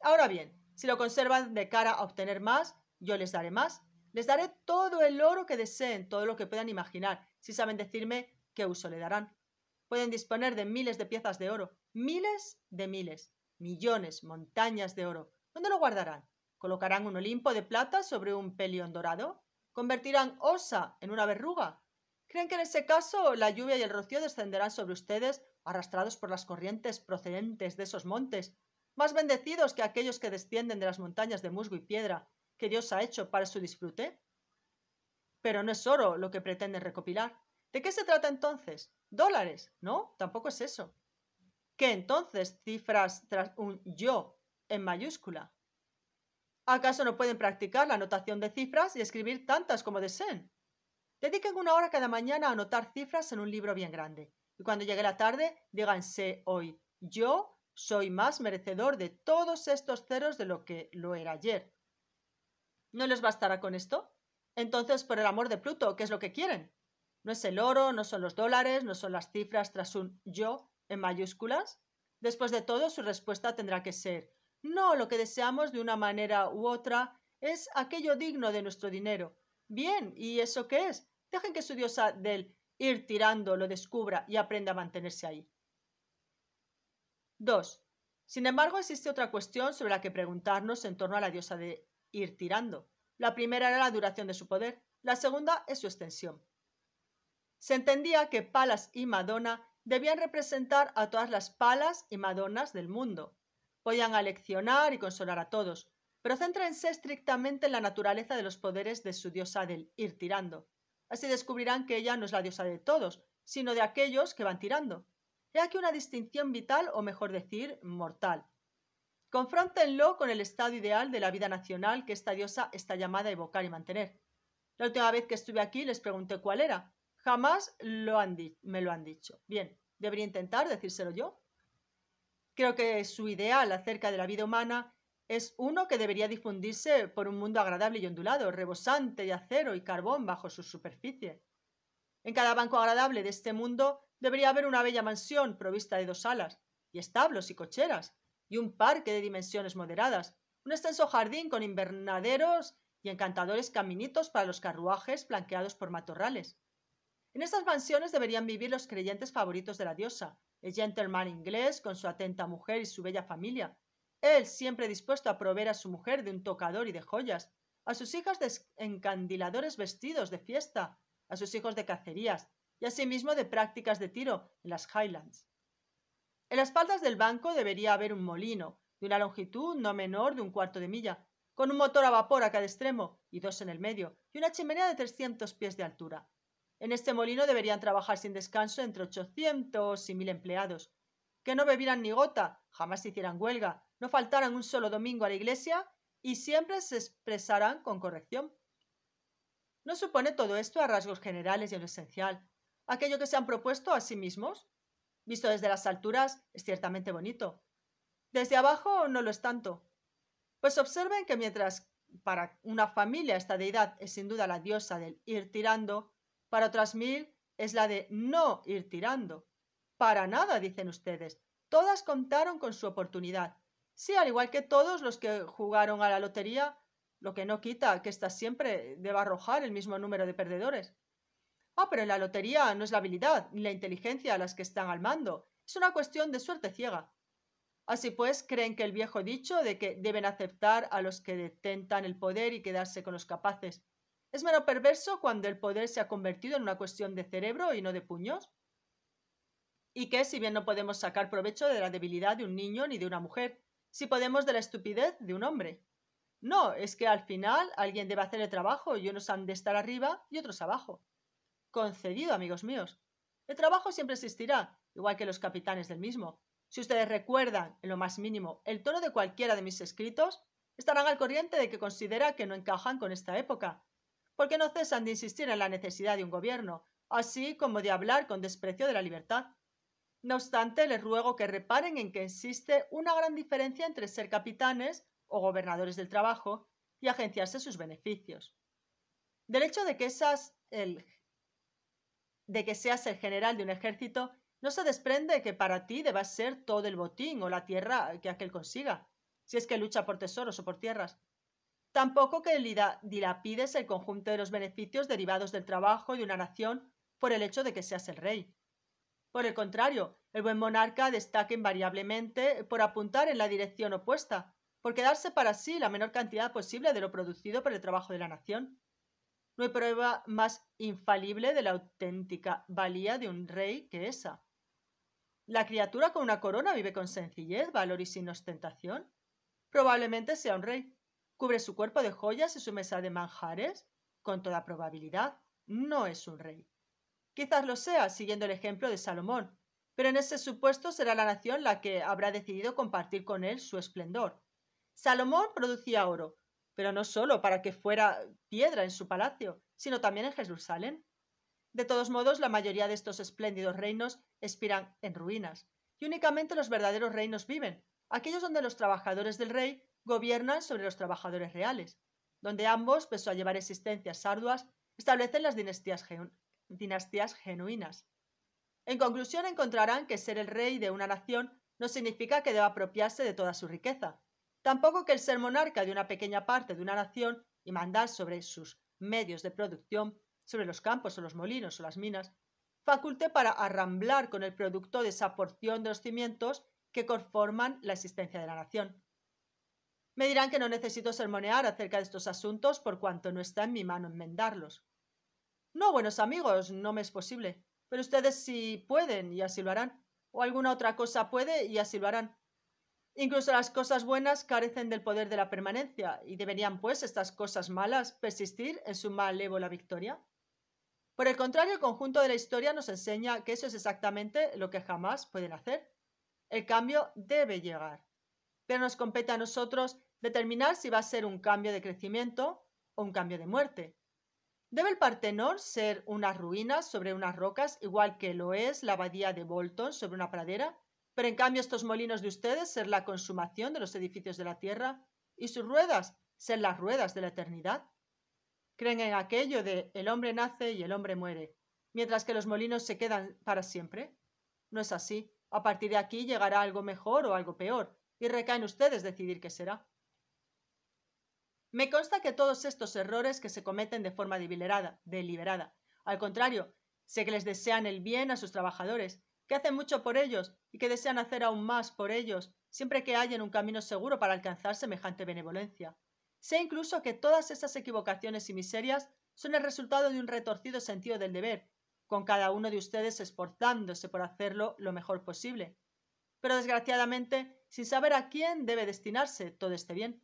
A: Ahora bien, si lo conservan de cara a obtener más, yo les daré más, les daré todo el oro que deseen, todo lo que puedan imaginar, si saben decirme qué uso le darán. Pueden disponer de miles de piezas de oro, miles de miles, millones, montañas de oro. ¿Dónde lo guardarán? ¿Colocarán un Olimpo de plata sobre un pelión dorado? ¿Convertirán osa en una verruga? ¿Creen que en ese caso la lluvia y el rocío descenderán sobre ustedes, arrastrados por las corrientes procedentes de esos montes, más bendecidos que aquellos que descienden de las montañas de musgo y piedra, que Dios ha hecho para su disfrute? Pero no es oro lo que pretende recopilar. ¿De qué se trata entonces? ¿Dólares? No, tampoco es eso. ¿Qué entonces cifras tras un yo en mayúscula? ¿Acaso no pueden practicar la anotación de cifras y escribir tantas como deseen? Dediquen una hora cada mañana a anotar cifras en un libro bien grande. Y cuando llegue la tarde, díganse hoy, yo soy más merecedor de todos estos ceros de lo que lo era ayer. ¿No les bastará con esto? Entonces, por el amor de Pluto, ¿qué es lo que quieren? ¿No es el oro, no son los dólares, no son las cifras tras un yo en mayúsculas? Después de todo, su respuesta tendrá que ser, no, lo que deseamos de una manera u otra es aquello digno de nuestro dinero. Bien, ¿y eso qué es? Dejen que su diosa del ir tirando lo descubra y aprenda a mantenerse ahí. 2. Sin embargo, existe otra cuestión sobre la que preguntarnos en torno a la diosa de ir tirando. La primera era la duración de su poder, la segunda es su extensión. Se entendía que Palas y Madonna debían representar a todas las Palas y Madonas del mundo. Podían aleccionar y consolar a todos, pero céntrense estrictamente en la naturaleza de los poderes de su diosa del ir tirando. Así descubrirán que ella no es la diosa de todos, sino de aquellos que van tirando. He aquí una distinción vital, o mejor decir, mortal, Confróntenlo con el estado ideal de la vida nacional que esta diosa está llamada a evocar y mantener. La última vez que estuve aquí les pregunté cuál era. Jamás lo han me lo han dicho. Bien, ¿debería intentar decírselo yo? Creo que su ideal acerca de la vida humana es uno que debería difundirse por un mundo agradable y ondulado, rebosante de acero y carbón bajo su superficie. En cada banco agradable de este mundo debería haber una bella mansión provista de dos alas, y establos y cocheras, y un parque de dimensiones moderadas, un extenso jardín con invernaderos y encantadores caminitos para los carruajes flanqueados por matorrales. En estas mansiones deberían vivir los creyentes favoritos de la diosa, el gentleman inglés con su atenta mujer y su bella familia, él siempre dispuesto a proveer a su mujer de un tocador y de joyas, a sus hijas de encandiladores vestidos de fiesta, a sus hijos de cacerías y asimismo de prácticas de tiro en las Highlands. En las faldas del banco debería haber un molino, de una longitud no menor de un cuarto de milla, con un motor a vapor a cada extremo y dos en el medio, y una chimenea de 300 pies de altura. En este molino deberían trabajar sin descanso entre 800 y mil empleados, que no bebieran ni gota, jamás hicieran huelga, no faltaran un solo domingo a la iglesia y siempre se expresaran con corrección. ¿No supone todo esto a rasgos generales y en lo esencial aquello que se han propuesto a sí mismos? Visto desde las alturas, es ciertamente bonito. Desde abajo no lo es tanto. Pues observen que mientras para una familia esta deidad es sin duda la diosa del ir tirando, para otras mil es la de no ir tirando. Para nada, dicen ustedes. Todas contaron con su oportunidad. Sí, al igual que todos los que jugaron a la lotería, lo que no quita que ésta siempre deba arrojar el mismo número de perdedores. Ah, pero la lotería no es la habilidad ni la inteligencia a las que están al mando, es una cuestión de suerte ciega. Así pues, creen que el viejo dicho de que deben aceptar a los que detentan el poder y quedarse con los capaces es menos perverso cuando el poder se ha convertido en una cuestión de cerebro y no de puños. Y qué si bien no podemos sacar provecho de la debilidad de un niño ni de una mujer, si podemos de la estupidez de un hombre. No, es que al final alguien debe hacer el trabajo y unos han de estar arriba y otros abajo concedido, amigos míos. El trabajo siempre existirá, igual que los capitanes del mismo. Si ustedes recuerdan, en lo más mínimo, el tono de cualquiera de mis escritos, estarán al corriente de que considera que no encajan con esta época, porque no cesan de insistir en la necesidad de un gobierno, así como de hablar con desprecio de la libertad. No obstante, les ruego que reparen en que existe una gran diferencia entre ser capitanes o gobernadores del trabajo y agenciarse sus beneficios. Del hecho de que esas el de que seas el general de un ejército, no se desprende que para ti deba ser todo el botín o la tierra que aquel consiga, si es que lucha por tesoros o por tierras. Tampoco que dilapides el conjunto de los beneficios derivados del trabajo de una nación por el hecho de que seas el rey. Por el contrario, el buen monarca destaca invariablemente por apuntar en la dirección opuesta, por quedarse para sí la menor cantidad posible de lo producido por el trabajo de la nación. No hay prueba más infalible de la auténtica valía de un rey que esa. La criatura con una corona vive con sencillez, valor y sin ostentación. Probablemente sea un rey. Cubre su cuerpo de joyas y su mesa de manjares. Con toda probabilidad, no es un rey. Quizás lo sea, siguiendo el ejemplo de Salomón, pero en ese supuesto será la nación la que habrá decidido compartir con él su esplendor. Salomón producía oro, pero no solo para que fuera piedra en su palacio, sino también en Jerusalén. De todos modos, la mayoría de estos espléndidos reinos expiran en ruinas, y únicamente los verdaderos reinos viven, aquellos donde los trabajadores del rey gobiernan sobre los trabajadores reales, donde ambos, pese a llevar existencias arduas, establecen las dinastías, dinastías genuinas. En conclusión, encontrarán que ser el rey de una nación no significa que deba apropiarse de toda su riqueza, Tampoco que el ser monarca de una pequeña parte de una nación y mandar sobre sus medios de producción, sobre los campos o los molinos o las minas, faculte para arramblar con el producto de esa porción de los cimientos que conforman la existencia de la nación. Me dirán que no necesito sermonear acerca de estos asuntos por cuanto no está en mi mano enmendarlos. No, buenos amigos, no me es posible, pero ustedes sí pueden y así lo harán, o alguna otra cosa puede y así lo harán. Incluso las cosas buenas carecen del poder de la permanencia y deberían, pues, estas cosas malas persistir en su malévola victoria. Por el contrario, el conjunto de la historia nos enseña que eso es exactamente lo que jamás pueden hacer. El cambio debe llegar, pero nos compete a nosotros determinar si va a ser un cambio de crecimiento o un cambio de muerte. ¿Debe el Partenón ser unas ruinas sobre unas rocas, igual que lo es la abadía de Bolton sobre una pradera? Pero en cambio estos molinos de ustedes ser la consumación de los edificios de la tierra y sus ruedas ser las ruedas de la eternidad. Creen en aquello de el hombre nace y el hombre muere, mientras que los molinos se quedan para siempre. No es así. A partir de aquí llegará algo mejor o algo peor, y recaen ustedes decidir qué será. Me consta que todos estos errores que se cometen de forma deliberada, deliberada. Al contrario, sé que les desean el bien a sus trabajadores que hacen mucho por ellos y que desean hacer aún más por ellos, siempre que hallen un camino seguro para alcanzar semejante benevolencia. Sé incluso que todas esas equivocaciones y miserias son el resultado de un retorcido sentido del deber, con cada uno de ustedes esforzándose por hacerlo lo mejor posible. Pero desgraciadamente, sin saber a quién debe destinarse todo este bien.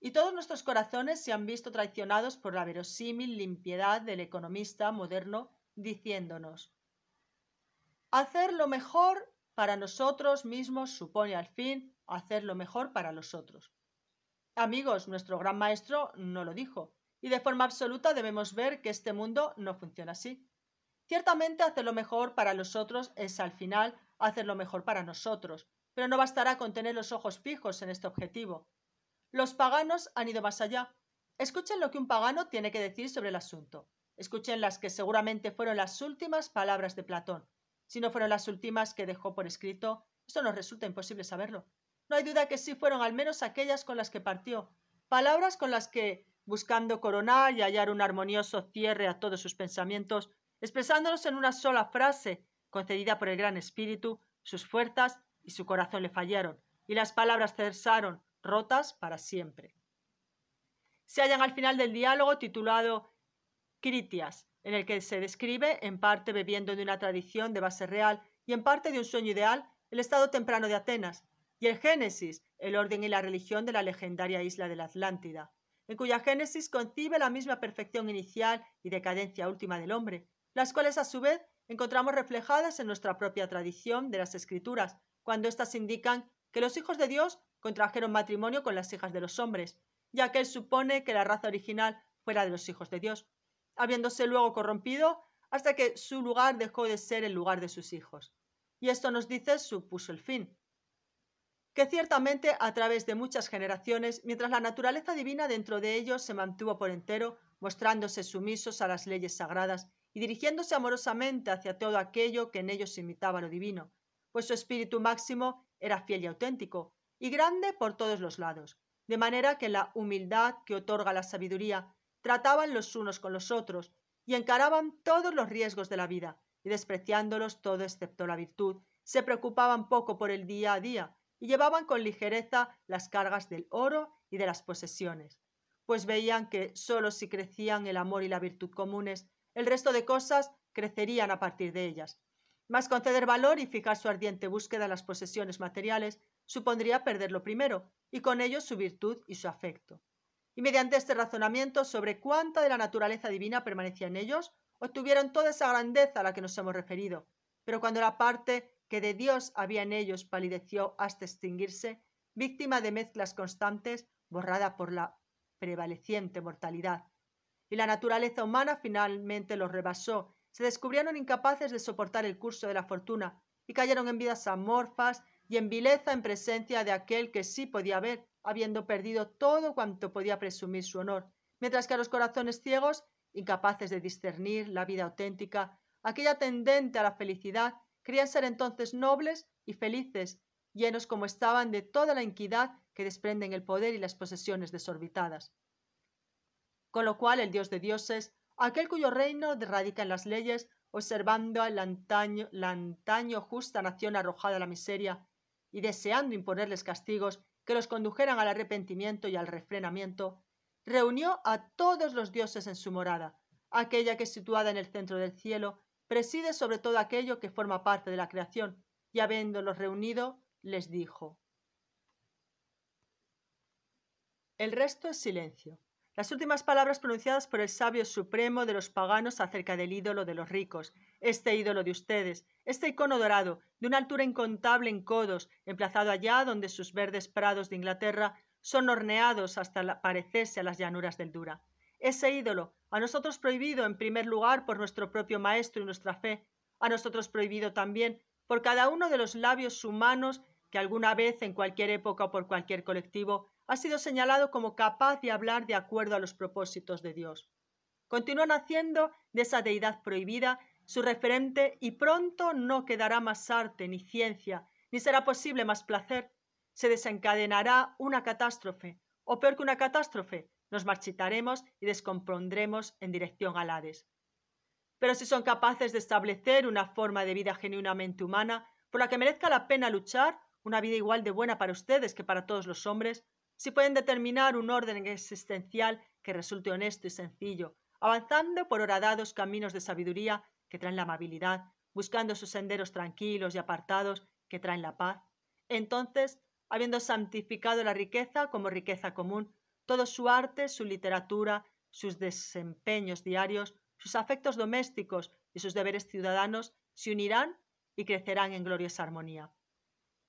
A: Y todos nuestros corazones se han visto traicionados por la verosímil limpiedad del economista moderno, diciéndonos Hacer lo mejor para nosotros mismos supone al fin hacer lo mejor para los otros. Amigos, nuestro gran maestro no lo dijo, y de forma absoluta debemos ver que este mundo no funciona así. Ciertamente hacer lo mejor para los otros es al final hacer lo mejor para nosotros, pero no bastará con tener los ojos fijos en este objetivo. Los paganos han ido más allá. Escuchen lo que un pagano tiene que decir sobre el asunto. Escuchen las que seguramente fueron las últimas palabras de Platón. Si no fueron las últimas que dejó por escrito, esto nos resulta imposible saberlo. No hay duda que sí fueron al menos aquellas con las que partió, palabras con las que, buscando coronar y hallar un armonioso cierre a todos sus pensamientos, expresándolos en una sola frase, concedida por el Gran Espíritu, sus fuerzas y su corazón le fallaron, y las palabras cesaron, rotas para siempre. Se hallan al final del diálogo titulado Critias, en el que se describe, en parte bebiendo de una tradición de base real y en parte de un sueño ideal, el estado temprano de Atenas, y el Génesis, el orden y la religión de la legendaria isla de la Atlántida, en cuya Génesis concibe la misma perfección inicial y decadencia última del hombre, las cuales a su vez encontramos reflejadas en nuestra propia tradición de las Escrituras, cuando éstas indican que los hijos de Dios contrajeron matrimonio con las hijas de los hombres, ya que él supone que la raza original fuera de los hijos de Dios, habiéndose luego corrompido hasta que su lugar dejó de ser el lugar de sus hijos. Y esto nos dice, supuso el fin, que ciertamente a través de muchas generaciones, mientras la naturaleza divina dentro de ellos se mantuvo por entero, mostrándose sumisos a las leyes sagradas y dirigiéndose amorosamente hacia todo aquello que en ellos imitaba lo divino, pues su espíritu máximo era fiel y auténtico, y grande por todos los lados, de manera que la humildad que otorga la sabiduría trataban los unos con los otros y encaraban todos los riesgos de la vida, y despreciándolos todo excepto la virtud, se preocupaban poco por el día a día y llevaban con ligereza las cargas del oro y de las posesiones, pues veían que solo si crecían el amor y la virtud comunes, el resto de cosas crecerían a partir de ellas. Mas conceder valor y fijar su ardiente búsqueda en las posesiones materiales supondría perder lo primero, y con ello su virtud y su afecto y mediante este razonamiento sobre cuánta de la naturaleza divina permanecía en ellos, obtuvieron toda esa grandeza a la que nos hemos referido. Pero cuando la parte que de Dios había en ellos palideció hasta extinguirse, víctima de mezclas constantes, borrada por la prevaleciente mortalidad. Y la naturaleza humana finalmente los rebasó, se descubrieron incapaces de soportar el curso de la fortuna, y cayeron en vidas amorfas y en vileza en presencia de aquel que sí podía ver, habiendo perdido todo cuanto podía presumir su honor, mientras que a los corazones ciegos, incapaces de discernir la vida auténtica, aquella tendente a la felicidad, querían ser entonces nobles y felices, llenos como estaban de toda la inquidad que desprenden el poder y las posesiones desorbitadas. Con lo cual el Dios de dioses, aquel cuyo reino derradica en las leyes, observando a antaño, la antaño justa nación arrojada a la miseria y deseando imponerles castigos que los condujeran al arrepentimiento y al refrenamiento, reunió a todos los dioses en su morada, aquella que situada en el centro del cielo, preside sobre todo aquello que forma parte de la creación, y habiéndolos reunido, les dijo. El resto es silencio. Las últimas palabras pronunciadas por el sabio supremo de los paganos acerca del ídolo de los ricos, este ídolo de ustedes, este icono dorado, de una altura incontable en codos, emplazado allá donde sus verdes prados de Inglaterra son horneados hasta parecerse a las llanuras del Dura. Ese ídolo, a nosotros prohibido en primer lugar por nuestro propio Maestro y nuestra fe, a nosotros prohibido también por cada uno de los labios humanos que alguna vez en cualquier época o por cualquier colectivo ha sido señalado como capaz de hablar de acuerdo a los propósitos de Dios. Continúan haciendo de esa deidad prohibida su referente y pronto no quedará más arte ni ciencia, ni será posible más placer. Se desencadenará una catástrofe, o peor que una catástrofe, nos marchitaremos y descompondremos en dirección al Hades. Pero si son capaces de establecer una forma de vida genuinamente humana, por la que merezca la pena luchar, una vida igual de buena para ustedes que para todos los hombres, si pueden determinar un orden existencial que resulte honesto y sencillo, avanzando por horadados caminos de sabiduría que traen la amabilidad, buscando sus senderos tranquilos y apartados que traen la paz, entonces, habiendo santificado la riqueza como riqueza común, todo su arte, su literatura, sus desempeños diarios, sus afectos domésticos y sus deberes ciudadanos se unirán y crecerán en gloriosa armonía.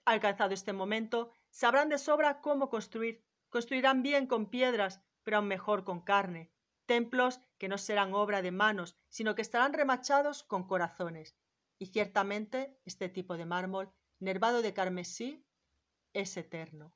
A: Alcanzado este momento, Sabrán de sobra cómo construir. Construirán bien con piedras, pero aún mejor con carne. Templos que no serán obra de manos, sino que estarán remachados con corazones. Y ciertamente este tipo de mármol, nervado de carmesí, es eterno.